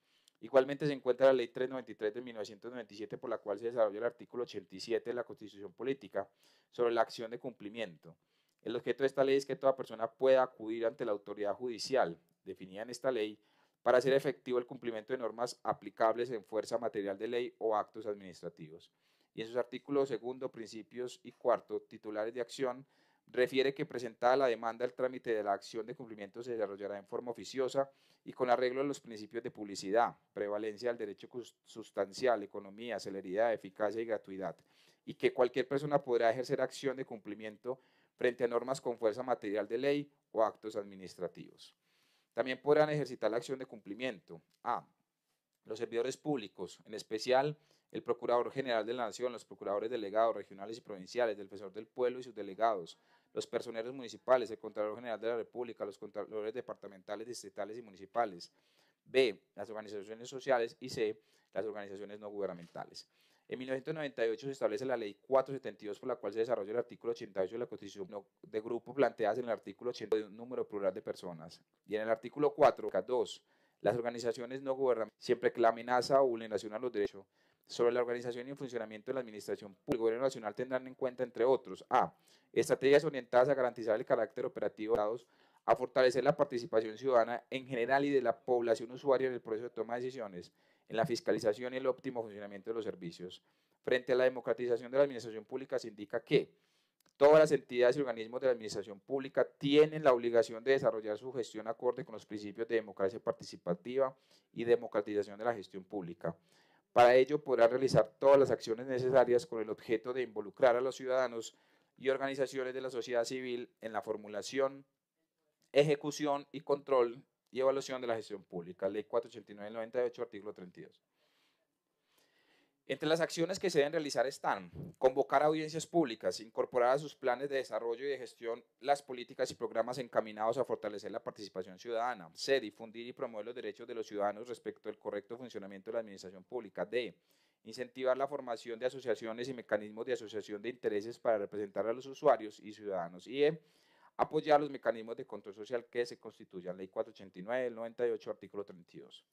Igualmente se encuentra la Ley 393 de 1997 por la cual se desarrolla el artículo 87 de la Constitución Política sobre la acción de cumplimiento. El objeto de esta ley es que toda persona pueda acudir ante la autoridad judicial definida en esta ley para hacer efectivo el cumplimiento de normas aplicables en fuerza material de ley o actos administrativos. Y en sus artículos segundo, principios y cuarto, titulares de acción, refiere que presentada la demanda, el trámite de la acción de cumplimiento se desarrollará en forma oficiosa y con arreglo a los principios de publicidad, prevalencia del derecho sustancial, economía, celeridad, eficacia y gratuidad, y que cualquier persona podrá ejercer acción de cumplimiento frente a normas con fuerza material de ley o actos administrativos. También podrán ejercitar la acción de cumplimiento. A. Los servidores públicos, en especial el Procurador General de la Nación, los procuradores delegados regionales y provinciales, el defensor del pueblo y sus delegados, los personeros municipales, el Contralor General de la República, los contralores departamentales, distritales y municipales. B, las organizaciones sociales y C, las organizaciones no gubernamentales. En 1998 se establece la ley 472 por la cual se desarrolla el artículo 88 de la Constitución de grupo planteadas en el artículo 80 de un número plural de personas. Y en el artículo 4, 2, las organizaciones no gubernamentales siempre que la amenaza o vulneración a los derechos sobre la organización y funcionamiento de la administración pública, el gobierno nacional tendrán en cuenta, entre otros, a estrategias orientadas a garantizar el carácter operativo de dados, a fortalecer la participación ciudadana en general y de la población usuaria en el proceso de toma de decisiones, en la fiscalización y el óptimo funcionamiento de los servicios. Frente a la democratización de la administración pública, se indica que Todas las entidades y organismos de la administración pública tienen la obligación de desarrollar su gestión acorde con los principios de democracia participativa y democratización de la gestión pública. Para ello podrá realizar todas las acciones necesarias con el objeto de involucrar a los ciudadanos y organizaciones de la sociedad civil en la formulación, ejecución y control y evaluación de la gestión pública. Ley 489 98, artículo 32. Entre las acciones que se deben realizar están convocar audiencias públicas, incorporar a sus planes de desarrollo y de gestión las políticas y programas encaminados a fortalecer la participación ciudadana. C. Difundir y promover los derechos de los ciudadanos respecto al correcto funcionamiento de la administración pública. D. Incentivar la formación de asociaciones y mecanismos de asociación de intereses para representar a los usuarios y ciudadanos. Y E apoyar los mecanismos de control social que se constituyan. Ley 489 del 98, artículo 32.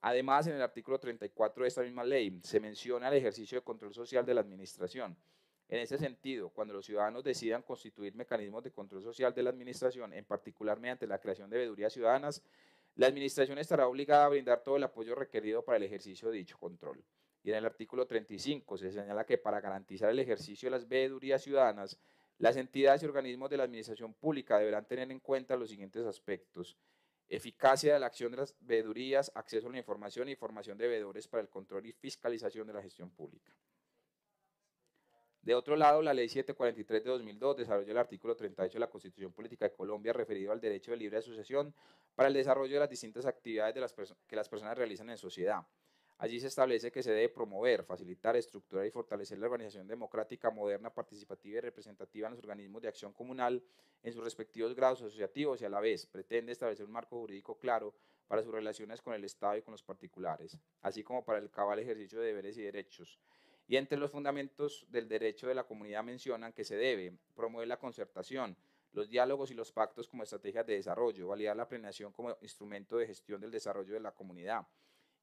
Además, en el artículo 34 de esta misma ley se menciona el ejercicio de control social de la Administración. En ese sentido, cuando los ciudadanos decidan constituir mecanismos de control social de la Administración, en particular mediante la creación de vedurías ciudadanas, la Administración estará obligada a brindar todo el apoyo requerido para el ejercicio de dicho control. Y en el artículo 35 se señala que para garantizar el ejercicio de las vedurías ciudadanas, las entidades y organismos de la Administración Pública deberán tener en cuenta los siguientes aspectos eficacia de la acción de las veedurías, acceso a la información y formación de veedores para el control y fiscalización de la gestión pública. De otro lado, la Ley 743 de 2002 desarrolla el artículo 38 de la Constitución Política de Colombia referido al derecho de libre asociación para el desarrollo de las distintas actividades que las personas realizan en sociedad. Allí se establece que se debe promover, facilitar, estructurar y fortalecer la organización democrática moderna, participativa y representativa en los organismos de acción comunal en sus respectivos grados asociativos y a la vez pretende establecer un marco jurídico claro para sus relaciones con el Estado y con los particulares, así como para el cabal ejercicio de deberes y derechos. Y entre los fundamentos del derecho de la comunidad mencionan que se debe promover la concertación, los diálogos y los pactos como estrategias de desarrollo, validar la planeación como instrumento de gestión del desarrollo de la comunidad,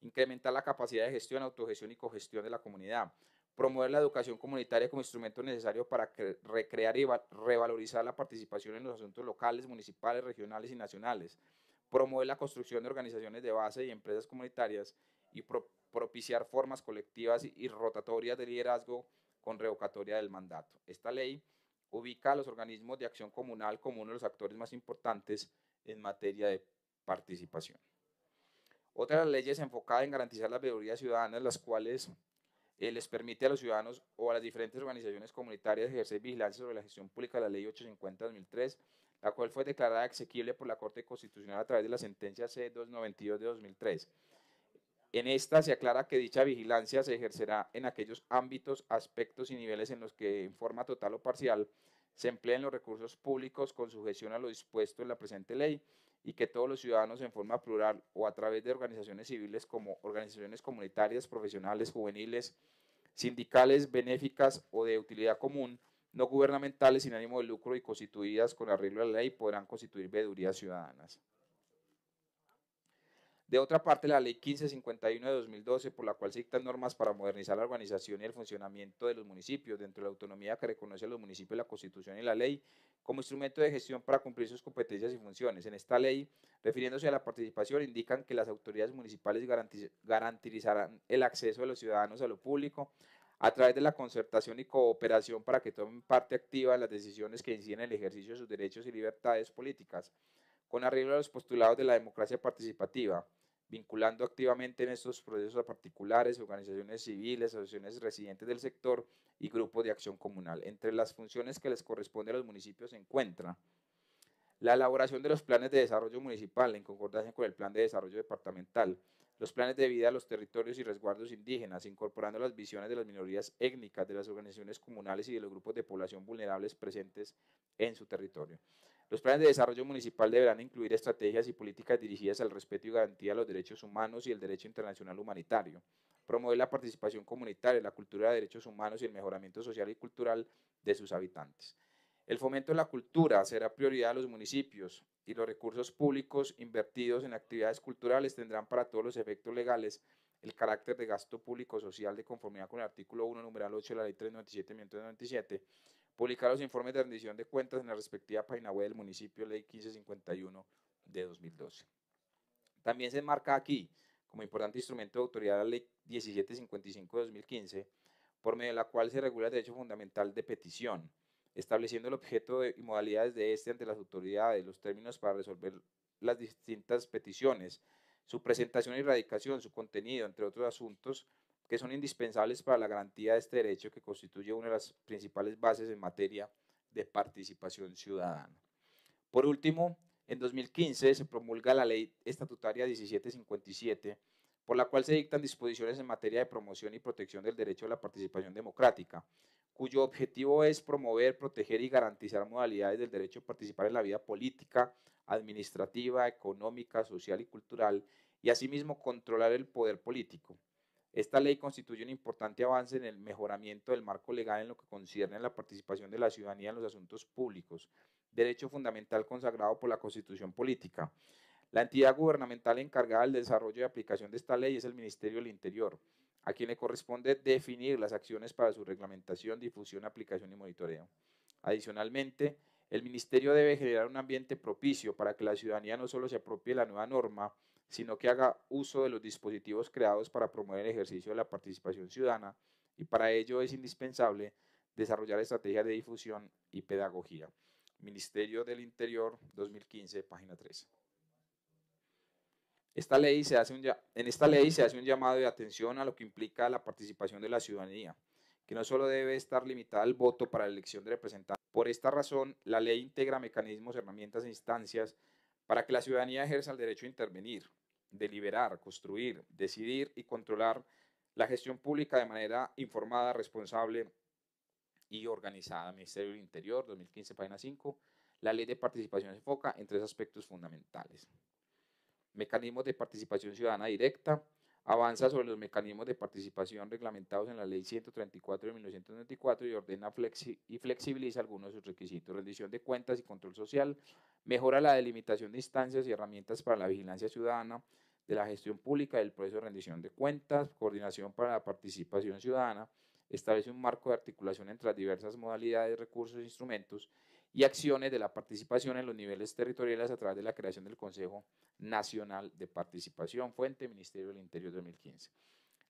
incrementar la capacidad de gestión, autogestión y cogestión de la comunidad, promover la educación comunitaria como instrumento necesario para recrear y revalorizar la participación en los asuntos locales, municipales, regionales y nacionales, promover la construcción de organizaciones de base y empresas comunitarias y propiciar formas colectivas y rotatorias de liderazgo con revocatoria del mandato. Esta ley ubica a los organismos de acción comunal como uno de los actores más importantes en materia de participación. Otra ley es leyes enfocada en garantizar la veeduría ciudadana, las cuales eh, les permite a los ciudadanos o a las diferentes organizaciones comunitarias ejercer vigilancia sobre la gestión pública, de la ley 850-2003, la cual fue declarada exequible por la Corte Constitucional a través de la sentencia C-292 de 2003. En esta se aclara que dicha vigilancia se ejercerá en aquellos ámbitos, aspectos y niveles en los que, en forma total o parcial, se empleen los recursos públicos con sujeción a lo dispuesto en la presente ley y que todos los ciudadanos en forma plural o a través de organizaciones civiles como organizaciones comunitarias, profesionales, juveniles, sindicales, benéficas o de utilidad común, no gubernamentales sin ánimo de lucro y constituidas con arreglo a la ley podrán constituir vedurías ciudadanas. De otra parte, la Ley 1551 de 2012, por la cual se dictan normas para modernizar la organización y el funcionamiento de los municipios dentro de la autonomía que reconoce a los municipios la Constitución y la ley como instrumento de gestión para cumplir sus competencias y funciones. En esta ley, refiriéndose a la participación, indican que las autoridades municipales garantizarán el acceso de los ciudadanos a lo público a través de la concertación y cooperación para que tomen parte activa en las decisiones que inciden en el ejercicio de sus derechos y libertades políticas, con arreglo a los postulados de la democracia participativa vinculando activamente en estos procesos a particulares, organizaciones civiles, asociaciones residentes del sector y grupos de acción comunal. Entre las funciones que les corresponde a los municipios se encuentra la elaboración de los planes de desarrollo municipal en concordancia con el plan de desarrollo departamental, los planes de vida de los territorios y resguardos indígenas, incorporando las visiones de las minorías étnicas, de las organizaciones comunales y de los grupos de población vulnerables presentes en su territorio. Los planes de desarrollo municipal deberán incluir estrategias y políticas dirigidas al respeto y garantía de los derechos humanos y el derecho internacional humanitario, promover la participación comunitaria, la cultura de derechos humanos y el mejoramiento social y cultural de sus habitantes. El fomento de la cultura será prioridad de los municipios y los recursos públicos invertidos en actividades culturales tendrán para todos los efectos legales el carácter de gasto público social de conformidad con el artículo 1, numeral 8 de la ley 397 publicar los informes de rendición de cuentas en la respectiva página web del municipio, ley 1551 de 2012. También se marca aquí, como importante instrumento de autoridad, la ley 1755 de 2015, por medio de la cual se regula el derecho fundamental de petición, estableciendo el objeto y modalidades de este ante las autoridades, los términos para resolver las distintas peticiones, su presentación y radicación, su contenido, entre otros asuntos, que son indispensables para la garantía de este derecho que constituye una de las principales bases en materia de participación ciudadana. Por último, en 2015 se promulga la Ley Estatutaria 1757, por la cual se dictan disposiciones en materia de promoción y protección del derecho a la participación democrática, cuyo objetivo es promover, proteger y garantizar modalidades del derecho a participar en la vida política, administrativa, económica, social y cultural, y asimismo controlar el poder político esta ley constituye un importante avance en el mejoramiento del marco legal en lo que concierne a la participación de la ciudadanía en los asuntos públicos, derecho fundamental consagrado por la Constitución Política. La entidad gubernamental encargada del desarrollo y aplicación de esta ley es el Ministerio del Interior, a quien le corresponde definir las acciones para su reglamentación, difusión, aplicación y monitoreo. Adicionalmente, el Ministerio debe generar un ambiente propicio para que la ciudadanía no solo se apropie la nueva norma, sino que haga uso de los dispositivos creados para promover el ejercicio de la participación ciudadana y para ello es indispensable desarrollar estrategias de difusión y pedagogía. Ministerio del Interior 2015, página 3. Esta ley se hace en esta ley se hace un llamado de atención a lo que implica la participación de la ciudadanía, que no solo debe estar limitada al voto para la elección de representantes. Por esta razón, la ley integra mecanismos, herramientas e instancias para que la ciudadanía ejerza el derecho a intervenir, deliberar, construir, decidir y controlar la gestión pública de manera informada, responsable y organizada. Ministerio del Interior, 2015, página 5. La ley de participación se enfoca en tres aspectos fundamentales. Mecanismos de participación ciudadana directa, avanza sobre los mecanismos de participación reglamentados en la Ley 134 de 1994 y ordena flexi y flexibiliza algunos de sus requisitos, rendición de cuentas y control social, mejora la delimitación de instancias y herramientas para la vigilancia ciudadana de la gestión pública y del proceso de rendición de cuentas, coordinación para la participación ciudadana, establece un marco de articulación entre las diversas modalidades, recursos e instrumentos y acciones de la participación en los niveles territoriales a través de la creación del Consejo Nacional de Participación, fuente Ministerio del Interior 2015.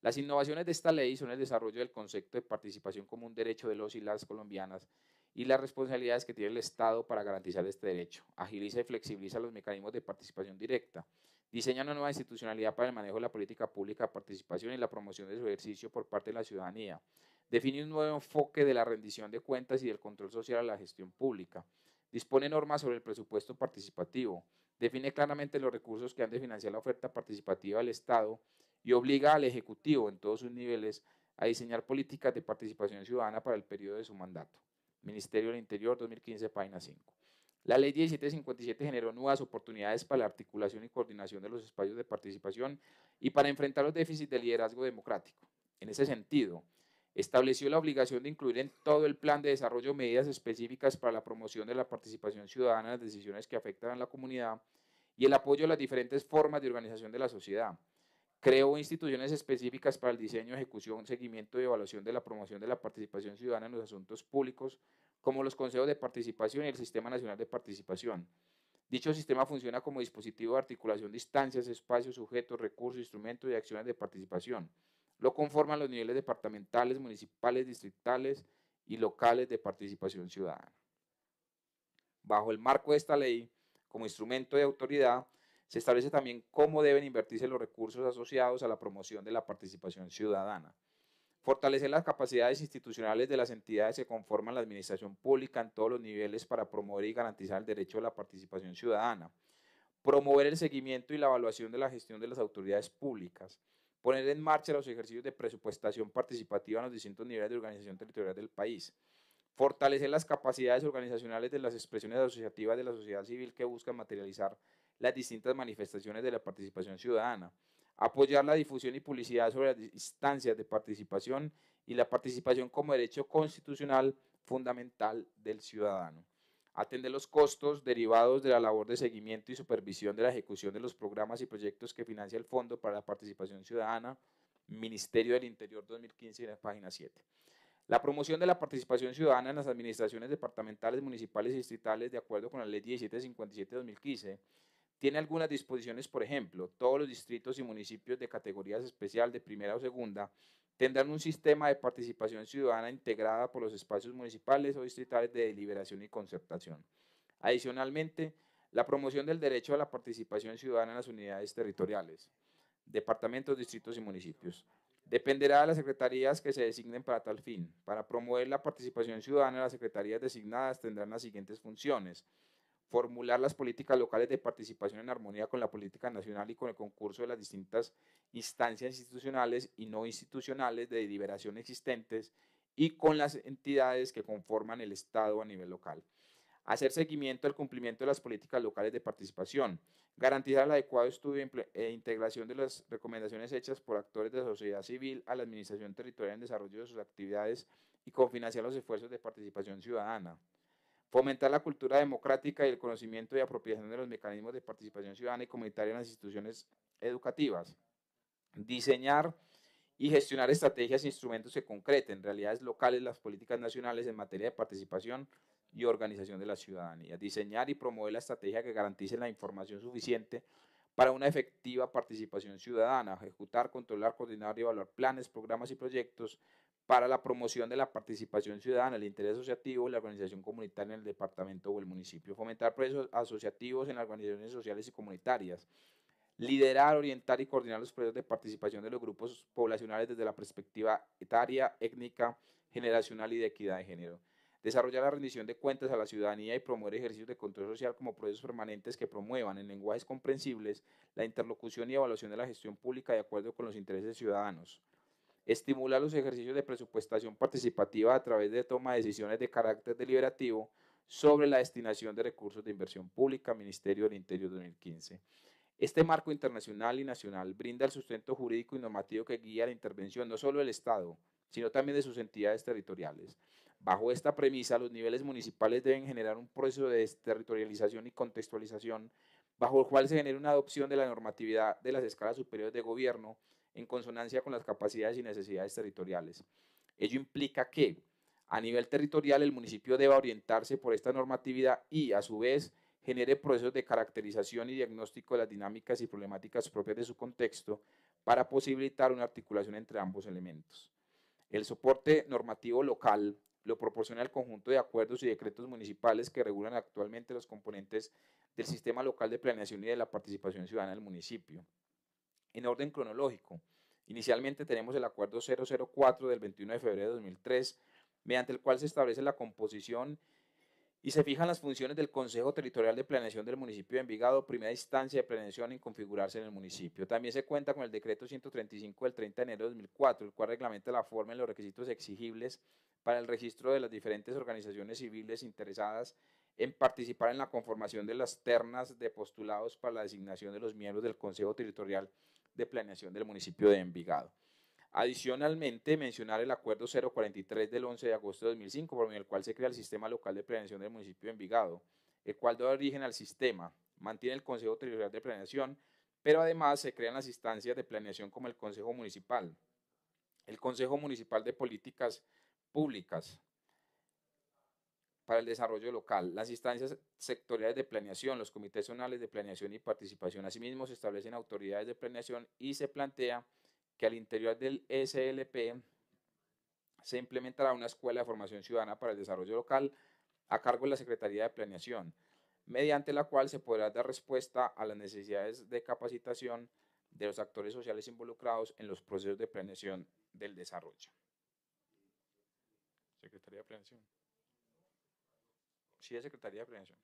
Las innovaciones de esta ley son el desarrollo del concepto de participación como un derecho de los y las colombianas y las responsabilidades que tiene el Estado para garantizar este derecho. Agiliza y flexibiliza los mecanismos de participación directa. Diseña una nueva institucionalidad para el manejo de la política pública de participación y la promoción de su ejercicio por parte de la ciudadanía define un nuevo enfoque de la rendición de cuentas y del control social a la gestión pública, dispone normas sobre el presupuesto participativo, define claramente los recursos que han de financiar la oferta participativa del Estado y obliga al Ejecutivo en todos sus niveles a diseñar políticas de participación ciudadana para el periodo de su mandato. Ministerio del Interior, 2015, página 5. La ley 1757 generó nuevas oportunidades para la articulación y coordinación de los espacios de participación y para enfrentar los déficits de liderazgo democrático. En ese sentido, estableció la obligación de incluir en todo el plan de desarrollo medidas específicas para la promoción de la participación ciudadana en las decisiones que afectan a la comunidad y el apoyo a las diferentes formas de organización de la sociedad. Creó instituciones específicas para el diseño, ejecución, seguimiento y evaluación de la promoción de la participación ciudadana en los asuntos públicos, como los consejos de participación y el Sistema Nacional de Participación. Dicho sistema funciona como dispositivo de articulación de instancias, espacios, sujetos, recursos, instrumentos y acciones de participación lo conforman los niveles departamentales, municipales, distritales y locales de participación ciudadana. Bajo el marco de esta ley, como instrumento de autoridad, se establece también cómo deben invertirse los recursos asociados a la promoción de la participación ciudadana. Fortalecer las capacidades institucionales de las entidades que conforman la administración pública en todos los niveles para promover y garantizar el derecho a la participación ciudadana. Promover el seguimiento y la evaluación de la gestión de las autoridades públicas poner en marcha los ejercicios de presupuestación participativa en los distintos niveles de organización territorial del país, fortalecer las capacidades organizacionales de las expresiones asociativas de la sociedad civil que buscan materializar las distintas manifestaciones de la participación ciudadana, apoyar la difusión y publicidad sobre las instancias de participación y la participación como derecho constitucional fundamental del ciudadano atender los costos derivados de la labor de seguimiento y supervisión de la ejecución de los programas y proyectos que financia el Fondo para la Participación Ciudadana, Ministerio del Interior 2015, en la página 7. La promoción de la participación ciudadana en las administraciones departamentales, municipales y distritales, de acuerdo con la Ley 1757-2015, tiene algunas disposiciones, por ejemplo, todos los distritos y municipios de categorías especial de primera o segunda tendrán un sistema de participación ciudadana integrada por los espacios municipales o distritales de deliberación y concertación. Adicionalmente, la promoción del derecho a la participación ciudadana en las unidades territoriales, departamentos, distritos y municipios. Dependerá de las secretarías que se designen para tal fin. Para promover la participación ciudadana, las secretarías designadas tendrán las siguientes funciones formular las políticas locales de participación en armonía con la política nacional y con el concurso de las distintas instancias institucionales y no institucionales de deliberación existentes y con las entidades que conforman el Estado a nivel local. Hacer seguimiento al cumplimiento de las políticas locales de participación. Garantizar el adecuado estudio e, e integración de las recomendaciones hechas por actores de la sociedad civil a la administración territorial en desarrollo de sus actividades y cofinanciar los esfuerzos de participación ciudadana fomentar la cultura democrática y el conocimiento y apropiación de los mecanismos de participación ciudadana y comunitaria en las instituciones educativas, diseñar y gestionar estrategias e instrumentos que concreten realidades locales, las políticas nacionales en materia de participación y organización de la ciudadanía, diseñar y promover la estrategia que garantice la información suficiente para una efectiva participación ciudadana, ejecutar, controlar, coordinar y evaluar planes, programas y proyectos para la promoción de la participación ciudadana, el interés asociativo, y la organización comunitaria en el departamento o el municipio, fomentar procesos asociativos en las organizaciones sociales y comunitarias, liderar, orientar y coordinar los procesos de participación de los grupos poblacionales desde la perspectiva etaria, étnica, generacional y de equidad de género, desarrollar la rendición de cuentas a la ciudadanía y promover ejercicios de control social como procesos permanentes que promuevan en lenguajes comprensibles la interlocución y evaluación de la gestión pública de acuerdo con los intereses ciudadanos estimula los ejercicios de presupuestación participativa a través de toma de decisiones de carácter deliberativo sobre la destinación de recursos de inversión pública, Ministerio del Interior 2015. Este marco internacional y nacional brinda el sustento jurídico y normativo que guía la intervención no solo del Estado, sino también de sus entidades territoriales. Bajo esta premisa, los niveles municipales deben generar un proceso de territorialización y contextualización bajo el cual se genera una adopción de la normatividad de las escalas superiores de gobierno en consonancia con las capacidades y necesidades territoriales. Ello implica que a nivel territorial el municipio deba orientarse por esta normatividad y a su vez genere procesos de caracterización y diagnóstico de las dinámicas y problemáticas propias de su contexto para posibilitar una articulación entre ambos elementos. El soporte normativo local lo proporciona el conjunto de acuerdos y decretos municipales que regulan actualmente los componentes del sistema local de planeación y de la participación ciudadana del municipio en orden cronológico. Inicialmente tenemos el acuerdo 004 del 21 de febrero de 2003, mediante el cual se establece la composición y se fijan las funciones del Consejo Territorial de Planeación del municipio de Envigado, primera instancia de planeación en configurarse en el municipio. También se cuenta con el decreto 135 del 30 de enero de 2004, el cual reglamenta la forma y los requisitos exigibles para el registro de las diferentes organizaciones civiles interesadas en participar en la conformación de las ternas de postulados para la designación de los miembros del Consejo Territorial de planeación del municipio de Envigado. Adicionalmente, mencionar el acuerdo 043 del 11 de agosto de 2005, por el cual se crea el Sistema Local de Planeación del municipio de Envigado, el cual da origen al sistema, mantiene el Consejo Territorial de Planeación, pero además se crean las instancias de planeación como el Consejo Municipal, el Consejo Municipal de Políticas Públicas, para el desarrollo local. Las instancias sectoriales de planeación, los comités zonales de planeación y participación, asimismo se establecen autoridades de planeación y se plantea que al interior del SLP se implementará una escuela de formación ciudadana para el desarrollo local a cargo de la Secretaría de Planeación, mediante la cual se podrá dar respuesta a las necesidades de capacitación de los actores sociales involucrados en los procesos de planeación del desarrollo. Secretaría de Planeación. Sí, de Secretaría de Prevención.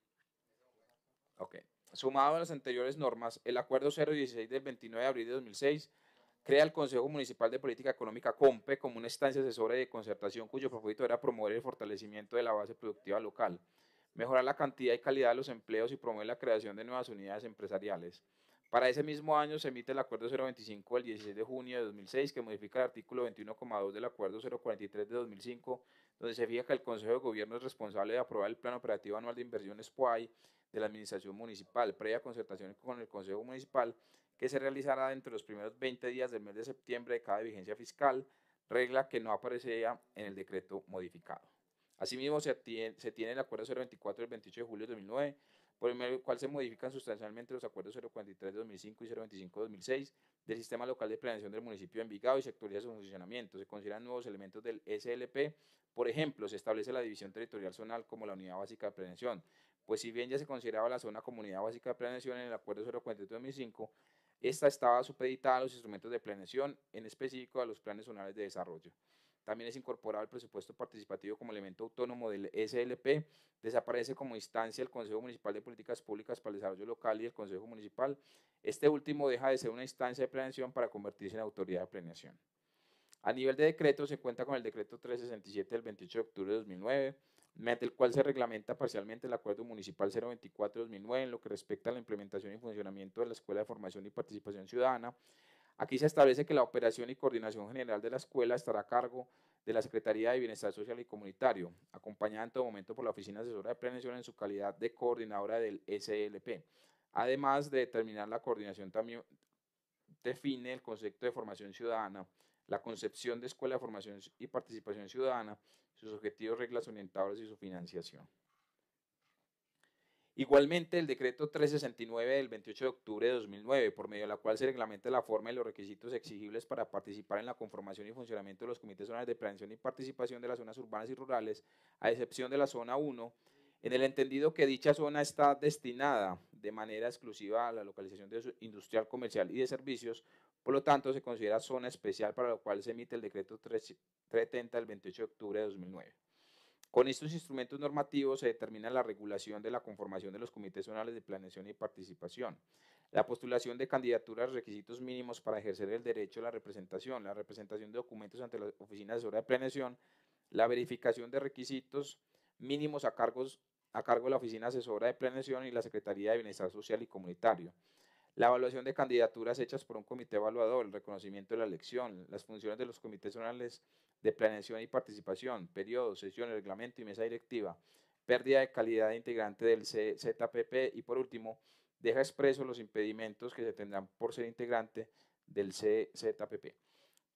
Ok. Sumado a las anteriores normas, el Acuerdo 016 del 29 de abril de 2006 crea el Consejo Municipal de Política Económica COMPE como una instancia asesora de concertación cuyo propósito era promover el fortalecimiento de la base productiva local, mejorar la cantidad y calidad de los empleos y promover la creación de nuevas unidades empresariales. Para ese mismo año se emite el Acuerdo 025 del 16 de junio de 2006 que modifica el artículo 21,2 del Acuerdo 043 de 2005 donde se fija que el Consejo de Gobierno es responsable de aprobar el Plan Operativo Anual de Inversiones PUAI de la Administración Municipal, previa concertación con el Consejo Municipal, que se realizará dentro de los primeros 20 días del mes de septiembre de cada vigencia fiscal, regla que no aparecía en el decreto modificado. Asimismo, se se tiene el acuerdo 024 del 28 de julio de 2009 por el cual se modifican sustancialmente los acuerdos 043 de 2005 y 025 de 2006 del Sistema Local de Planeación del Municipio de Envigado y se actualiza su funcionamiento. Se consideran nuevos elementos del SLP. Por ejemplo, se establece la división territorial zonal como la unidad básica de planeación Pues si bien ya se consideraba la zona comunidad básica de planeación en el acuerdo 043 de 2005, esta estaba supeditada a los instrumentos de planeación, en específico a los planes zonales de desarrollo. También es incorporado al presupuesto participativo como elemento autónomo del SLP. Desaparece como instancia el Consejo Municipal de Políticas Públicas para el Desarrollo Local y el Consejo Municipal. Este último deja de ser una instancia de planeación para convertirse en autoridad de planeación. A nivel de decreto se cuenta con el decreto 367 del 28 de octubre de 2009, mediante el cual se reglamenta parcialmente el acuerdo municipal 024-2009 en lo que respecta a la implementación y funcionamiento de la Escuela de Formación y Participación Ciudadana Aquí se establece que la operación y coordinación general de la escuela estará a cargo de la Secretaría de Bienestar Social y Comunitario, acompañada en todo momento por la Oficina Asesora de Prevención en su calidad de coordinadora del SLP. Además de determinar la coordinación, también define el concepto de formación ciudadana, la concepción de escuela de formación y participación ciudadana, sus objetivos, reglas orientadoras y su financiación. Igualmente, el decreto 369 del 28 de octubre de 2009, por medio de la cual se reglamenta la forma y los requisitos exigibles para participar en la conformación y funcionamiento de los comités zonales de prevención y participación de las zonas urbanas y rurales, a excepción de la zona 1, en el entendido que dicha zona está destinada de manera exclusiva a la localización de industrial, comercial y de servicios, por lo tanto se considera zona especial para la cual se emite el decreto 370 del 28 de octubre de 2009. Con estos instrumentos normativos se determina la regulación de la conformación de los comités zonales de planeación y participación, la postulación de candidaturas, requisitos mínimos para ejercer el derecho a la representación, la representación de documentos ante la Oficina Asesora de Planeación, la verificación de requisitos mínimos a, a cargo de la Oficina Asesora de Planeación y la Secretaría de Bienestar Social y Comunitario, la evaluación de candidaturas hechas por un comité evaluador, el reconocimiento de la elección, las funciones de los comités zonales de planeación y participación, periodo, sesión, reglamento y mesa directiva, pérdida de calidad de integrante del CZPP y por último, deja expresos los impedimentos que se tendrán por ser integrante del CZPP.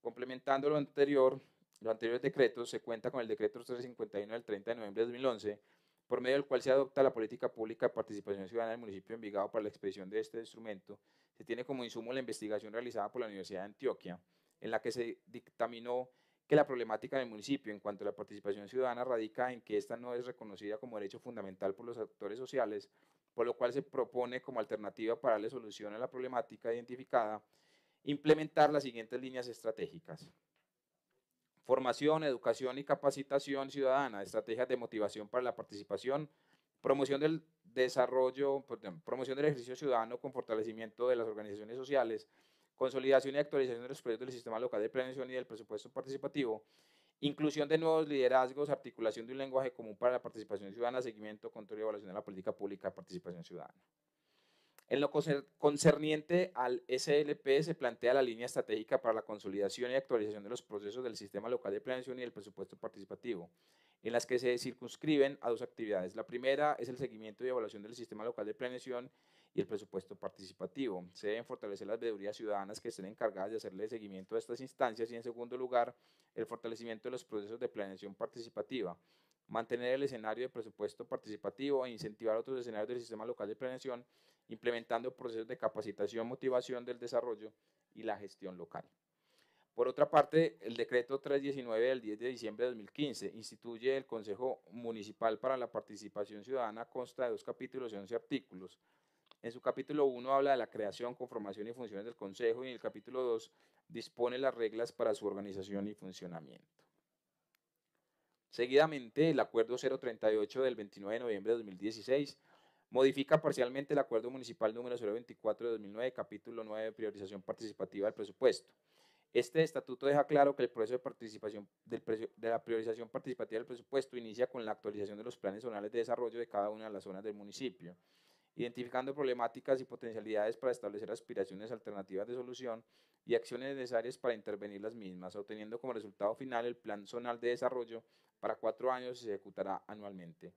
Complementando lo anterior, los anteriores decretos, se cuenta con el decreto 351 del 30 de noviembre de 2011, por medio del cual se adopta la política pública de participación ciudadana del municipio de Envigado para la expedición de este instrumento. Se tiene como insumo la investigación realizada por la Universidad de Antioquia, en la que se dictaminó que la problemática del municipio en cuanto a la participación ciudadana radica en que esta no es reconocida como derecho fundamental por los actores sociales, por lo cual se propone como alternativa para darle solución a la problemática identificada implementar las siguientes líneas estratégicas. Formación, educación y capacitación ciudadana, estrategias de motivación para la participación, promoción del desarrollo, promoción del ejercicio ciudadano con fortalecimiento de las organizaciones sociales, consolidación y actualización de los proyectos del sistema local de planeación y del presupuesto participativo, inclusión de nuevos liderazgos, articulación de un lenguaje común para la participación ciudadana, seguimiento, control y evaluación de la política pública de participación ciudadana. En lo concerniente al SLP se plantea la línea estratégica para la consolidación y actualización de los procesos del sistema local de planeación y del presupuesto participativo, en las que se circunscriben a dos actividades. La primera es el seguimiento y evaluación del sistema local de planeación y el presupuesto participativo. Se deben fortalecer las veedurías ciudadanas que estén encargadas de hacerle seguimiento a estas instancias y, en segundo lugar, el fortalecimiento de los procesos de planeación participativa. Mantener el escenario de presupuesto participativo e incentivar otros escenarios del sistema local de planeación, implementando procesos de capacitación, motivación del desarrollo y la gestión local. Por otra parte, el decreto 319 del 10 de diciembre de 2015 instituye el Consejo Municipal para la Participación Ciudadana, consta de dos capítulos y 11 artículos. En su capítulo 1 habla de la creación, conformación y funciones del Consejo y en el capítulo 2 dispone las reglas para su organización y funcionamiento. Seguidamente, el Acuerdo 038 del 29 de noviembre de 2016 modifica parcialmente el Acuerdo Municipal número 024 de 2009, capítulo 9, priorización participativa del presupuesto. Este estatuto deja claro que el proceso de participación de la priorización participativa del presupuesto inicia con la actualización de los planes zonales de desarrollo de cada una de las zonas del municipio identificando problemáticas y potencialidades para establecer aspiraciones alternativas de solución y acciones necesarias para intervenir las mismas, obteniendo como resultado final el Plan Zonal de Desarrollo para cuatro años y se ejecutará anualmente.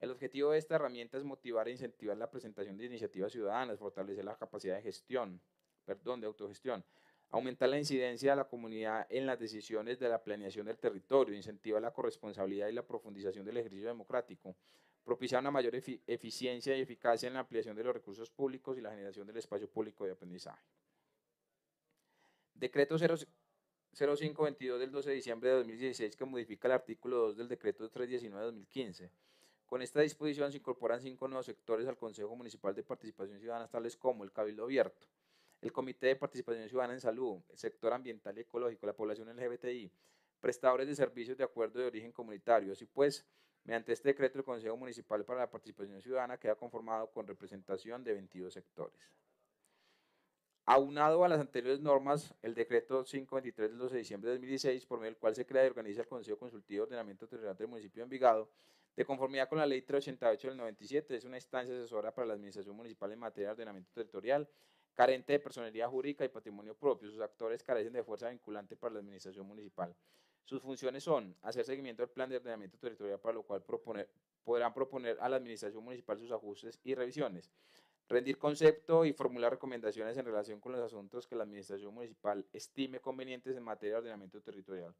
El objetivo de esta herramienta es motivar e incentivar la presentación de iniciativas ciudadanas, fortalecer la capacidad de gestión, perdón, de autogestión, aumentar la incidencia de la comunidad en las decisiones de la planeación del territorio, incentivar la corresponsabilidad y la profundización del ejercicio democrático, propiciar una mayor eficiencia y eficacia en la ampliación de los recursos públicos y la generación del espacio público de aprendizaje. Decreto 0522 del 12 de diciembre de 2016 que modifica el artículo 2 del decreto 319 de 2015. Con esta disposición se incorporan cinco nuevos sectores al Consejo Municipal de Participación Ciudadana, tales como el Cabildo Abierto, el Comité de Participación Ciudadana en Salud, el sector ambiental y ecológico, la población LGBTI, prestadores de servicios de acuerdo de origen comunitario. Así pues, Mediante este decreto, el Consejo Municipal para la Participación Ciudadana queda conformado con representación de 22 sectores. Aunado a las anteriores normas, el decreto 523 del 12 de diciembre de 2016, por medio del cual se crea y organiza el Consejo Consultivo de Ordenamiento Territorial del Municipio de Envigado, de conformidad con la Ley 388 del 97, es una instancia asesora para la Administración Municipal en materia de ordenamiento territorial, carente de personería jurídica y patrimonio propio. Sus actores carecen de fuerza vinculante para la Administración Municipal. Sus funciones son hacer seguimiento al plan de ordenamiento territorial, para lo cual podrán proponer a la administración municipal sus ajustes y revisiones, rendir concepto y formular recomendaciones en relación con los asuntos que la administración municipal estime convenientes en materia de ordenamiento territorial,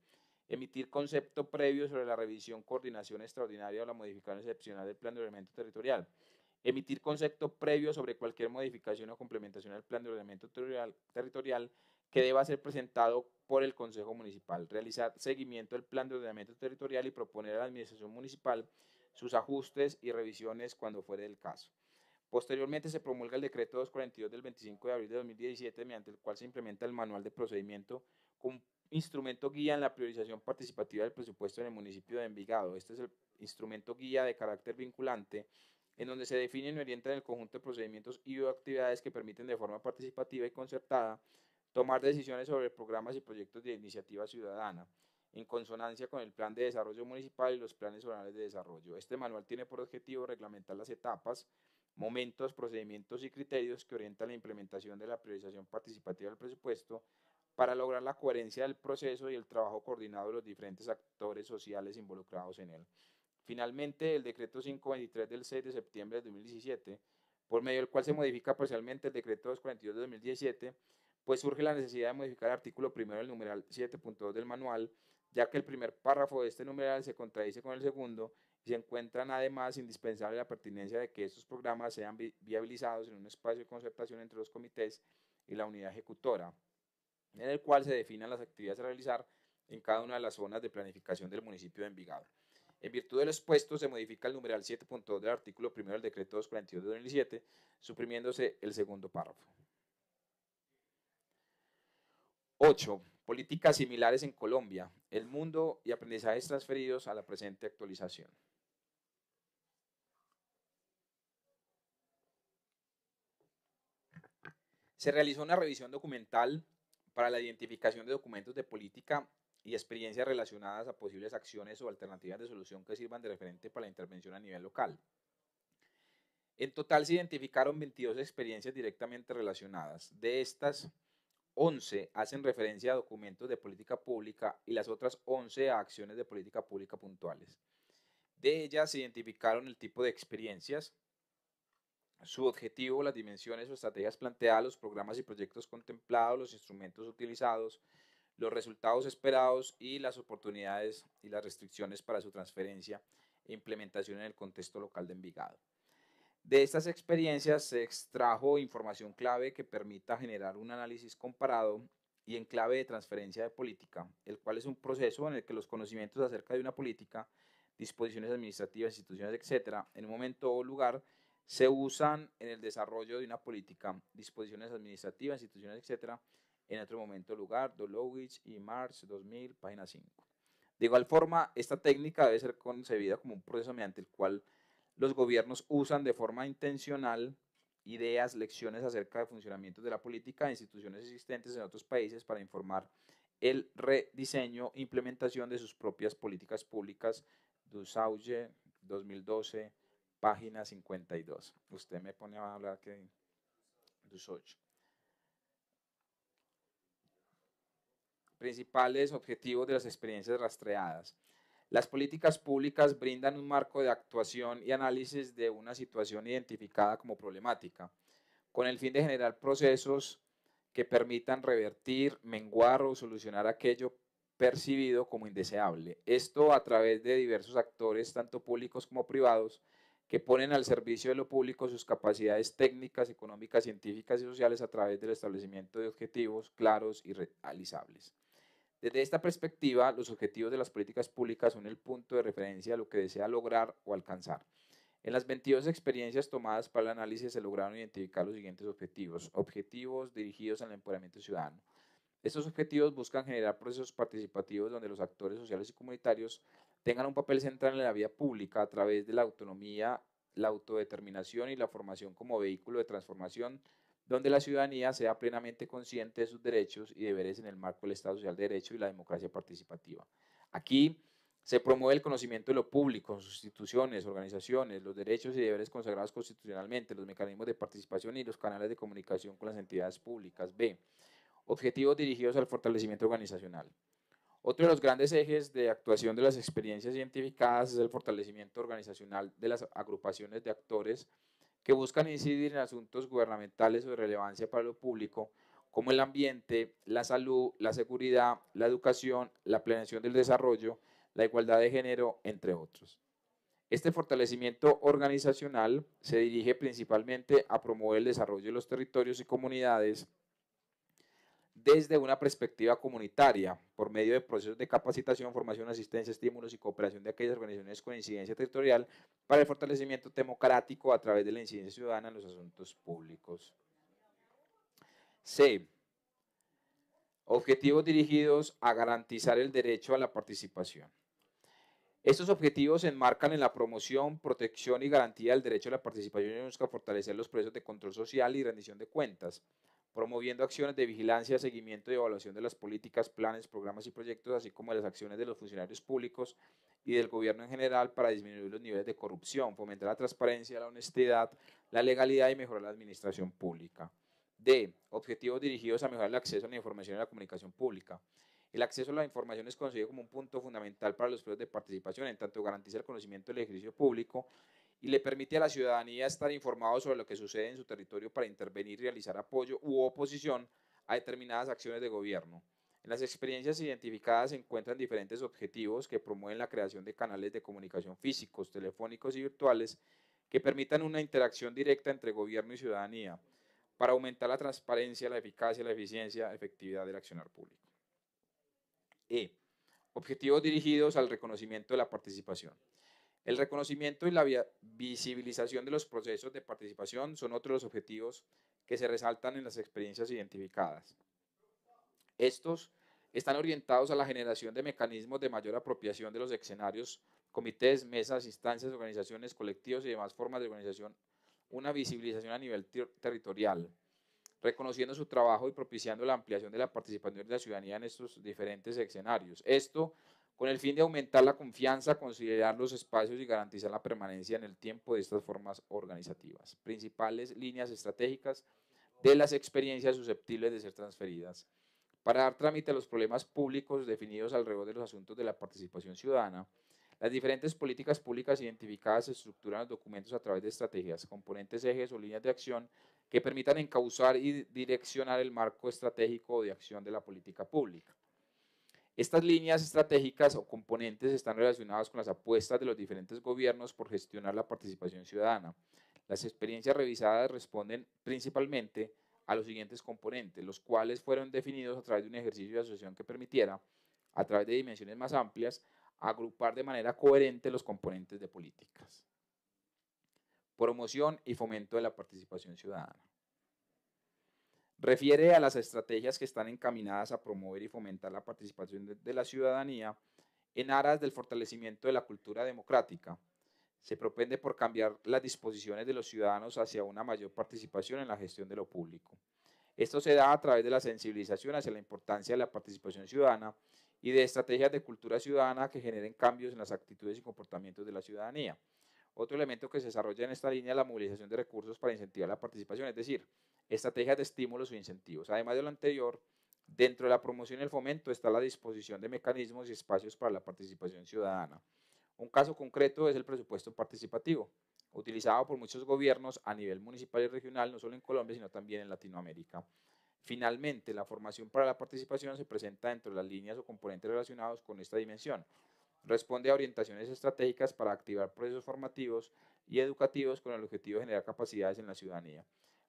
emitir concepto previo sobre la revisión, coordinación extraordinaria o la modificación excepcional del plan de ordenamiento territorial, emitir concepto previo sobre cualquier modificación o complementación al plan de ordenamiento territorial, territorial que deba ser presentado por el Consejo Municipal, realizar seguimiento del plan de ordenamiento territorial y proponer a la Administración Municipal sus ajustes y revisiones cuando fuere el caso. Posteriormente se promulga el decreto 242 del 25 de abril de 2017, mediante el cual se implementa el manual de procedimiento como instrumento guía en la priorización participativa del presupuesto en el municipio de Envigado. Este es el instrumento guía de carácter vinculante en donde se definen y orientan el conjunto de procedimientos y actividades que permiten de forma participativa y concertada tomar decisiones sobre programas y proyectos de iniciativa ciudadana en consonancia con el plan de desarrollo municipal y los planes Orales de desarrollo. Este manual tiene por objetivo reglamentar las etapas, momentos, procedimientos y criterios que orientan la implementación de la priorización participativa del presupuesto para lograr la coherencia del proceso y el trabajo coordinado de los diferentes actores sociales involucrados en él. Finalmente, el decreto 523 del 6 de septiembre de 2017, por medio del cual se modifica parcialmente el decreto 242 de 2017, pues surge la necesidad de modificar el artículo primero del numeral 7.2 del manual, ya que el primer párrafo de este numeral se contradice con el segundo y se encuentran además indispensable la pertinencia de que estos programas sean viabilizados en un espacio de concertación entre los comités y la unidad ejecutora, en el cual se definan las actividades a realizar en cada una de las zonas de planificación del municipio de Envigado. En virtud de lo expuesto, se modifica el numeral 7.2 del artículo primero del decreto 242 2007, suprimiéndose el segundo párrafo. 8. Políticas similares en Colombia, el mundo y aprendizajes transferidos a la presente actualización. Se realizó una revisión documental para la identificación de documentos de política y experiencias relacionadas a posibles acciones o alternativas de solución que sirvan de referente para la intervención a nivel local. En total se identificaron 22 experiencias directamente relacionadas. De estas, 11 hacen referencia a documentos de política pública y las otras 11 a acciones de política pública puntuales. De ellas se identificaron el tipo de experiencias, su objetivo, las dimensiones o estrategias planteadas, los programas y proyectos contemplados, los instrumentos utilizados, los resultados esperados y las oportunidades y las restricciones para su transferencia e implementación en el contexto local de Envigado. De estas experiencias se extrajo información clave que permita generar un análisis comparado y en clave de transferencia de política, el cual es un proceso en el que los conocimientos acerca de una política, disposiciones administrativas, instituciones, etc., en un momento o lugar se usan en el desarrollo de una política, disposiciones administrativas, instituciones, etc., en otro momento o lugar, Dolowich y Marx 2000, página 5. De igual forma, esta técnica debe ser concebida como un proceso mediante el cual los gobiernos usan de forma intencional ideas, lecciones acerca de funcionamiento de la política de instituciones existentes en otros países para informar el rediseño, implementación de sus propias políticas públicas. Dusauge, 2012, página 52. Usted me pone a hablar que Dusauge. Principales objetivos de las experiencias rastreadas. Las políticas públicas brindan un marco de actuación y análisis de una situación identificada como problemática, con el fin de generar procesos que permitan revertir, menguar o solucionar aquello percibido como indeseable. Esto a través de diversos actores, tanto públicos como privados, que ponen al servicio de lo público sus capacidades técnicas, económicas, científicas y sociales a través del establecimiento de objetivos claros y realizables. Desde esta perspectiva, los objetivos de las políticas públicas son el punto de referencia de lo que desea lograr o alcanzar. En las 22 experiencias tomadas para el análisis se lograron identificar los siguientes objetivos. Objetivos dirigidos al empoderamiento ciudadano. Estos objetivos buscan generar procesos participativos donde los actores sociales y comunitarios tengan un papel central en la vida pública a través de la autonomía, la autodeterminación y la formación como vehículo de transformación donde la ciudadanía sea plenamente consciente de sus derechos y deberes en el marco del Estado Social de Derecho y la democracia participativa. Aquí se promueve el conocimiento de lo público sus instituciones, organizaciones, los derechos y deberes consagrados constitucionalmente, los mecanismos de participación y los canales de comunicación con las entidades públicas. B. Objetivos dirigidos al fortalecimiento organizacional. Otro de los grandes ejes de actuación de las experiencias identificadas es el fortalecimiento organizacional de las agrupaciones de actores que buscan incidir en asuntos gubernamentales o de relevancia para lo público, como el ambiente, la salud, la seguridad, la educación, la planeación del desarrollo, la igualdad de género, entre otros. Este fortalecimiento organizacional se dirige principalmente a promover el desarrollo de los territorios y comunidades desde una perspectiva comunitaria, por medio de procesos de capacitación, formación, asistencia, estímulos y cooperación de aquellas organizaciones con incidencia territorial para el fortalecimiento democrático a través de la incidencia ciudadana en los asuntos públicos. C. Objetivos dirigidos a garantizar el derecho a la participación. Estos objetivos se enmarcan en la promoción, protección y garantía del derecho a la participación y busca fortalecer los procesos de control social y rendición de cuentas, promoviendo acciones de vigilancia, seguimiento y evaluación de las políticas, planes, programas y proyectos, así como de las acciones de los funcionarios públicos y del gobierno en general para disminuir los niveles de corrupción, fomentar la transparencia, la honestidad, la legalidad y mejorar la administración pública. D. Objetivos dirigidos a mejorar el acceso a la información y la comunicación pública. El acceso a la información es considerado como un punto fundamental para los procesos de participación, en tanto garantiza el conocimiento del ejercicio público y le permite a la ciudadanía estar informado sobre lo que sucede en su territorio para intervenir realizar apoyo u oposición a determinadas acciones de gobierno. En las experiencias identificadas se encuentran diferentes objetivos que promueven la creación de canales de comunicación físicos, telefónicos y virtuales que permitan una interacción directa entre gobierno y ciudadanía para aumentar la transparencia, la eficacia, la eficiencia, la efectividad del accionar público. E. Objetivos dirigidos al reconocimiento de la participación. El reconocimiento y la visibilización de los procesos de participación son otros los objetivos que se resaltan en las experiencias identificadas. Estos están orientados a la generación de mecanismos de mayor apropiación de los escenarios, comités, mesas, instancias, organizaciones, colectivos y demás formas de organización, una visibilización a nivel territorial, reconociendo su trabajo y propiciando la ampliación de la participación de la ciudadanía en estos diferentes escenarios. Esto con el fin de aumentar la confianza, considerar los espacios y garantizar la permanencia en el tiempo de estas formas organizativas. Principales líneas estratégicas de las experiencias susceptibles de ser transferidas para dar trámite a los problemas públicos definidos alrededor de los asuntos de la participación ciudadana. Las diferentes políticas públicas identificadas se estructuran los documentos a través de estrategias, componentes, ejes o líneas de acción que permitan encauzar y direccionar el marco estratégico de acción de la política pública. Estas líneas estratégicas o componentes están relacionadas con las apuestas de los diferentes gobiernos por gestionar la participación ciudadana. Las experiencias revisadas responden principalmente a los siguientes componentes, los cuales fueron definidos a través de un ejercicio de asociación que permitiera, a través de dimensiones más amplias, agrupar de manera coherente los componentes de políticas. Promoción y fomento de la participación ciudadana refiere a las estrategias que están encaminadas a promover y fomentar la participación de, la ciudadanía en aras del fortalecimiento de la cultura democrática. Se propende por cambiar las disposiciones de los ciudadanos hacia una mayor participación en la gestión de lo público. Esto se da a través de la sensibilización hacia la importancia de la participación ciudadana y de estrategias de cultura ciudadana que generen cambios en las actitudes y comportamientos de la ciudadanía. Otro elemento que se desarrolla en esta línea es la movilización de recursos para incentivar la participación, es decir, estrategias de estímulos o incentivos. Además de lo anterior, dentro de la promoción y el fomento está la disposición de mecanismos y espacios para la participación ciudadana. Un caso concreto es el presupuesto participativo, utilizado por muchos gobiernos a nivel municipal y regional, no solo en Colombia, sino también en Latinoamérica. Finalmente, la formación para la participación se presenta dentro de las líneas o componentes relacionados con esta dimensión. Responde a orientaciones estratégicas para activar procesos formativos y educativos con el objetivo de generar capacidades en la ciudadanía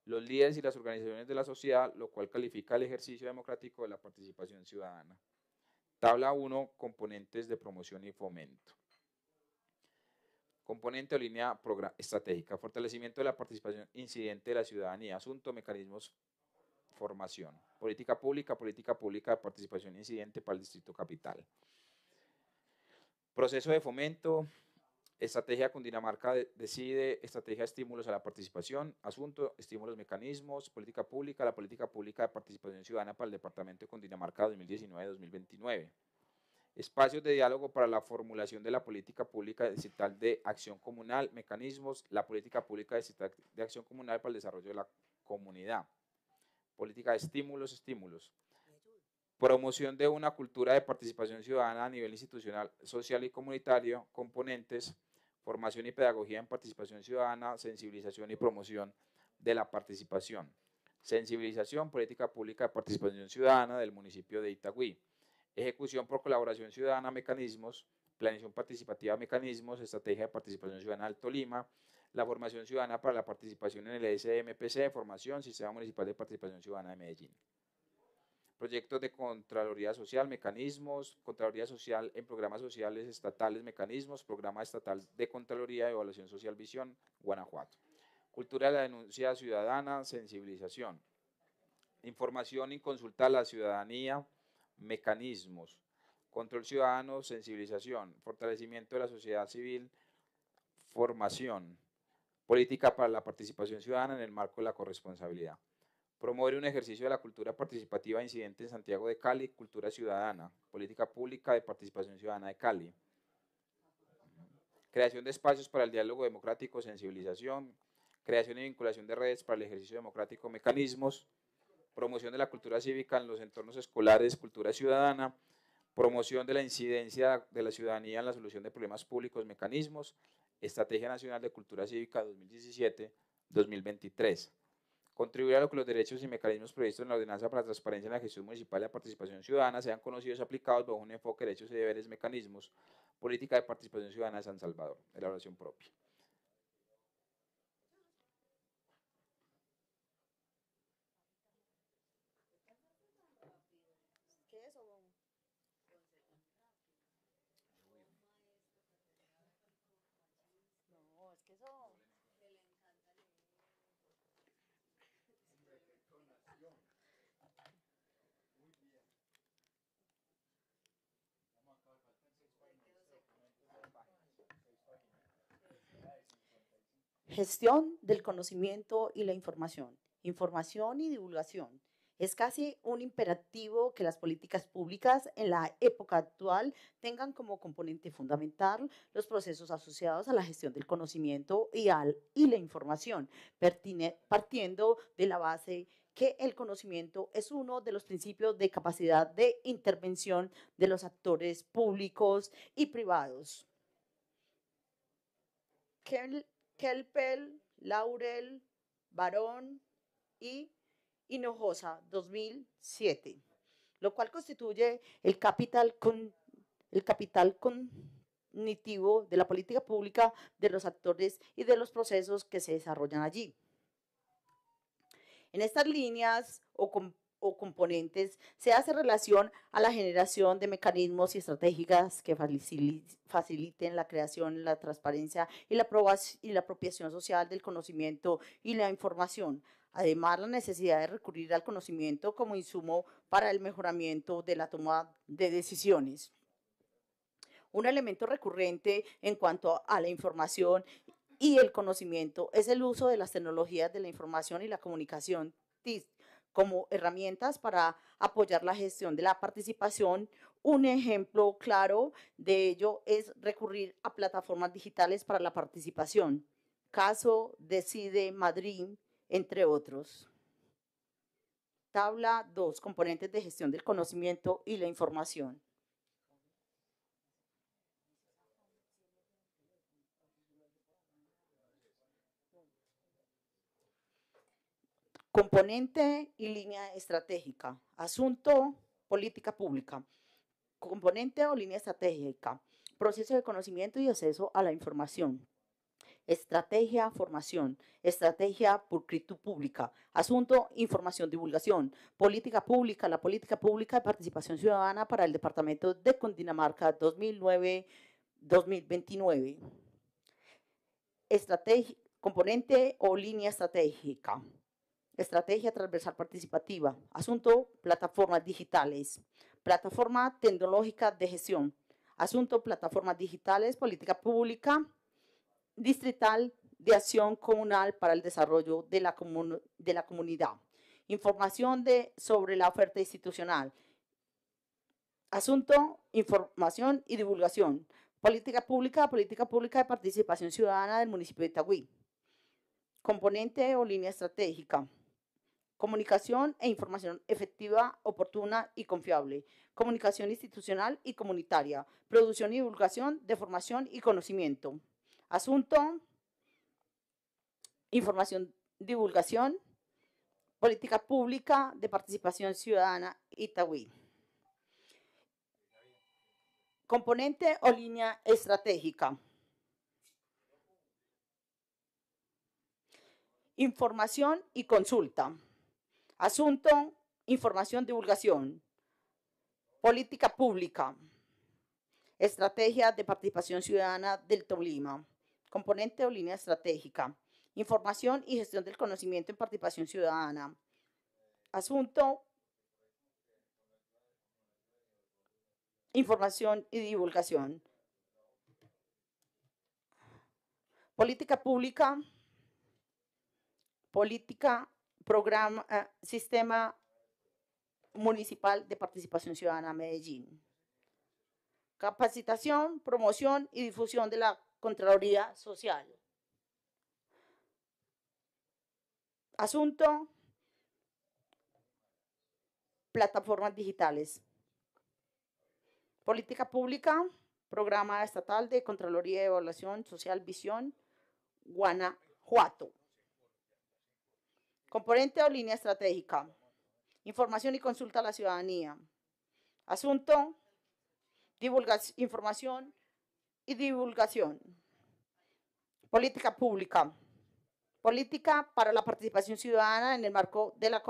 los líderes y las organizaciones de la sociedad, lo cual califica el ejercicio democrático de la participación ciudadana. Tabla 1, componentes de promoción y fomento. Componente o línea estratégica, fortalecimiento de la participación incidente de la ciudadanía, asunto, mecanismos, formación, política pública, política pública de participación incidente para el distrito capital. Proceso de fomento, Estrategia con Dinamarca decide estrategia de estímulos a la participación, asunto, estímulos, mecanismos, política pública, la política pública de participación ciudadana para el Departamento de Cundinamarca 2019-2029. Espacios de diálogo para la formulación de la política pública digital de acción comunal, mecanismos, la política pública de acción comunal para el desarrollo de la comunidad. Política de estímulos, estímulos promoción de una cultura de participación ciudadana a nivel institucional, social y comunitario, componentes, formación y pedagogía en participación ciudadana, sensibilización y promoción de la participación. Sensibilización, política pública de participación ciudadana del municipio de Itagüí. Ejecución por colaboración ciudadana, mecanismos, Planificación participativa, mecanismos, estrategia de participación ciudadana del Tolima, la formación ciudadana para la participación en el e SMPC, formación, Sistema Municipal de Participación Ciudadana de Medellín proyectos de Contraloría Social, mecanismos, Contraloría Social en programas sociales estatales, mecanismos, Programa Estatal de Contraloría, Evaluación Social Visión, Guanajuato. Cultura de la denuncia ciudadana, sensibilización. Información y consulta a la ciudadanía, mecanismos. Control ciudadano, sensibilización. Fortalecimiento de la sociedad civil, formación. Política para la participación ciudadana en el marco de la corresponsabilidad. Promover un ejercicio de la cultura participativa incidente en Santiago de Cali, cultura ciudadana, política pública de participación ciudadana de Cali. Creación de espacios para el diálogo democrático, sensibilización, creación y vinculación de redes para el ejercicio democrático, mecanismos, promoción de la cultura cívica en los entornos escolares, cultura ciudadana, promoción de la incidencia de la ciudadanía en la solución de problemas públicos, mecanismos, Estrategia Nacional de Cultura Cívica 2017-2023 contribuir a lo que los derechos y mecanismos previstos en la ordenanza para la transparencia en la gestión municipal y la participación ciudadana sean conocidos y aplicados bajo un enfoque de derechos y deberes, mecanismos, política de participación ciudadana de San Salvador, elaboración propia. Gestión del conocimiento y la información. Información y divulgación. Es casi un imperativo que las políticas públicas en la época actual tengan como componente fundamental los procesos asociados a la gestión del conocimiento y, al, y la información, partiendo de la base que el conocimiento es uno de los principios de capacidad de intervención de los actores públicos y privados. Kelpel, Laurel, Barón y Hinojosa, 2007, lo cual constituye el capital, el capital cognitivo de la política pública, de los actores y de los procesos que se desarrollan allí. En estas líneas o con o componentes se hace relación a la generación de mecanismos y estrategias que faciliten la creación, la transparencia y la, y la apropiación social del conocimiento y la información. Además, la necesidad de recurrir al conocimiento como insumo para el mejoramiento de la toma de decisiones. Un elemento recurrente en cuanto a la información y el conocimiento es el uso de las tecnologías de la información y la comunicación como herramientas para apoyar la gestión de la participación. Un ejemplo claro de ello es recurrir a plataformas digitales para la participación. Caso Decide Madrid, entre otros. Tabla 2, componentes de gestión del conocimiento y la información. Componente y línea estratégica. Asunto, política pública. Componente o línea estratégica. Proceso de conocimiento y acceso a la información. Estrategia, formación. Estrategia, pulcritud pública. Asunto, información, divulgación. Política pública. La política pública de participación ciudadana para el Departamento de Condinamarca 2009-2029. Estrategia, componente o línea estratégica. Estrategia transversal participativa. Asunto, plataformas digitales. Plataforma tecnológica de gestión. Asunto, plataformas digitales, política pública, distrital, de acción comunal para el desarrollo de la, de la comunidad. Información de, sobre la oferta institucional. Asunto, información y divulgación. Política pública, política pública de participación ciudadana del municipio de Itagüí. Componente o línea estratégica comunicación e información efectiva, oportuna y confiable, comunicación institucional y comunitaria, producción y divulgación de formación y conocimiento. Asunto, información, divulgación, política pública de participación ciudadana Itaúí. Componente o línea estratégica. Información y consulta. Asunto, información, divulgación. Política pública. Estrategia de participación ciudadana del Tolima. Componente o línea estratégica. Información y gestión del conocimiento en participación ciudadana. Asunto. Información y divulgación. Política pública. Política programa, eh, sistema municipal de participación ciudadana Medellín. Capacitación, promoción y difusión de la Contraloría Social. Asunto, plataformas digitales. Política pública, programa estatal de Contraloría y Evaluación Social Visión, Guanajuato. Componente o línea estratégica. Información y consulta a la ciudadanía. Asunto, información y divulgación. Política pública. Política para la participación ciudadana en el marco de la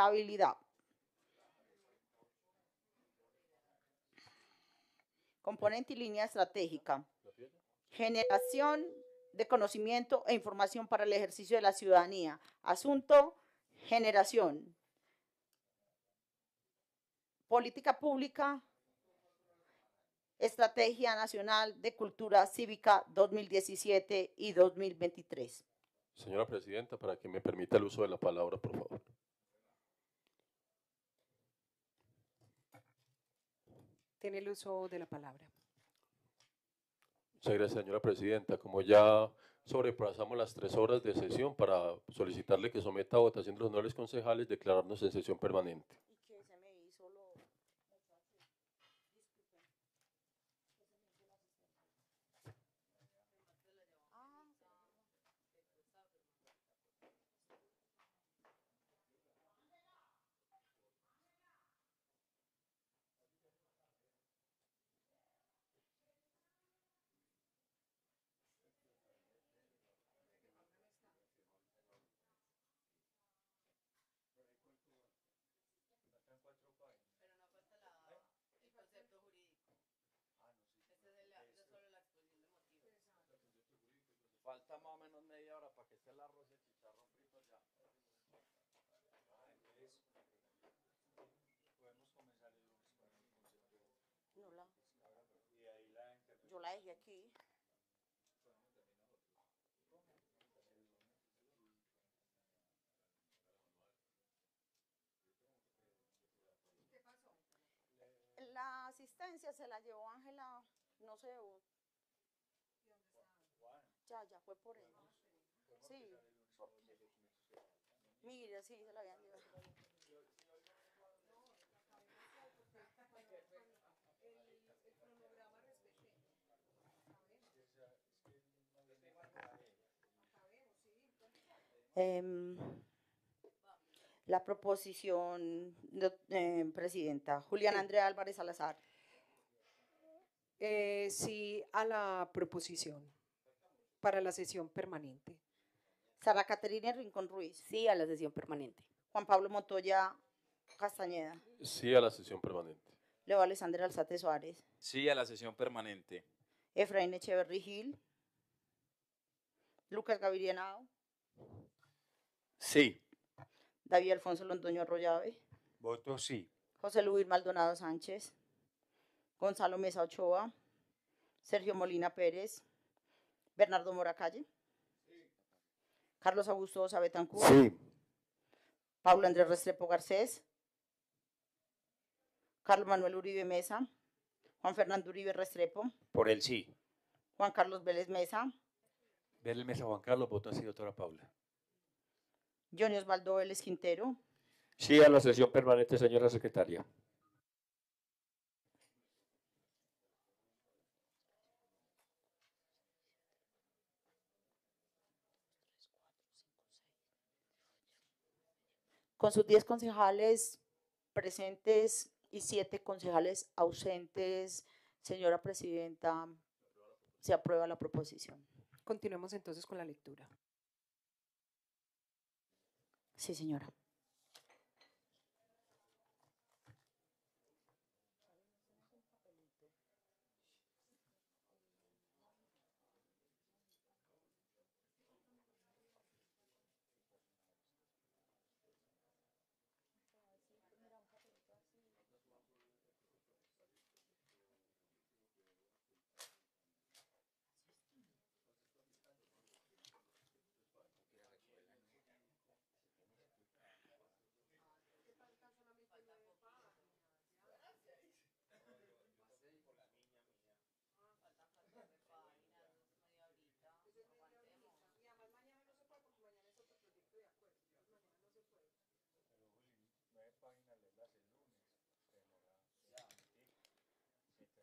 habilidad. Componente y línea estratégica. Generación de conocimiento e información para el ejercicio de la ciudadanía. Asunto, generación. Política pública, Estrategia Nacional de Cultura Cívica 2017 y 2023. Señora Presidenta, para que me permita el uso de la palabra, por favor. Tiene el uso de la palabra. Muchas gracias, señora presidenta. Como ya sobrepasamos las tres horas de sesión para solicitarle que someta a votación de los nobles concejales declararnos en sesión permanente. Falta más o menos media hora para que esté el arroz de chicharrón frito ya. podemos comenzar el lunes con el No la. Y Yo la dejé aquí. ¿Qué pasó? La asistencia se la llevó Ángela, no sé, ya, ya fue por él. Sí. Mira, sí, se la habían llevado. Eh, la proposición, de, em, Presidenta. Julián Andrea Álvarez Salazar. Eh, sí, a la proposición para la sesión permanente. Sara Caterina Rincón Ruiz. Sí, a la sesión permanente. Juan Pablo Montoya Castañeda. Sí, a la sesión permanente. Leo Alexander Alzate Suárez. Sí, a la sesión permanente. Efraín Echeverry Gil. Lucas Gaviria Sí. David Alfonso Londoño Arroyave. Voto sí. José Luis Maldonado Sánchez. Gonzalo Mesa Ochoa. Sergio Molina Pérez. Bernardo Moracalle. Sí. Carlos Augusto Osa Sí. Paula Andrés Restrepo Garcés. Carlos Manuel Uribe Mesa. Juan Fernando Uribe Restrepo. Por él sí. Juan Carlos Vélez Mesa. Vélez Mesa, Juan Carlos, votó así, doctora Paula. Johnny Osvaldo Vélez Quintero. Sí a la sesión permanente, señora secretaria. con sus 10 concejales presentes y 7 concejales ausentes. Señora Presidenta, se aprueba la proposición. Continuemos entonces con la lectura. Sí, señora.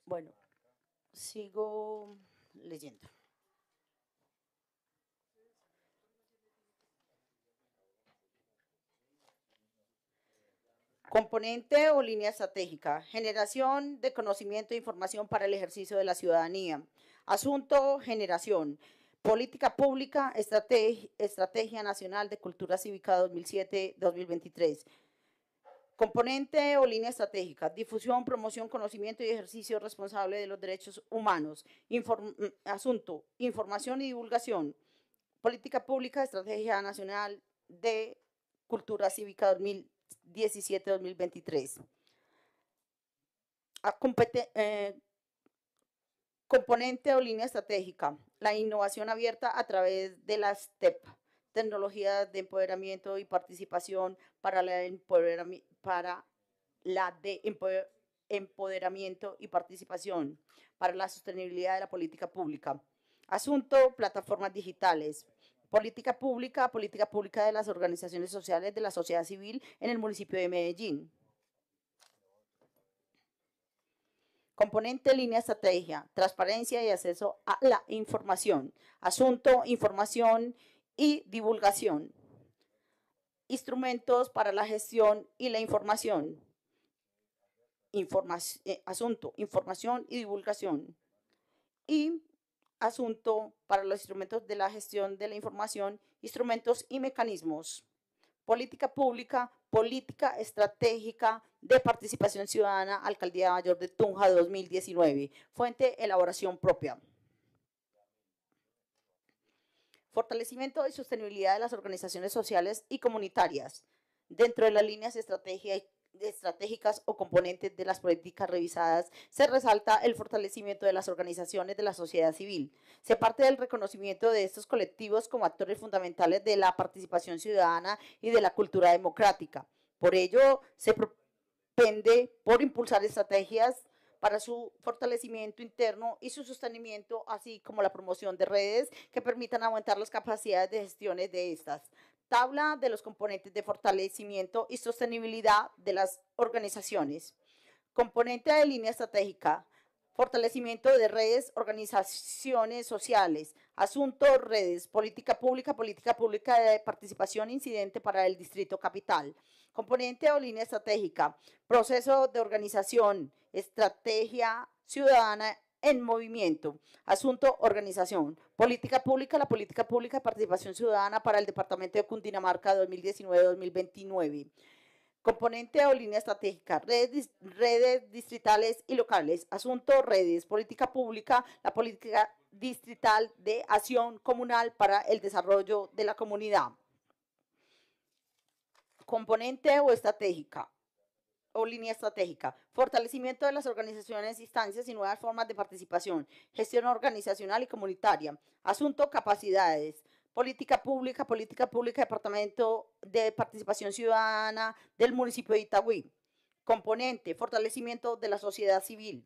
Bueno, sigo leyendo. Componente o línea estratégica. Generación de conocimiento e información para el ejercicio de la ciudadanía. Asunto, generación. Política pública, estrategia nacional de cultura cívica 2007-2023. Componente o línea estratégica, difusión, promoción, conocimiento y ejercicio responsable de los derechos humanos. Mm, asunto, información y divulgación. Política pública, estrategia nacional de cultura cívica 2017-2023. Eh, componente o línea estratégica, la innovación abierta a través de las TEP tecnologías de empoderamiento y participación para, la para la de empoderamiento y participación para la sostenibilidad de la política pública. Asunto, plataformas digitales. Política pública, política pública de las organizaciones sociales de la sociedad civil en el municipio de Medellín. Componente línea estrategia, transparencia y acceso a la información. Asunto, información y divulgación instrumentos para la gestión y la información. Eh, asunto, información y divulgación. Y asunto para los instrumentos de la gestión de la información, instrumentos y mecanismos. Política pública, política estratégica de participación ciudadana, Alcaldía Mayor de Tunja 2019. Fuente, elaboración propia fortalecimiento y sostenibilidad de las organizaciones sociales y comunitarias dentro de las líneas estratégicas o componentes de las políticas revisadas, se resalta el fortalecimiento de las organizaciones de la sociedad civil. Se parte del reconocimiento de estos colectivos como actores fundamentales de la participación ciudadana y de la cultura democrática. Por ello, se propende por impulsar estrategias para su fortalecimiento interno y su sostenimiento, así como la promoción de redes que permitan aumentar las capacidades de gestión de estas. Tabla de los componentes de fortalecimiento y sostenibilidad de las organizaciones. Componente de línea estratégica. Fortalecimiento de redes, organizaciones sociales, asuntos, redes, política pública, política pública de participación incidente para el distrito capital. Componente o línea estratégica, proceso de organización, estrategia ciudadana en movimiento. Asunto, organización. Política pública, la política pública de participación ciudadana para el Departamento de Cundinamarca 2019-2029. Componente o línea estratégica, redes, redes distritales y locales. Asunto, redes. Política pública, la política distrital de acción comunal para el desarrollo de la comunidad. Componente o estratégica o línea estratégica, fortalecimiento de las organizaciones, instancias y nuevas formas de participación, gestión organizacional y comunitaria, asunto capacidades, política pública, política pública, departamento de participación ciudadana del municipio de Itagüí, componente, fortalecimiento de la sociedad civil,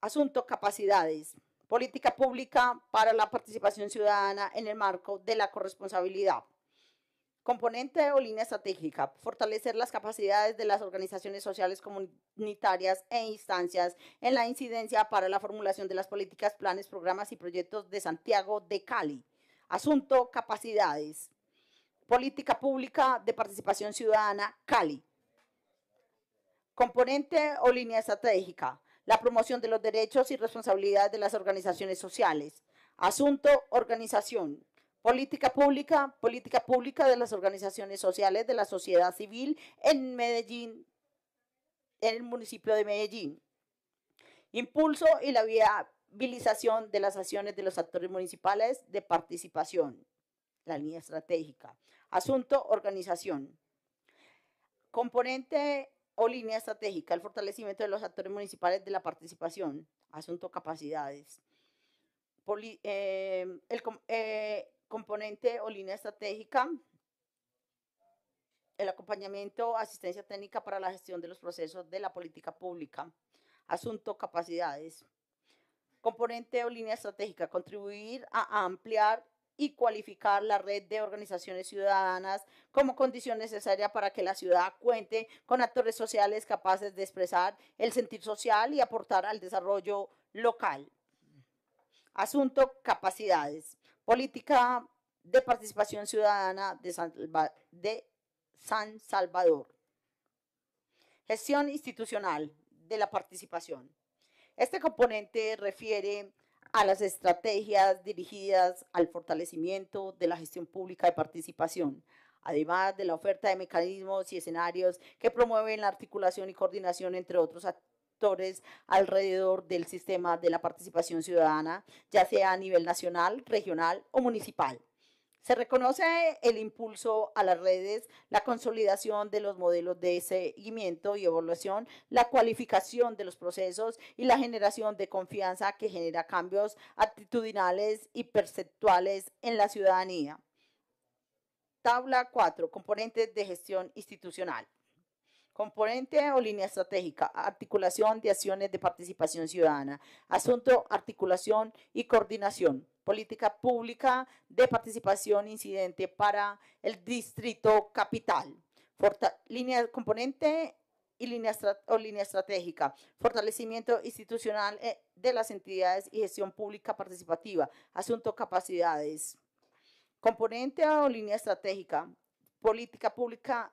asunto capacidades, política pública para la participación ciudadana en el marco de la corresponsabilidad. Componente o línea estratégica, fortalecer las capacidades de las organizaciones sociales comunitarias e instancias en la incidencia para la formulación de las políticas, planes, programas y proyectos de Santiago de Cali. Asunto, capacidades. Política pública de participación ciudadana, Cali. Componente o línea estratégica, la promoción de los derechos y responsabilidades de las organizaciones sociales. Asunto, organización. Política pública, política pública de las organizaciones sociales de la sociedad civil en Medellín, en el municipio de Medellín. Impulso y la viabilización de las acciones de los actores municipales de participación. La línea estratégica. Asunto, organización. Componente o línea estratégica, el fortalecimiento de los actores municipales de la participación. Asunto, capacidades. Eh, eh, componente o línea estratégica, el acompañamiento, asistencia técnica para la gestión de los procesos de la política pública, asunto, capacidades. Componente o línea estratégica, contribuir a ampliar y cualificar la red de organizaciones ciudadanas como condición necesaria para que la ciudad cuente con actores sociales capaces de expresar el sentir social y aportar al desarrollo local. Asunto, capacidades. Política de participación ciudadana de San, Salvador. Gestión institucional de la participación. Este componente refiere a las estrategias dirigidas al fortalecimiento de la gestión pública de participación, además de la oferta de mecanismos y escenarios que promueven la articulación y coordinación entre otros actores alrededor del sistema de la participación ciudadana, ya sea a nivel nacional, regional o municipal. Se reconoce el impulso a las redes, la consolidación de los modelos de seguimiento y evaluación, la cualificación de los procesos y la generación de confianza que genera cambios actitudinales y perceptuales en la ciudadanía. Tabla 4. Componentes de gestión institucional. Componente o línea estratégica, articulación de acciones de participación ciudadana. Asunto, articulación y coordinación. Política pública de participación incidente para el distrito capital. línea componente y o línea estratégica, fortalecimiento institucional eh, de las entidades y gestión pública participativa, asunto capacidades, componente o línea estratégica, política pública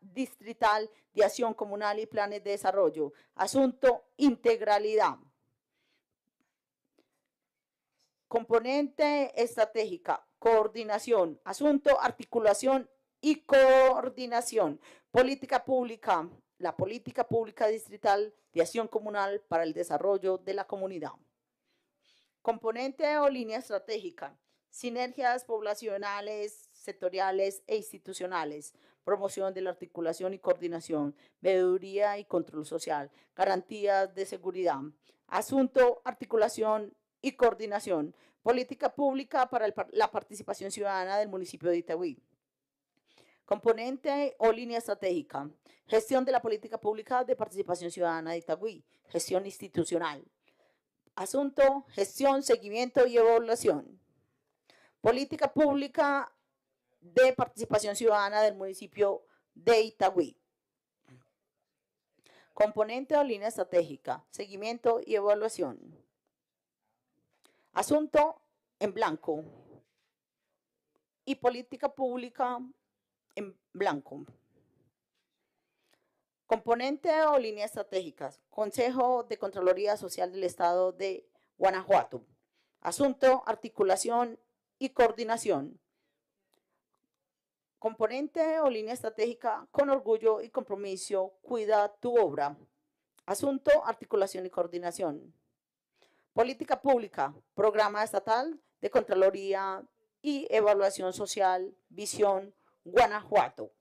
distrital de acción comunal y planes de desarrollo. Asunto, integralidad. Componente estratégica, coordinación. Asunto, articulación y coordinación. Política pública, la política pública distrital de acción comunal para el desarrollo de la comunidad. Componente o línea estratégica, sinergias poblacionales, sectoriales e institucionales, promoción de la articulación y coordinación, veeduría y control social, garantías de seguridad. Asunto, articulación y coordinación, política pública para la participación ciudadana del municipio de Itagüí. Componente o línea estratégica, gestión de la política pública de participación ciudadana de Itagüí, gestión institucional. Asunto, gestión, seguimiento y evaluación. Política pública de participación ciudadana del municipio de Itagüí. Componente o línea estratégica, seguimiento y evaluación. Asunto en blanco. Y política pública en blanco. Componente o línea estratégica. Consejo de Contraloría Social del Estado de Guanajuato. Asunto, articulación y coordinación. Componente o línea estratégica, con orgullo y compromiso, cuida tu obra. Asunto, articulación y coordinación. Política pública, programa estatal de Contraloría y Evaluación Social, Visión, Guanajuato.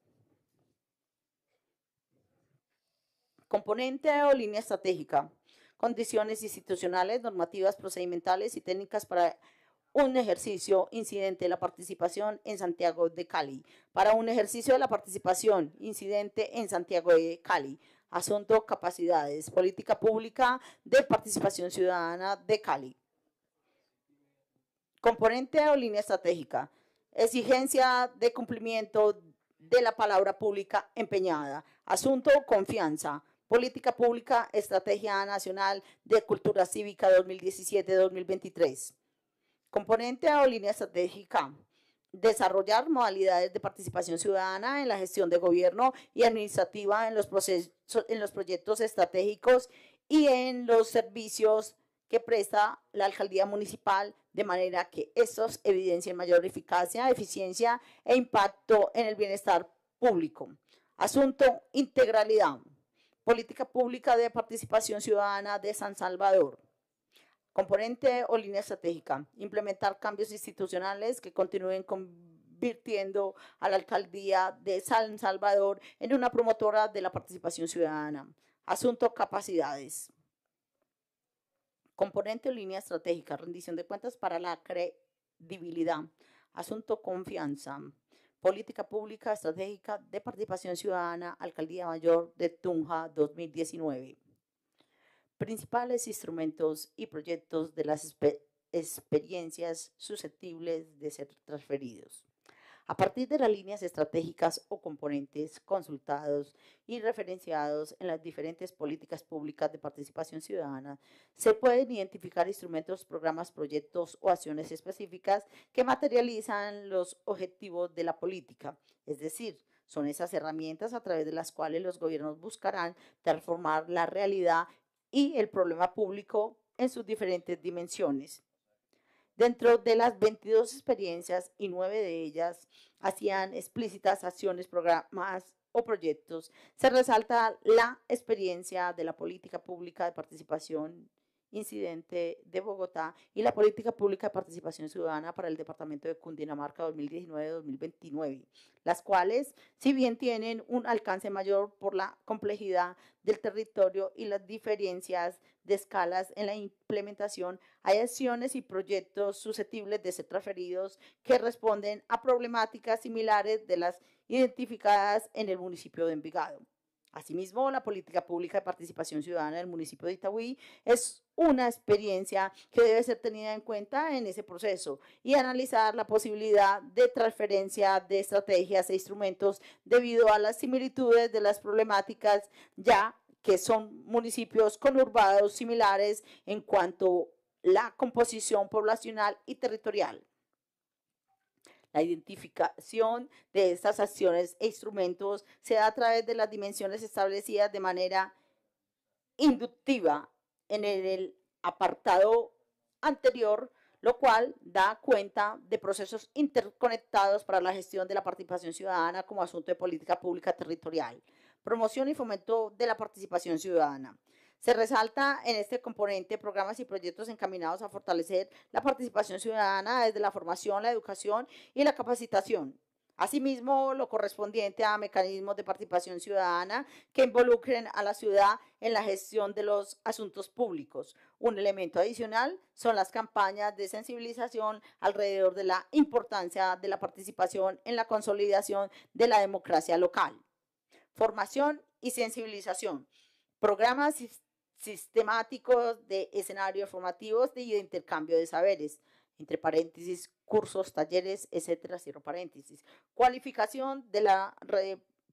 Componente o línea estratégica, condiciones institucionales, normativas, procedimentales y técnicas para un ejercicio incidente de la participación en Santiago de Cali. Para un ejercicio de la participación incidente en Santiago de Cali. Asunto capacidades, política pública de participación ciudadana de Cali. Componente o línea estratégica. Exigencia de cumplimiento de la palabra pública empeñada. Asunto confianza. Política pública, Estrategia Nacional de Cultura Cívica 2017-2023. Componente o línea estratégica. Desarrollar modalidades de participación ciudadana en la gestión de gobierno y administrativa en los, procesos, en los proyectos estratégicos y en los servicios que presta la alcaldía municipal de manera que estos evidencien mayor eficacia, eficiencia e impacto en el bienestar público. Asunto, integralidad. Política pública de participación ciudadana de San Salvador. Componente o línea estratégica, implementar cambios institucionales que continúen convirtiendo a la alcaldía de San Salvador en una promotora de la participación ciudadana. Asunto capacidades. Componente o línea estratégica, rendición de cuentas para la credibilidad. Asunto confianza. Política Pública Estratégica de Participación Ciudadana, Alcaldía Mayor de Tunja 2019 principales instrumentos y proyectos de las experiencias susceptibles de ser transferidos. A partir de las líneas estratégicas o componentes consultados y referenciados en las diferentes políticas públicas de participación ciudadana, se pueden identificar instrumentos, programas, proyectos o acciones específicas que materializan los objetivos de la política, es decir, son esas herramientas a través de las cuales los gobiernos buscarán transformar la realidad y el problema público en sus diferentes dimensiones. Dentro de las 22 experiencias y 9 de ellas hacían explícitas acciones, programas o proyectos, se resalta la experiencia de la política pública de participación incidente de Bogotá y la política pública de participación ciudadana para el departamento de Cundinamarca 2019-2029, las cuales, si bien tienen un alcance mayor por la complejidad del territorio y las diferencias de escalas en la implementación, hay acciones y proyectos susceptibles de ser transferidos que responden a problemáticas similares de las identificadas en el municipio de Envigado. Asimismo, la política pública de participación ciudadana del municipio de Itagüí es una experiencia que debe ser tenida en cuenta en ese proceso y analizar la posibilidad de transferencia de estrategias e instrumentos debido a las similitudes de las problemáticas ya que son municipios conurbados similares en cuanto a la composición poblacional y territorial. La identificación de estas acciones e instrumentos se da a través de las dimensiones establecidas de manera inductiva en el apartado anterior, lo cual da cuenta de procesos interconectados para la gestión de la participación ciudadana como asunto de política pública territorial, promoción y fomento de la participación ciudadana. Se resalta en este componente programas y proyectos encaminados a fortalecer la participación ciudadana desde la formación, la educación y la capacitación. Asimismo, lo correspondiente a mecanismos de participación ciudadana que involucren a la ciudad en la gestión de los asuntos públicos. Un elemento adicional son las campañas de sensibilización alrededor de la importancia de la participación en la consolidación de la democracia local. Formación y sensibilización. Programas sistemáticos de escenarios formativos de intercambio de saberes, entre paréntesis, cursos, talleres, etcétera, cierro paréntesis. Cualificación de la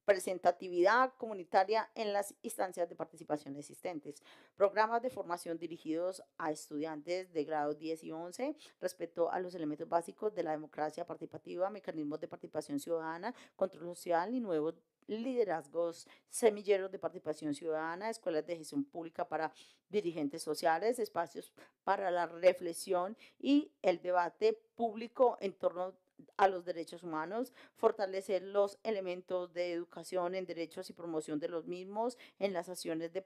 representatividad comunitaria en las instancias de participación existentes. Programas de formación dirigidos a estudiantes de grados 10 y 11 respecto a los elementos básicos de la democracia participativa, mecanismos de participación ciudadana, control social y nuevos liderazgos, semilleros de participación ciudadana, escuelas de gestión pública para dirigentes sociales, espacios para la reflexión y el debate público en torno a los derechos humanos, fortalecer los elementos de educación en derechos y promoción de los mismos en las acciones de,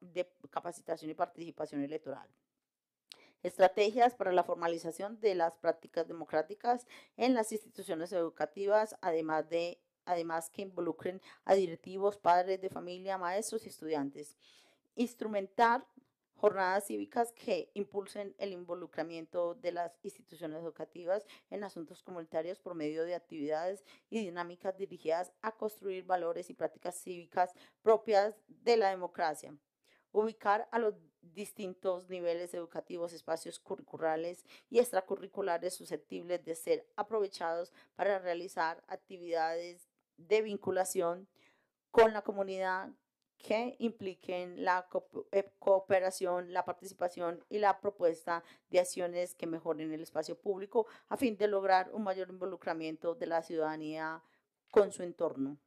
de capacitación y participación electoral estrategias para la formalización de las prácticas democráticas en las instituciones educativas, además de además que involucren a directivos, padres de familia, maestros y estudiantes. Instrumentar jornadas cívicas que impulsen el involucramiento de las instituciones educativas en asuntos comunitarios por medio de actividades y dinámicas dirigidas a construir valores y prácticas cívicas propias de la democracia. Ubicar a los distintos niveles educativos, espacios curriculares y extracurriculares susceptibles de ser aprovechados para realizar actividades de vinculación con la comunidad que impliquen la eh, cooperación, la participación y la propuesta de acciones que mejoren el espacio público a fin de lograr un mayor involucramiento de la ciudadanía con su entorno.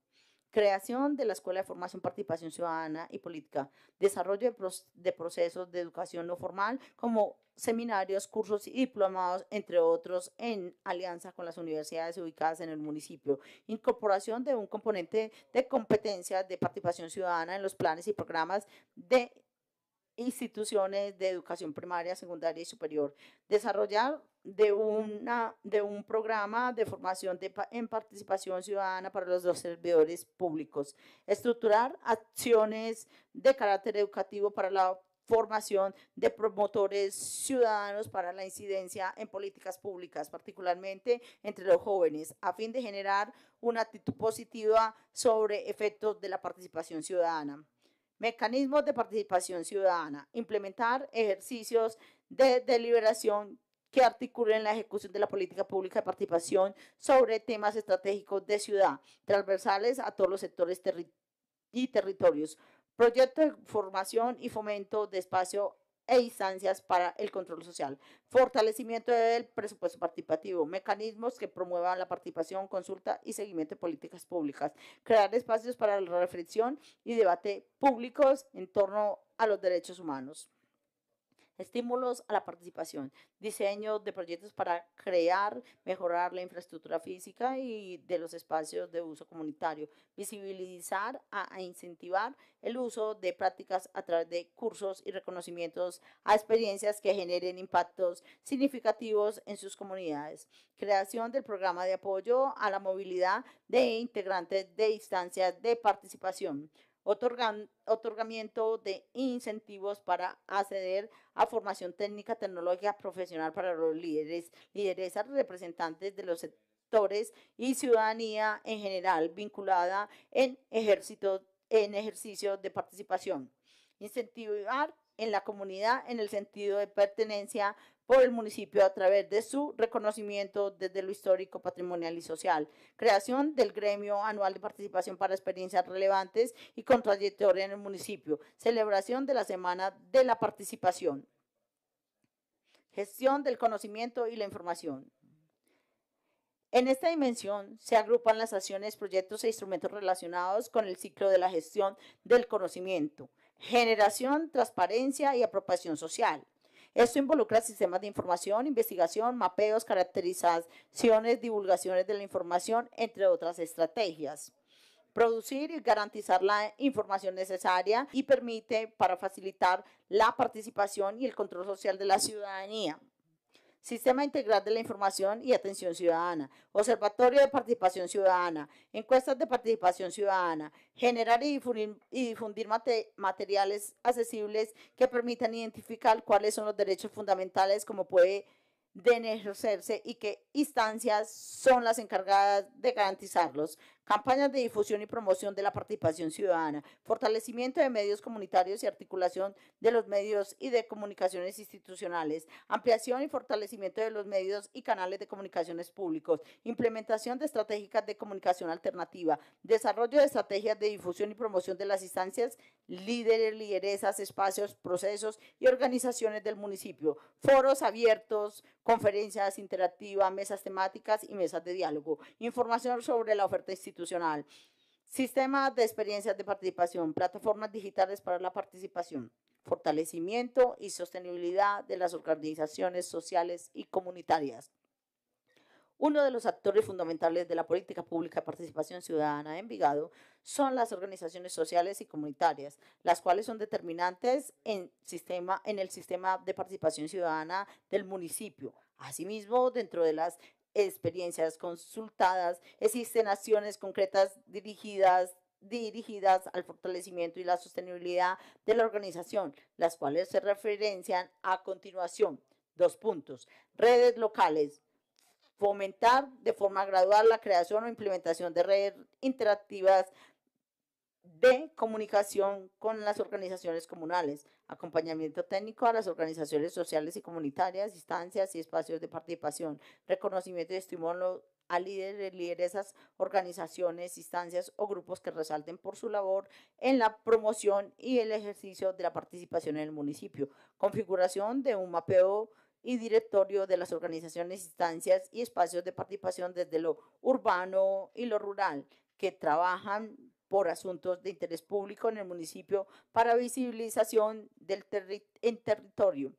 Creación de la Escuela de Formación, Participación Ciudadana y Política. Desarrollo de, procesos de educación no formal como seminarios, cursos y diplomados, entre otros, en alianza con las universidades ubicadas en el municipio. Incorporación de un componente de competencia de participación ciudadana en los planes y programas de instituciones de educación primaria, secundaria y superior. Desarrollar de, una, de un programa de formación de, en participación ciudadana para los dos servidores públicos. Estructurar acciones de carácter educativo para la formación de promotores ciudadanos para la incidencia en políticas públicas, particularmente entre los jóvenes, a fin de generar una actitud positiva sobre efectos de la participación ciudadana. Mecanismos de participación ciudadana. Implementar ejercicios de deliberación que articulen la ejecución de la política pública de participación sobre temas estratégicos de ciudad, transversales a todos los sectores y territorios Proyecto de formación y fomento de espacio e instancias para el control social. Fortalecimiento del presupuesto participativo. Mecanismos que promuevan la participación, consulta y seguimiento de políticas públicas. Crear espacios para la reflexión y debate públicos en torno a los derechos humanos. Estímulos a la participación, diseño de proyectos para crear, mejorar la infraestructura física y de los espacios de uso comunitario, visibilizar a, incentivar el uso de prácticas a través de cursos y reconocimientos a experiencias que generen impactos significativos en sus comunidades, creación del programa de apoyo a la movilidad de integrantes de instancias de participación, otorgamiento de incentivos para acceder a formación técnica, tecnológica, profesional para los líderes, lideresas, representantes de los sectores y ciudadanía en general vinculada en, ejército, en ejercicio de participación. Incentivar en la comunidad en el sentido de pertenencia por el municipio a través de su reconocimiento desde lo histórico, patrimonial y social, creación del gremio anual de participación para experiencias relevantes y con trayectoria en el municipio, celebración de la Semana de la Participación, gestión del conocimiento y la información. En esta dimensión se agrupan las acciones, proyectos e instrumentos relacionados con el ciclo de la gestión del conocimiento, Generación, transparencia y apropiación social. Esto involucra sistemas de información, investigación, mapeos, caracterizaciones, divulgaciones de la información, entre otras estrategias. Producir y garantizar la información necesaria y permite para facilitar la participación y el control social de la ciudadanía. Sistema Integral de la Información y Atención Ciudadana, Observatorio de Participación Ciudadana, Encuestas de Participación Ciudadana, generar y difundir, materiales accesibles que permitan identificar cuáles son los derechos fundamentales, como puede y qué instancias son las encargadas de garantizarlos, Campañas de difusión y promoción de la participación ciudadana, fortalecimiento de medios comunitarios y articulación de los medios y de comunicaciones institucionales, ampliación y fortalecimiento de los medios y canales de comunicaciones públicos, implementación de estrategias de comunicación alternativa, desarrollo de estrategias de difusión y promoción de las instancias, líderes, lideresas, espacios, procesos y organizaciones del municipio, foros abiertos, conferencias interactivas, mesas temáticas y mesas de diálogo, información sobre la oferta institucional institucional, sistema de experiencias de participación, plataformas digitales para la participación, fortalecimiento y sostenibilidad de las organizaciones sociales y comunitarias. Uno de los actores fundamentales de la política pública de participación ciudadana en vigado son las organizaciones sociales y comunitarias, las cuales son determinantes en, sistema, en el sistema de participación ciudadana del municipio. Asimismo, dentro de las experiencias consultadas, existen acciones concretas dirigidas dirigidas al fortalecimiento y la sostenibilidad de la organización, las cuales se referencian a continuación. Dos puntos. Redes locales. Fomentar de forma gradual la creación o implementación de redes interactivas de comunicación con las organizaciones comunales, acompañamiento técnico a las organizaciones sociales y comunitarias, instancias y espacios de participación, reconocimiento y estímulo a líderes, lideresas, organizaciones, instancias o grupos que resalten por su labor en la promoción y el ejercicio de la participación en el municipio, configuración de un mapeo y directorio de las organizaciones, instancias y espacios de participación desde lo urbano y lo rural que trabajan por asuntos de interés público en el municipio para visibilización del en territorio,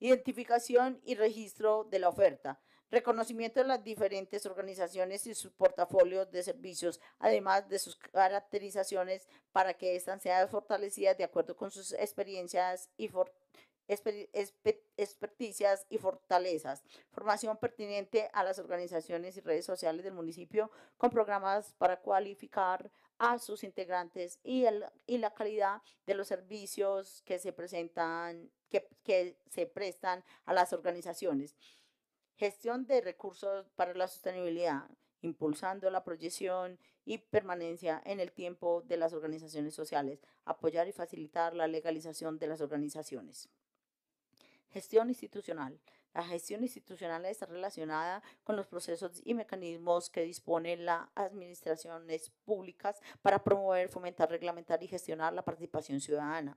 identificación y registro de la oferta, reconocimiento de las diferentes organizaciones y sus portafolios de servicios, además de sus caracterizaciones para que estas sean fortalecidas de acuerdo con sus experiencias y experticias y fortalezas, formación pertinente a las organizaciones y redes sociales del municipio con programas para cualificar a sus integrantes y, la calidad de los servicios que se presentan, que se prestan a las organizaciones. Gestión de recursos para la sostenibilidad, impulsando la proyección y permanencia en el tiempo de las organizaciones sociales, apoyar y facilitar la legalización de las organizaciones. Gestión institucional, la gestión institucional está relacionada con los procesos y mecanismos que disponen las administraciones públicas para promover, fomentar, reglamentar y gestionar la participación ciudadana.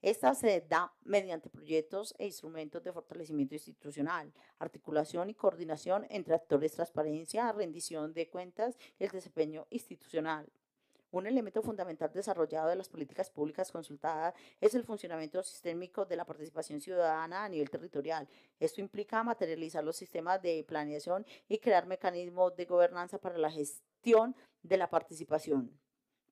Esta se da mediante proyectos e instrumentos de fortalecimiento institucional, articulación y coordinación entre actores, transparencia, rendición de cuentas y el desempeño institucional. Un elemento fundamental desarrollado de las políticas públicas consultadas es el funcionamiento sistémico de la participación ciudadana a nivel territorial. Esto implica materializar los sistemas de planeación y crear mecanismos de gobernanza para la gestión de la participación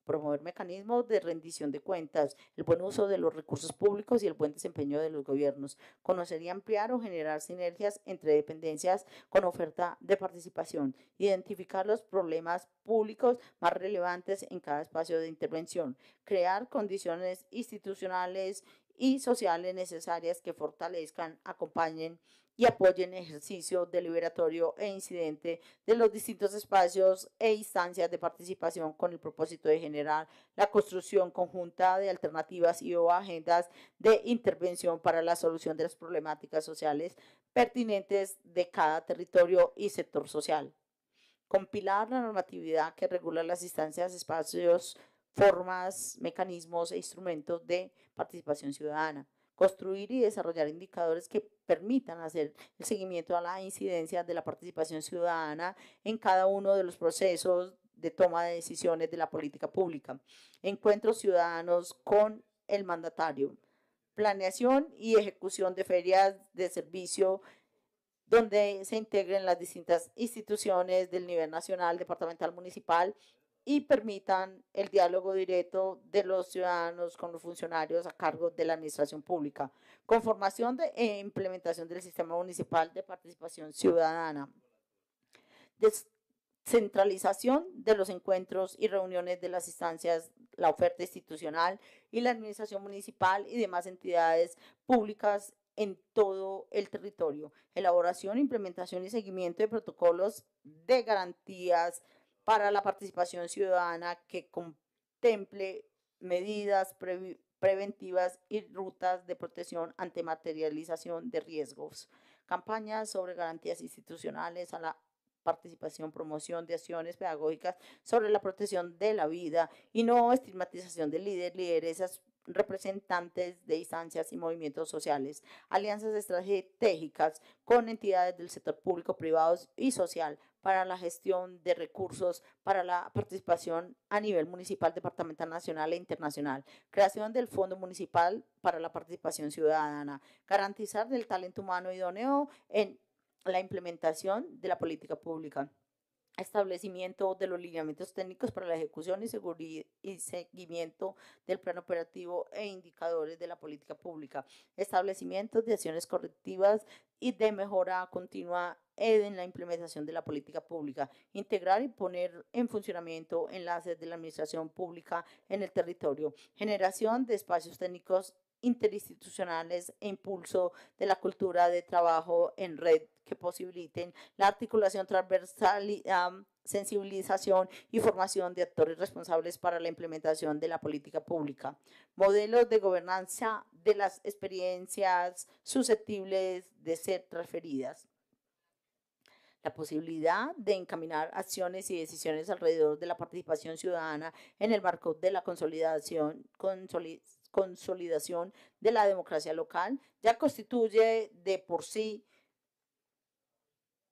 promover mecanismos de rendición de cuentas, el buen uso de los recursos públicos y el buen desempeño de los gobiernos, conocer y ampliar o generar sinergias entre dependencias con oferta de participación, identificar los problemas públicos más relevantes en cada espacio de intervención, crear condiciones institucionales y sociales necesarias que fortalezcan, acompañen y apoyen ejercicio deliberatorio e incidente de los distintos espacios e instancias de participación con el propósito de generar la construcción conjunta de alternativas y o agendas de intervención para la solución de las problemáticas sociales pertinentes de cada territorio y sector social. Compilar la normatividad que regula las instancias, espacios, formas, mecanismos e instrumentos de participación ciudadana construir y desarrollar indicadores que permitan hacer el seguimiento a la incidencia de la participación ciudadana en cada uno de los procesos de toma de decisiones de la política pública, encuentros ciudadanos con el mandatario, planeación y ejecución de ferias de servicio donde se integren las distintas instituciones del nivel nacional, departamental, municipal y permitan el diálogo directo de los ciudadanos con los funcionarios a cargo de la administración pública, conformación de, e implementación del sistema municipal de participación ciudadana, descentralización de los encuentros y reuniones de las instancias, la oferta institucional y la administración municipal y demás entidades públicas en todo el territorio, elaboración, implementación y seguimiento de protocolos de garantías para la participación ciudadana que contemple medidas preventivas y rutas de protección ante materialización de riesgos, campañas sobre garantías institucionales a la participación, promoción de acciones pedagógicas sobre la protección de la vida y no estigmatización de líderes, lideresas, representantes de instancias y movimientos sociales, alianzas estratégicas con entidades del sector público, privado y social para la gestión de recursos, para la participación a nivel municipal, departamental, nacional e internacional, creación del Fondo Municipal para la Participación Ciudadana, garantizar del talento humano idóneo en la implementación de la política pública establecimiento de los lineamientos técnicos para la ejecución y, y seguimiento del plan operativo e indicadores de la política pública, establecimiento de acciones correctivas y de mejora continua eh, en la implementación de la política pública, integrar y poner en funcionamiento enlaces de la administración pública en el territorio, generación de espacios técnicos interinstitucionales e impulso de la cultura de trabajo en red que posibiliten la articulación transversal, sensibilización y formación de actores responsables para la implementación de la política pública, modelos de gobernanza de las experiencias susceptibles de ser transferidas la posibilidad de encaminar acciones y decisiones alrededor de la participación ciudadana en el marco de la consolidación, consolidación de la democracia local, ya constituye de por sí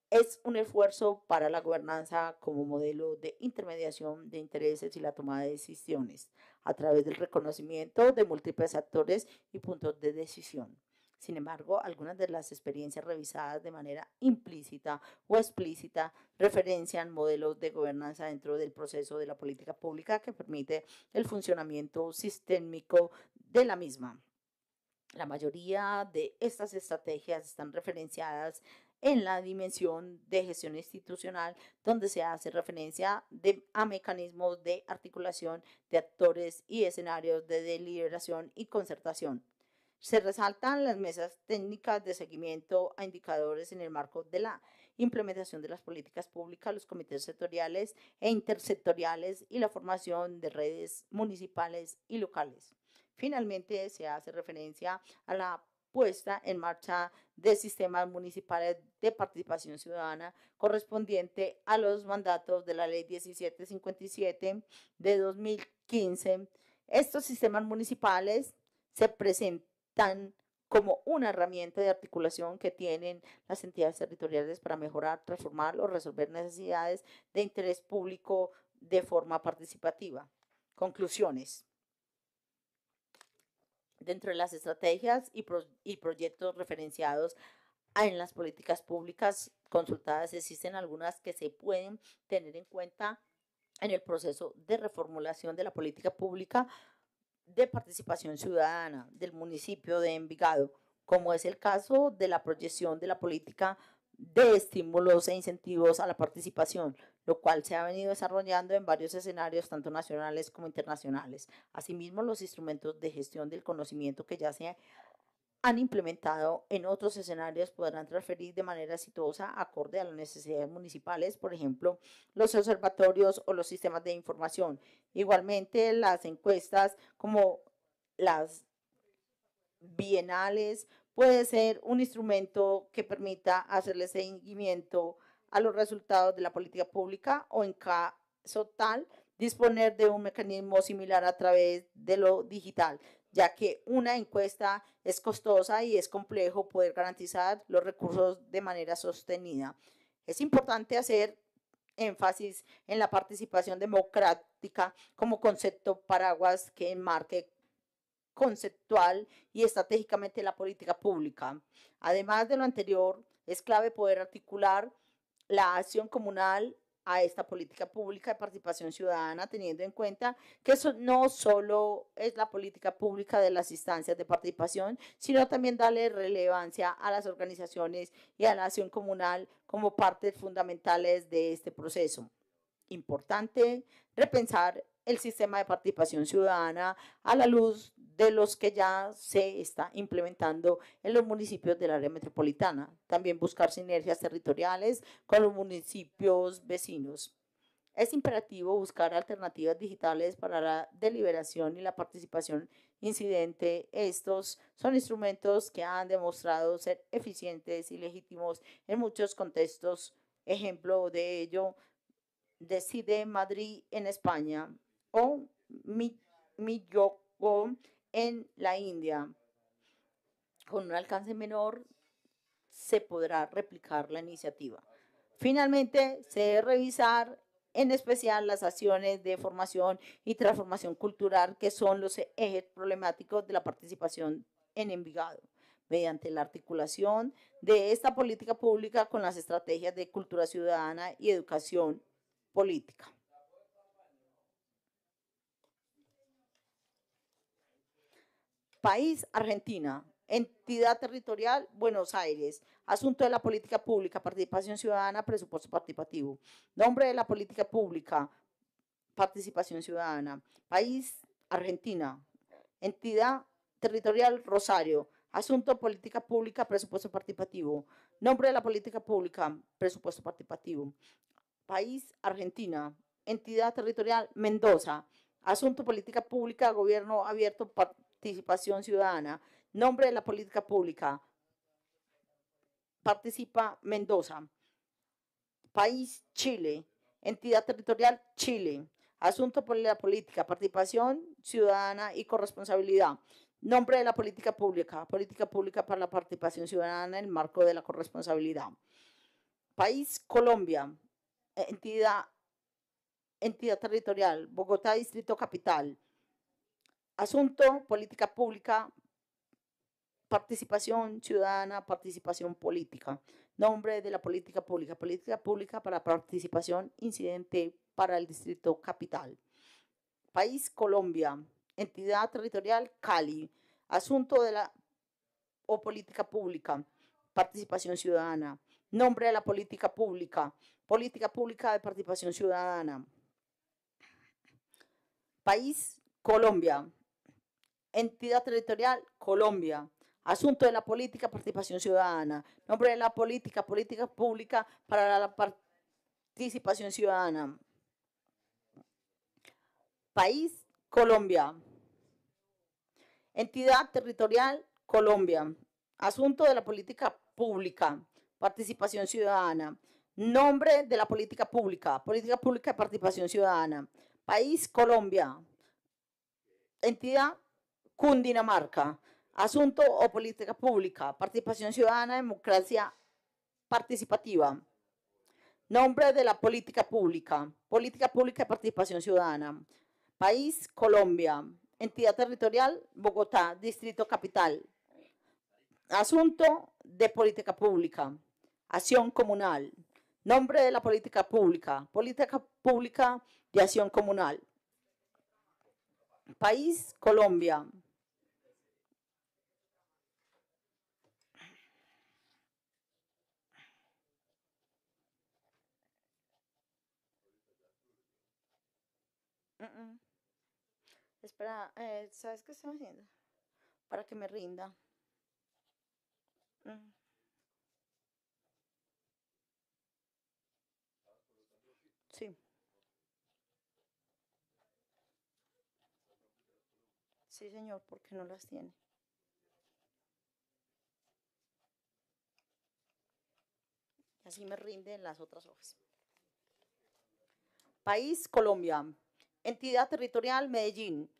es un esfuerzo para la gobernanza como modelo de intermediación de intereses y la toma de decisiones a través del reconocimiento de múltiples actores y puntos de decisión. Sin embargo, algunas de las experiencias revisadas de manera implícita o explícita referencian modelos de gobernanza dentro del proceso de la política pública que permite el funcionamiento sistémico de la misma. La mayoría de estas estrategias están referenciadas en la dimensión de gestión institucional, donde se hace referencia a mecanismos de articulación de actores y escenarios de deliberación y concertación. Se resaltan las mesas técnicas de seguimiento a indicadores en el marco de la implementación de las políticas públicas, los comités sectoriales e intersectoriales y la formación de redes municipales y locales. Finalmente, se hace referencia a la puesta en marcha de sistemas municipales de participación ciudadana correspondiente a los mandatos de la Ley 1757 de 2015. Estos sistemas municipales se presentan tan como una herramienta de articulación que tienen las entidades territoriales para mejorar, transformar o resolver necesidades de interés público de forma participativa. Conclusiones. Dentro de las estrategias y, proyectos referenciados en las políticas públicas consultadas, existen algunas que se pueden tener en cuenta en el proceso de reformulación de la política pública de participación ciudadana del municipio de Envigado, como es el caso de la proyección de la política de estímulos e incentivos a la participación, lo cual se ha venido desarrollando en varios escenarios, tanto nacionales como internacionales. Asimismo, los instrumentos de gestión del conocimiento que ya se han implementado en otros escenarios podrán transferir de manera exitosa acorde a las necesidades municipales, por ejemplo, los observatorios o los sistemas de información. Igualmente, las encuestas como las bienales puede ser un instrumento que permita hacerle seguimiento a los resultados de la política pública o en caso tal disponer de un mecanismo similar a través de lo digital ya que una encuesta es costosa y es complejo poder garantizar los recursos de manera sostenida. Es importante hacer énfasis en la participación democrática como concepto paraguas que enmarque conceptual y estratégicamente la política pública. Además de lo anterior, es clave poder articular la acción comunal a esta política pública de participación ciudadana, teniendo en cuenta que eso no solo es la política pública de las instancias de participación, sino también darle relevancia a las organizaciones y a la acción comunal como partes fundamentales de este proceso. Importante repensar el sistema de participación ciudadana a la luz de los que ya se está implementando en los municipios del área metropolitana. También buscar sinergias territoriales con los municipios vecinos. Es imperativo buscar alternativas digitales para la deliberación y la participación incidente. Estos son instrumentos que han demostrado ser eficientes y legítimos en muchos contextos. Ejemplo de ello, decide Madrid en España, o Miyoko en la India. Con un alcance menor se podrá replicar la iniciativa. Finalmente, se debe revisar en especial las acciones de formación y transformación cultural que son los ejes problemáticos de la participación en Envigado mediante la articulación de esta política pública con las estrategias de cultura ciudadana y educación política. País, Argentina. Entidad territorial, Buenos Aires. Asunto de la política pública, participación ciudadana, presupuesto participativo. Nombre de la política pública, participación ciudadana. País, Argentina. Entidad territorial, Rosario. Asunto política pública, presupuesto participativo. Nombre de la política pública, presupuesto participativo. País, Argentina. Entidad territorial, Mendoza. Asunto política pública, gobierno abierto, Participativo participación ciudadana. Nombre de la política pública. Participa Mendoza. País Chile. Entidad territorial Chile. Asunto por la política, participación ciudadana y corresponsabilidad. Nombre de la política pública, política pública para la participación ciudadana en el marco de la corresponsabilidad. País Colombia, entidad, entidad territorial, Bogotá, Distrito Capital. Asunto, política pública, participación ciudadana, participación política. Nombre de la política pública, política pública para participación incidente para el distrito capital. País Colombia, entidad territorial Cali. Asunto de la o política pública, participación ciudadana. Nombre de la política pública, política pública de participación ciudadana. País Colombia, Entidad territorial, Colombia. Asunto de la política, participación ciudadana. Nombre de la política, política pública para la participación ciudadana. País, Colombia. Entidad territorial, Colombia. Asunto de la política pública, participación ciudadana. Nombre de la política pública, política pública de participación ciudadana. País, Colombia. Entidad, Cundinamarca, asunto o política pública, participación ciudadana, democracia participativa. Nombre de la política pública, política pública de participación ciudadana. País, Colombia. Entidad territorial, Bogotá, Distrito Capital. Asunto de política pública, acción comunal. Nombre de la política pública, política pública de acción comunal. País, Colombia. Eh, ¿Sabes qué estoy haciendo? Para que me rinda. Mm. Sí. Sí, señor, porque no las tiene. así me rinden las otras hojas. País, Colombia. Entidad territorial, Medellín.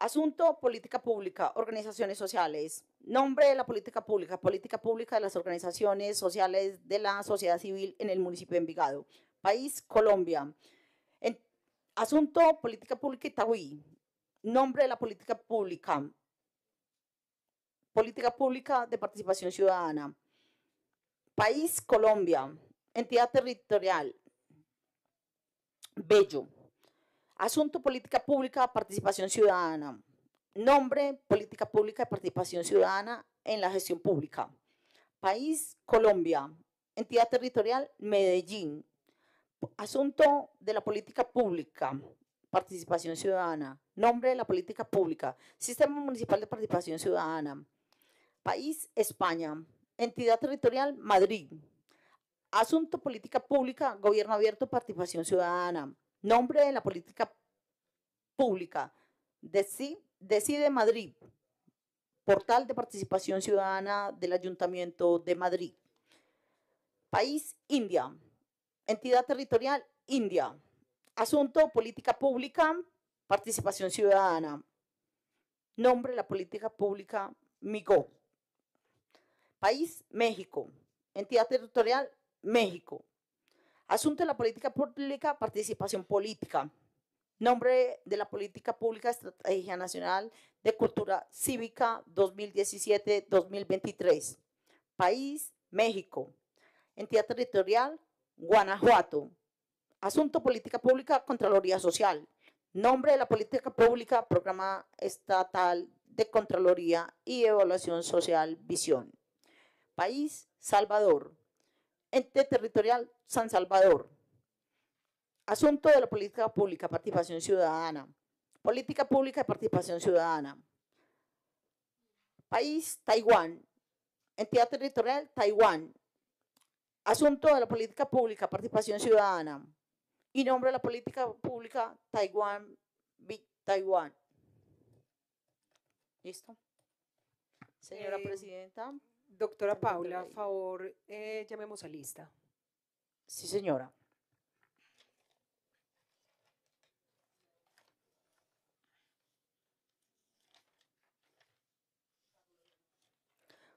Asunto, política pública, organizaciones sociales. Nombre de la política pública, política pública de las organizaciones sociales de la sociedad civil en el municipio de Envigado. País, Colombia. asunto, política pública Itagüí. Nombre de la política pública. Política pública de participación ciudadana. País, Colombia. Entidad territorial. Bello. Asunto Política Pública, Participación Ciudadana. Nombre, Política Pública y Participación Ciudadana en la Gestión Pública. País, Colombia. Entidad territorial, Medellín. Asunto de la política pública, participación ciudadana. Nombre de la política pública, Sistema Municipal de Participación Ciudadana. País, España. Entidad territorial, Madrid. Asunto política pública, gobierno abierto, participación ciudadana. Nombre de la política pública. decide Madrid. Portal de participación ciudadana del Ayuntamiento de Madrid. País India. Entidad territorial India. Asunto política pública, participación ciudadana. Nombre de la política pública MIGO. País México. Entidad territorial México. Asunto de la política pública, participación política. Nombre de la política pública Estrategia Nacional de Cultura Cívica 2017-2023. País, México. Entidad territorial, Guanajuato. Asunto política pública, Contraloría Social. Nombre de la política pública, Programa Estatal de Contraloría y Evaluación Social, Visión. País, Salvador ente territorial San Salvador. Asunto de la política pública, participación ciudadana. Política pública y participación ciudadana. País, Taiwán. Entidad territorial, Taiwán. Asunto de la política pública, participación ciudadana. Y nombre de la política pública, Taiwán, Big Taiwán. ¿Listo? Señora eh, Presidenta. Doctora Paula, a favor, eh, llamemos a lista. Sí, señora.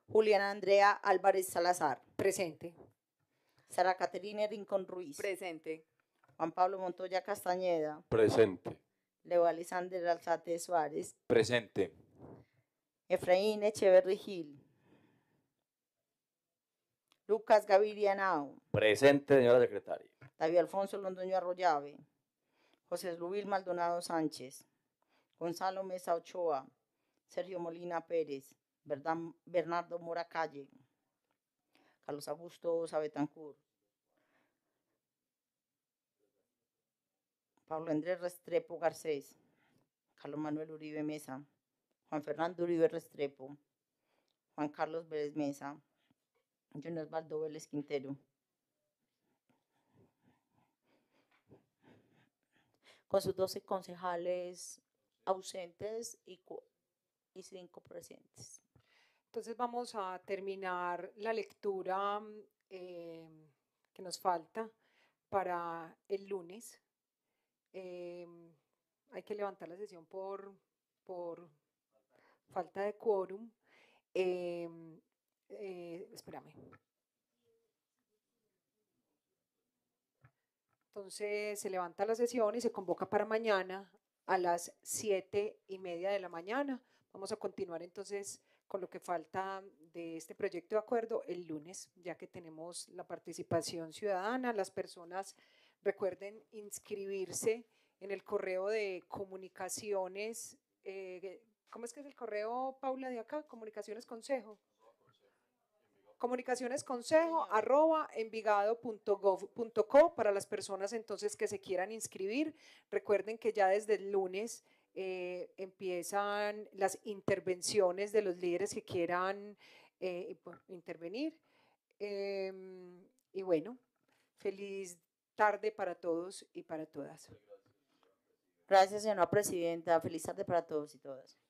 Juliana Andrea Álvarez Salazar. Presente. Sara Caterina Rincón Ruiz. Presente. Juan Pablo Montoya Castañeda. Presente. Leo Alexander Alzate Suárez. Presente. Efraín Echeverri Gil. Lucas Gaviria Nao. Presente, señora secretaria. David Alfonso Londoño Arroyave. José Luis Maldonado Sánchez. Gonzalo Mesa Ochoa. Sergio Molina Pérez. Bernardo Mora Calle. Carlos Augusto Sabetancur. Pablo Andrés Restrepo Garcés. Carlos Manuel Uribe Mesa. Juan Fernando Uribe Restrepo. Juan Carlos Vélez Mesa. John Osvaldo Quintero. Con sus 12 concejales ausentes y, cinco 5 presentes. Entonces vamos a terminar la lectura em, que nos falta para el lunes. Em, hay que levantar la sesión por, por falta de quórum. Em, eh, espérame. Entonces se levanta la sesión y se convoca para mañana a las siete y media de la mañana. Vamos a continuar entonces con lo que falta de este proyecto de acuerdo el lunes, ya que tenemos la participación ciudadana. Las personas recuerden inscribirse en el correo de comunicaciones. Eh, ¿Cómo es que es el correo, Paula, de acá? Comunicaciones Consejo comunicacionesconsejo.envigado.gov.co para las personas entonces que se quieran inscribir. Recuerden que ya desde el lunes eh, empiezan las intervenciones de los líderes que quieran eh, intervenir. Em, y bueno, feliz tarde para todos y para todas. Gracias, señora presidenta. Feliz tarde para todos y todas.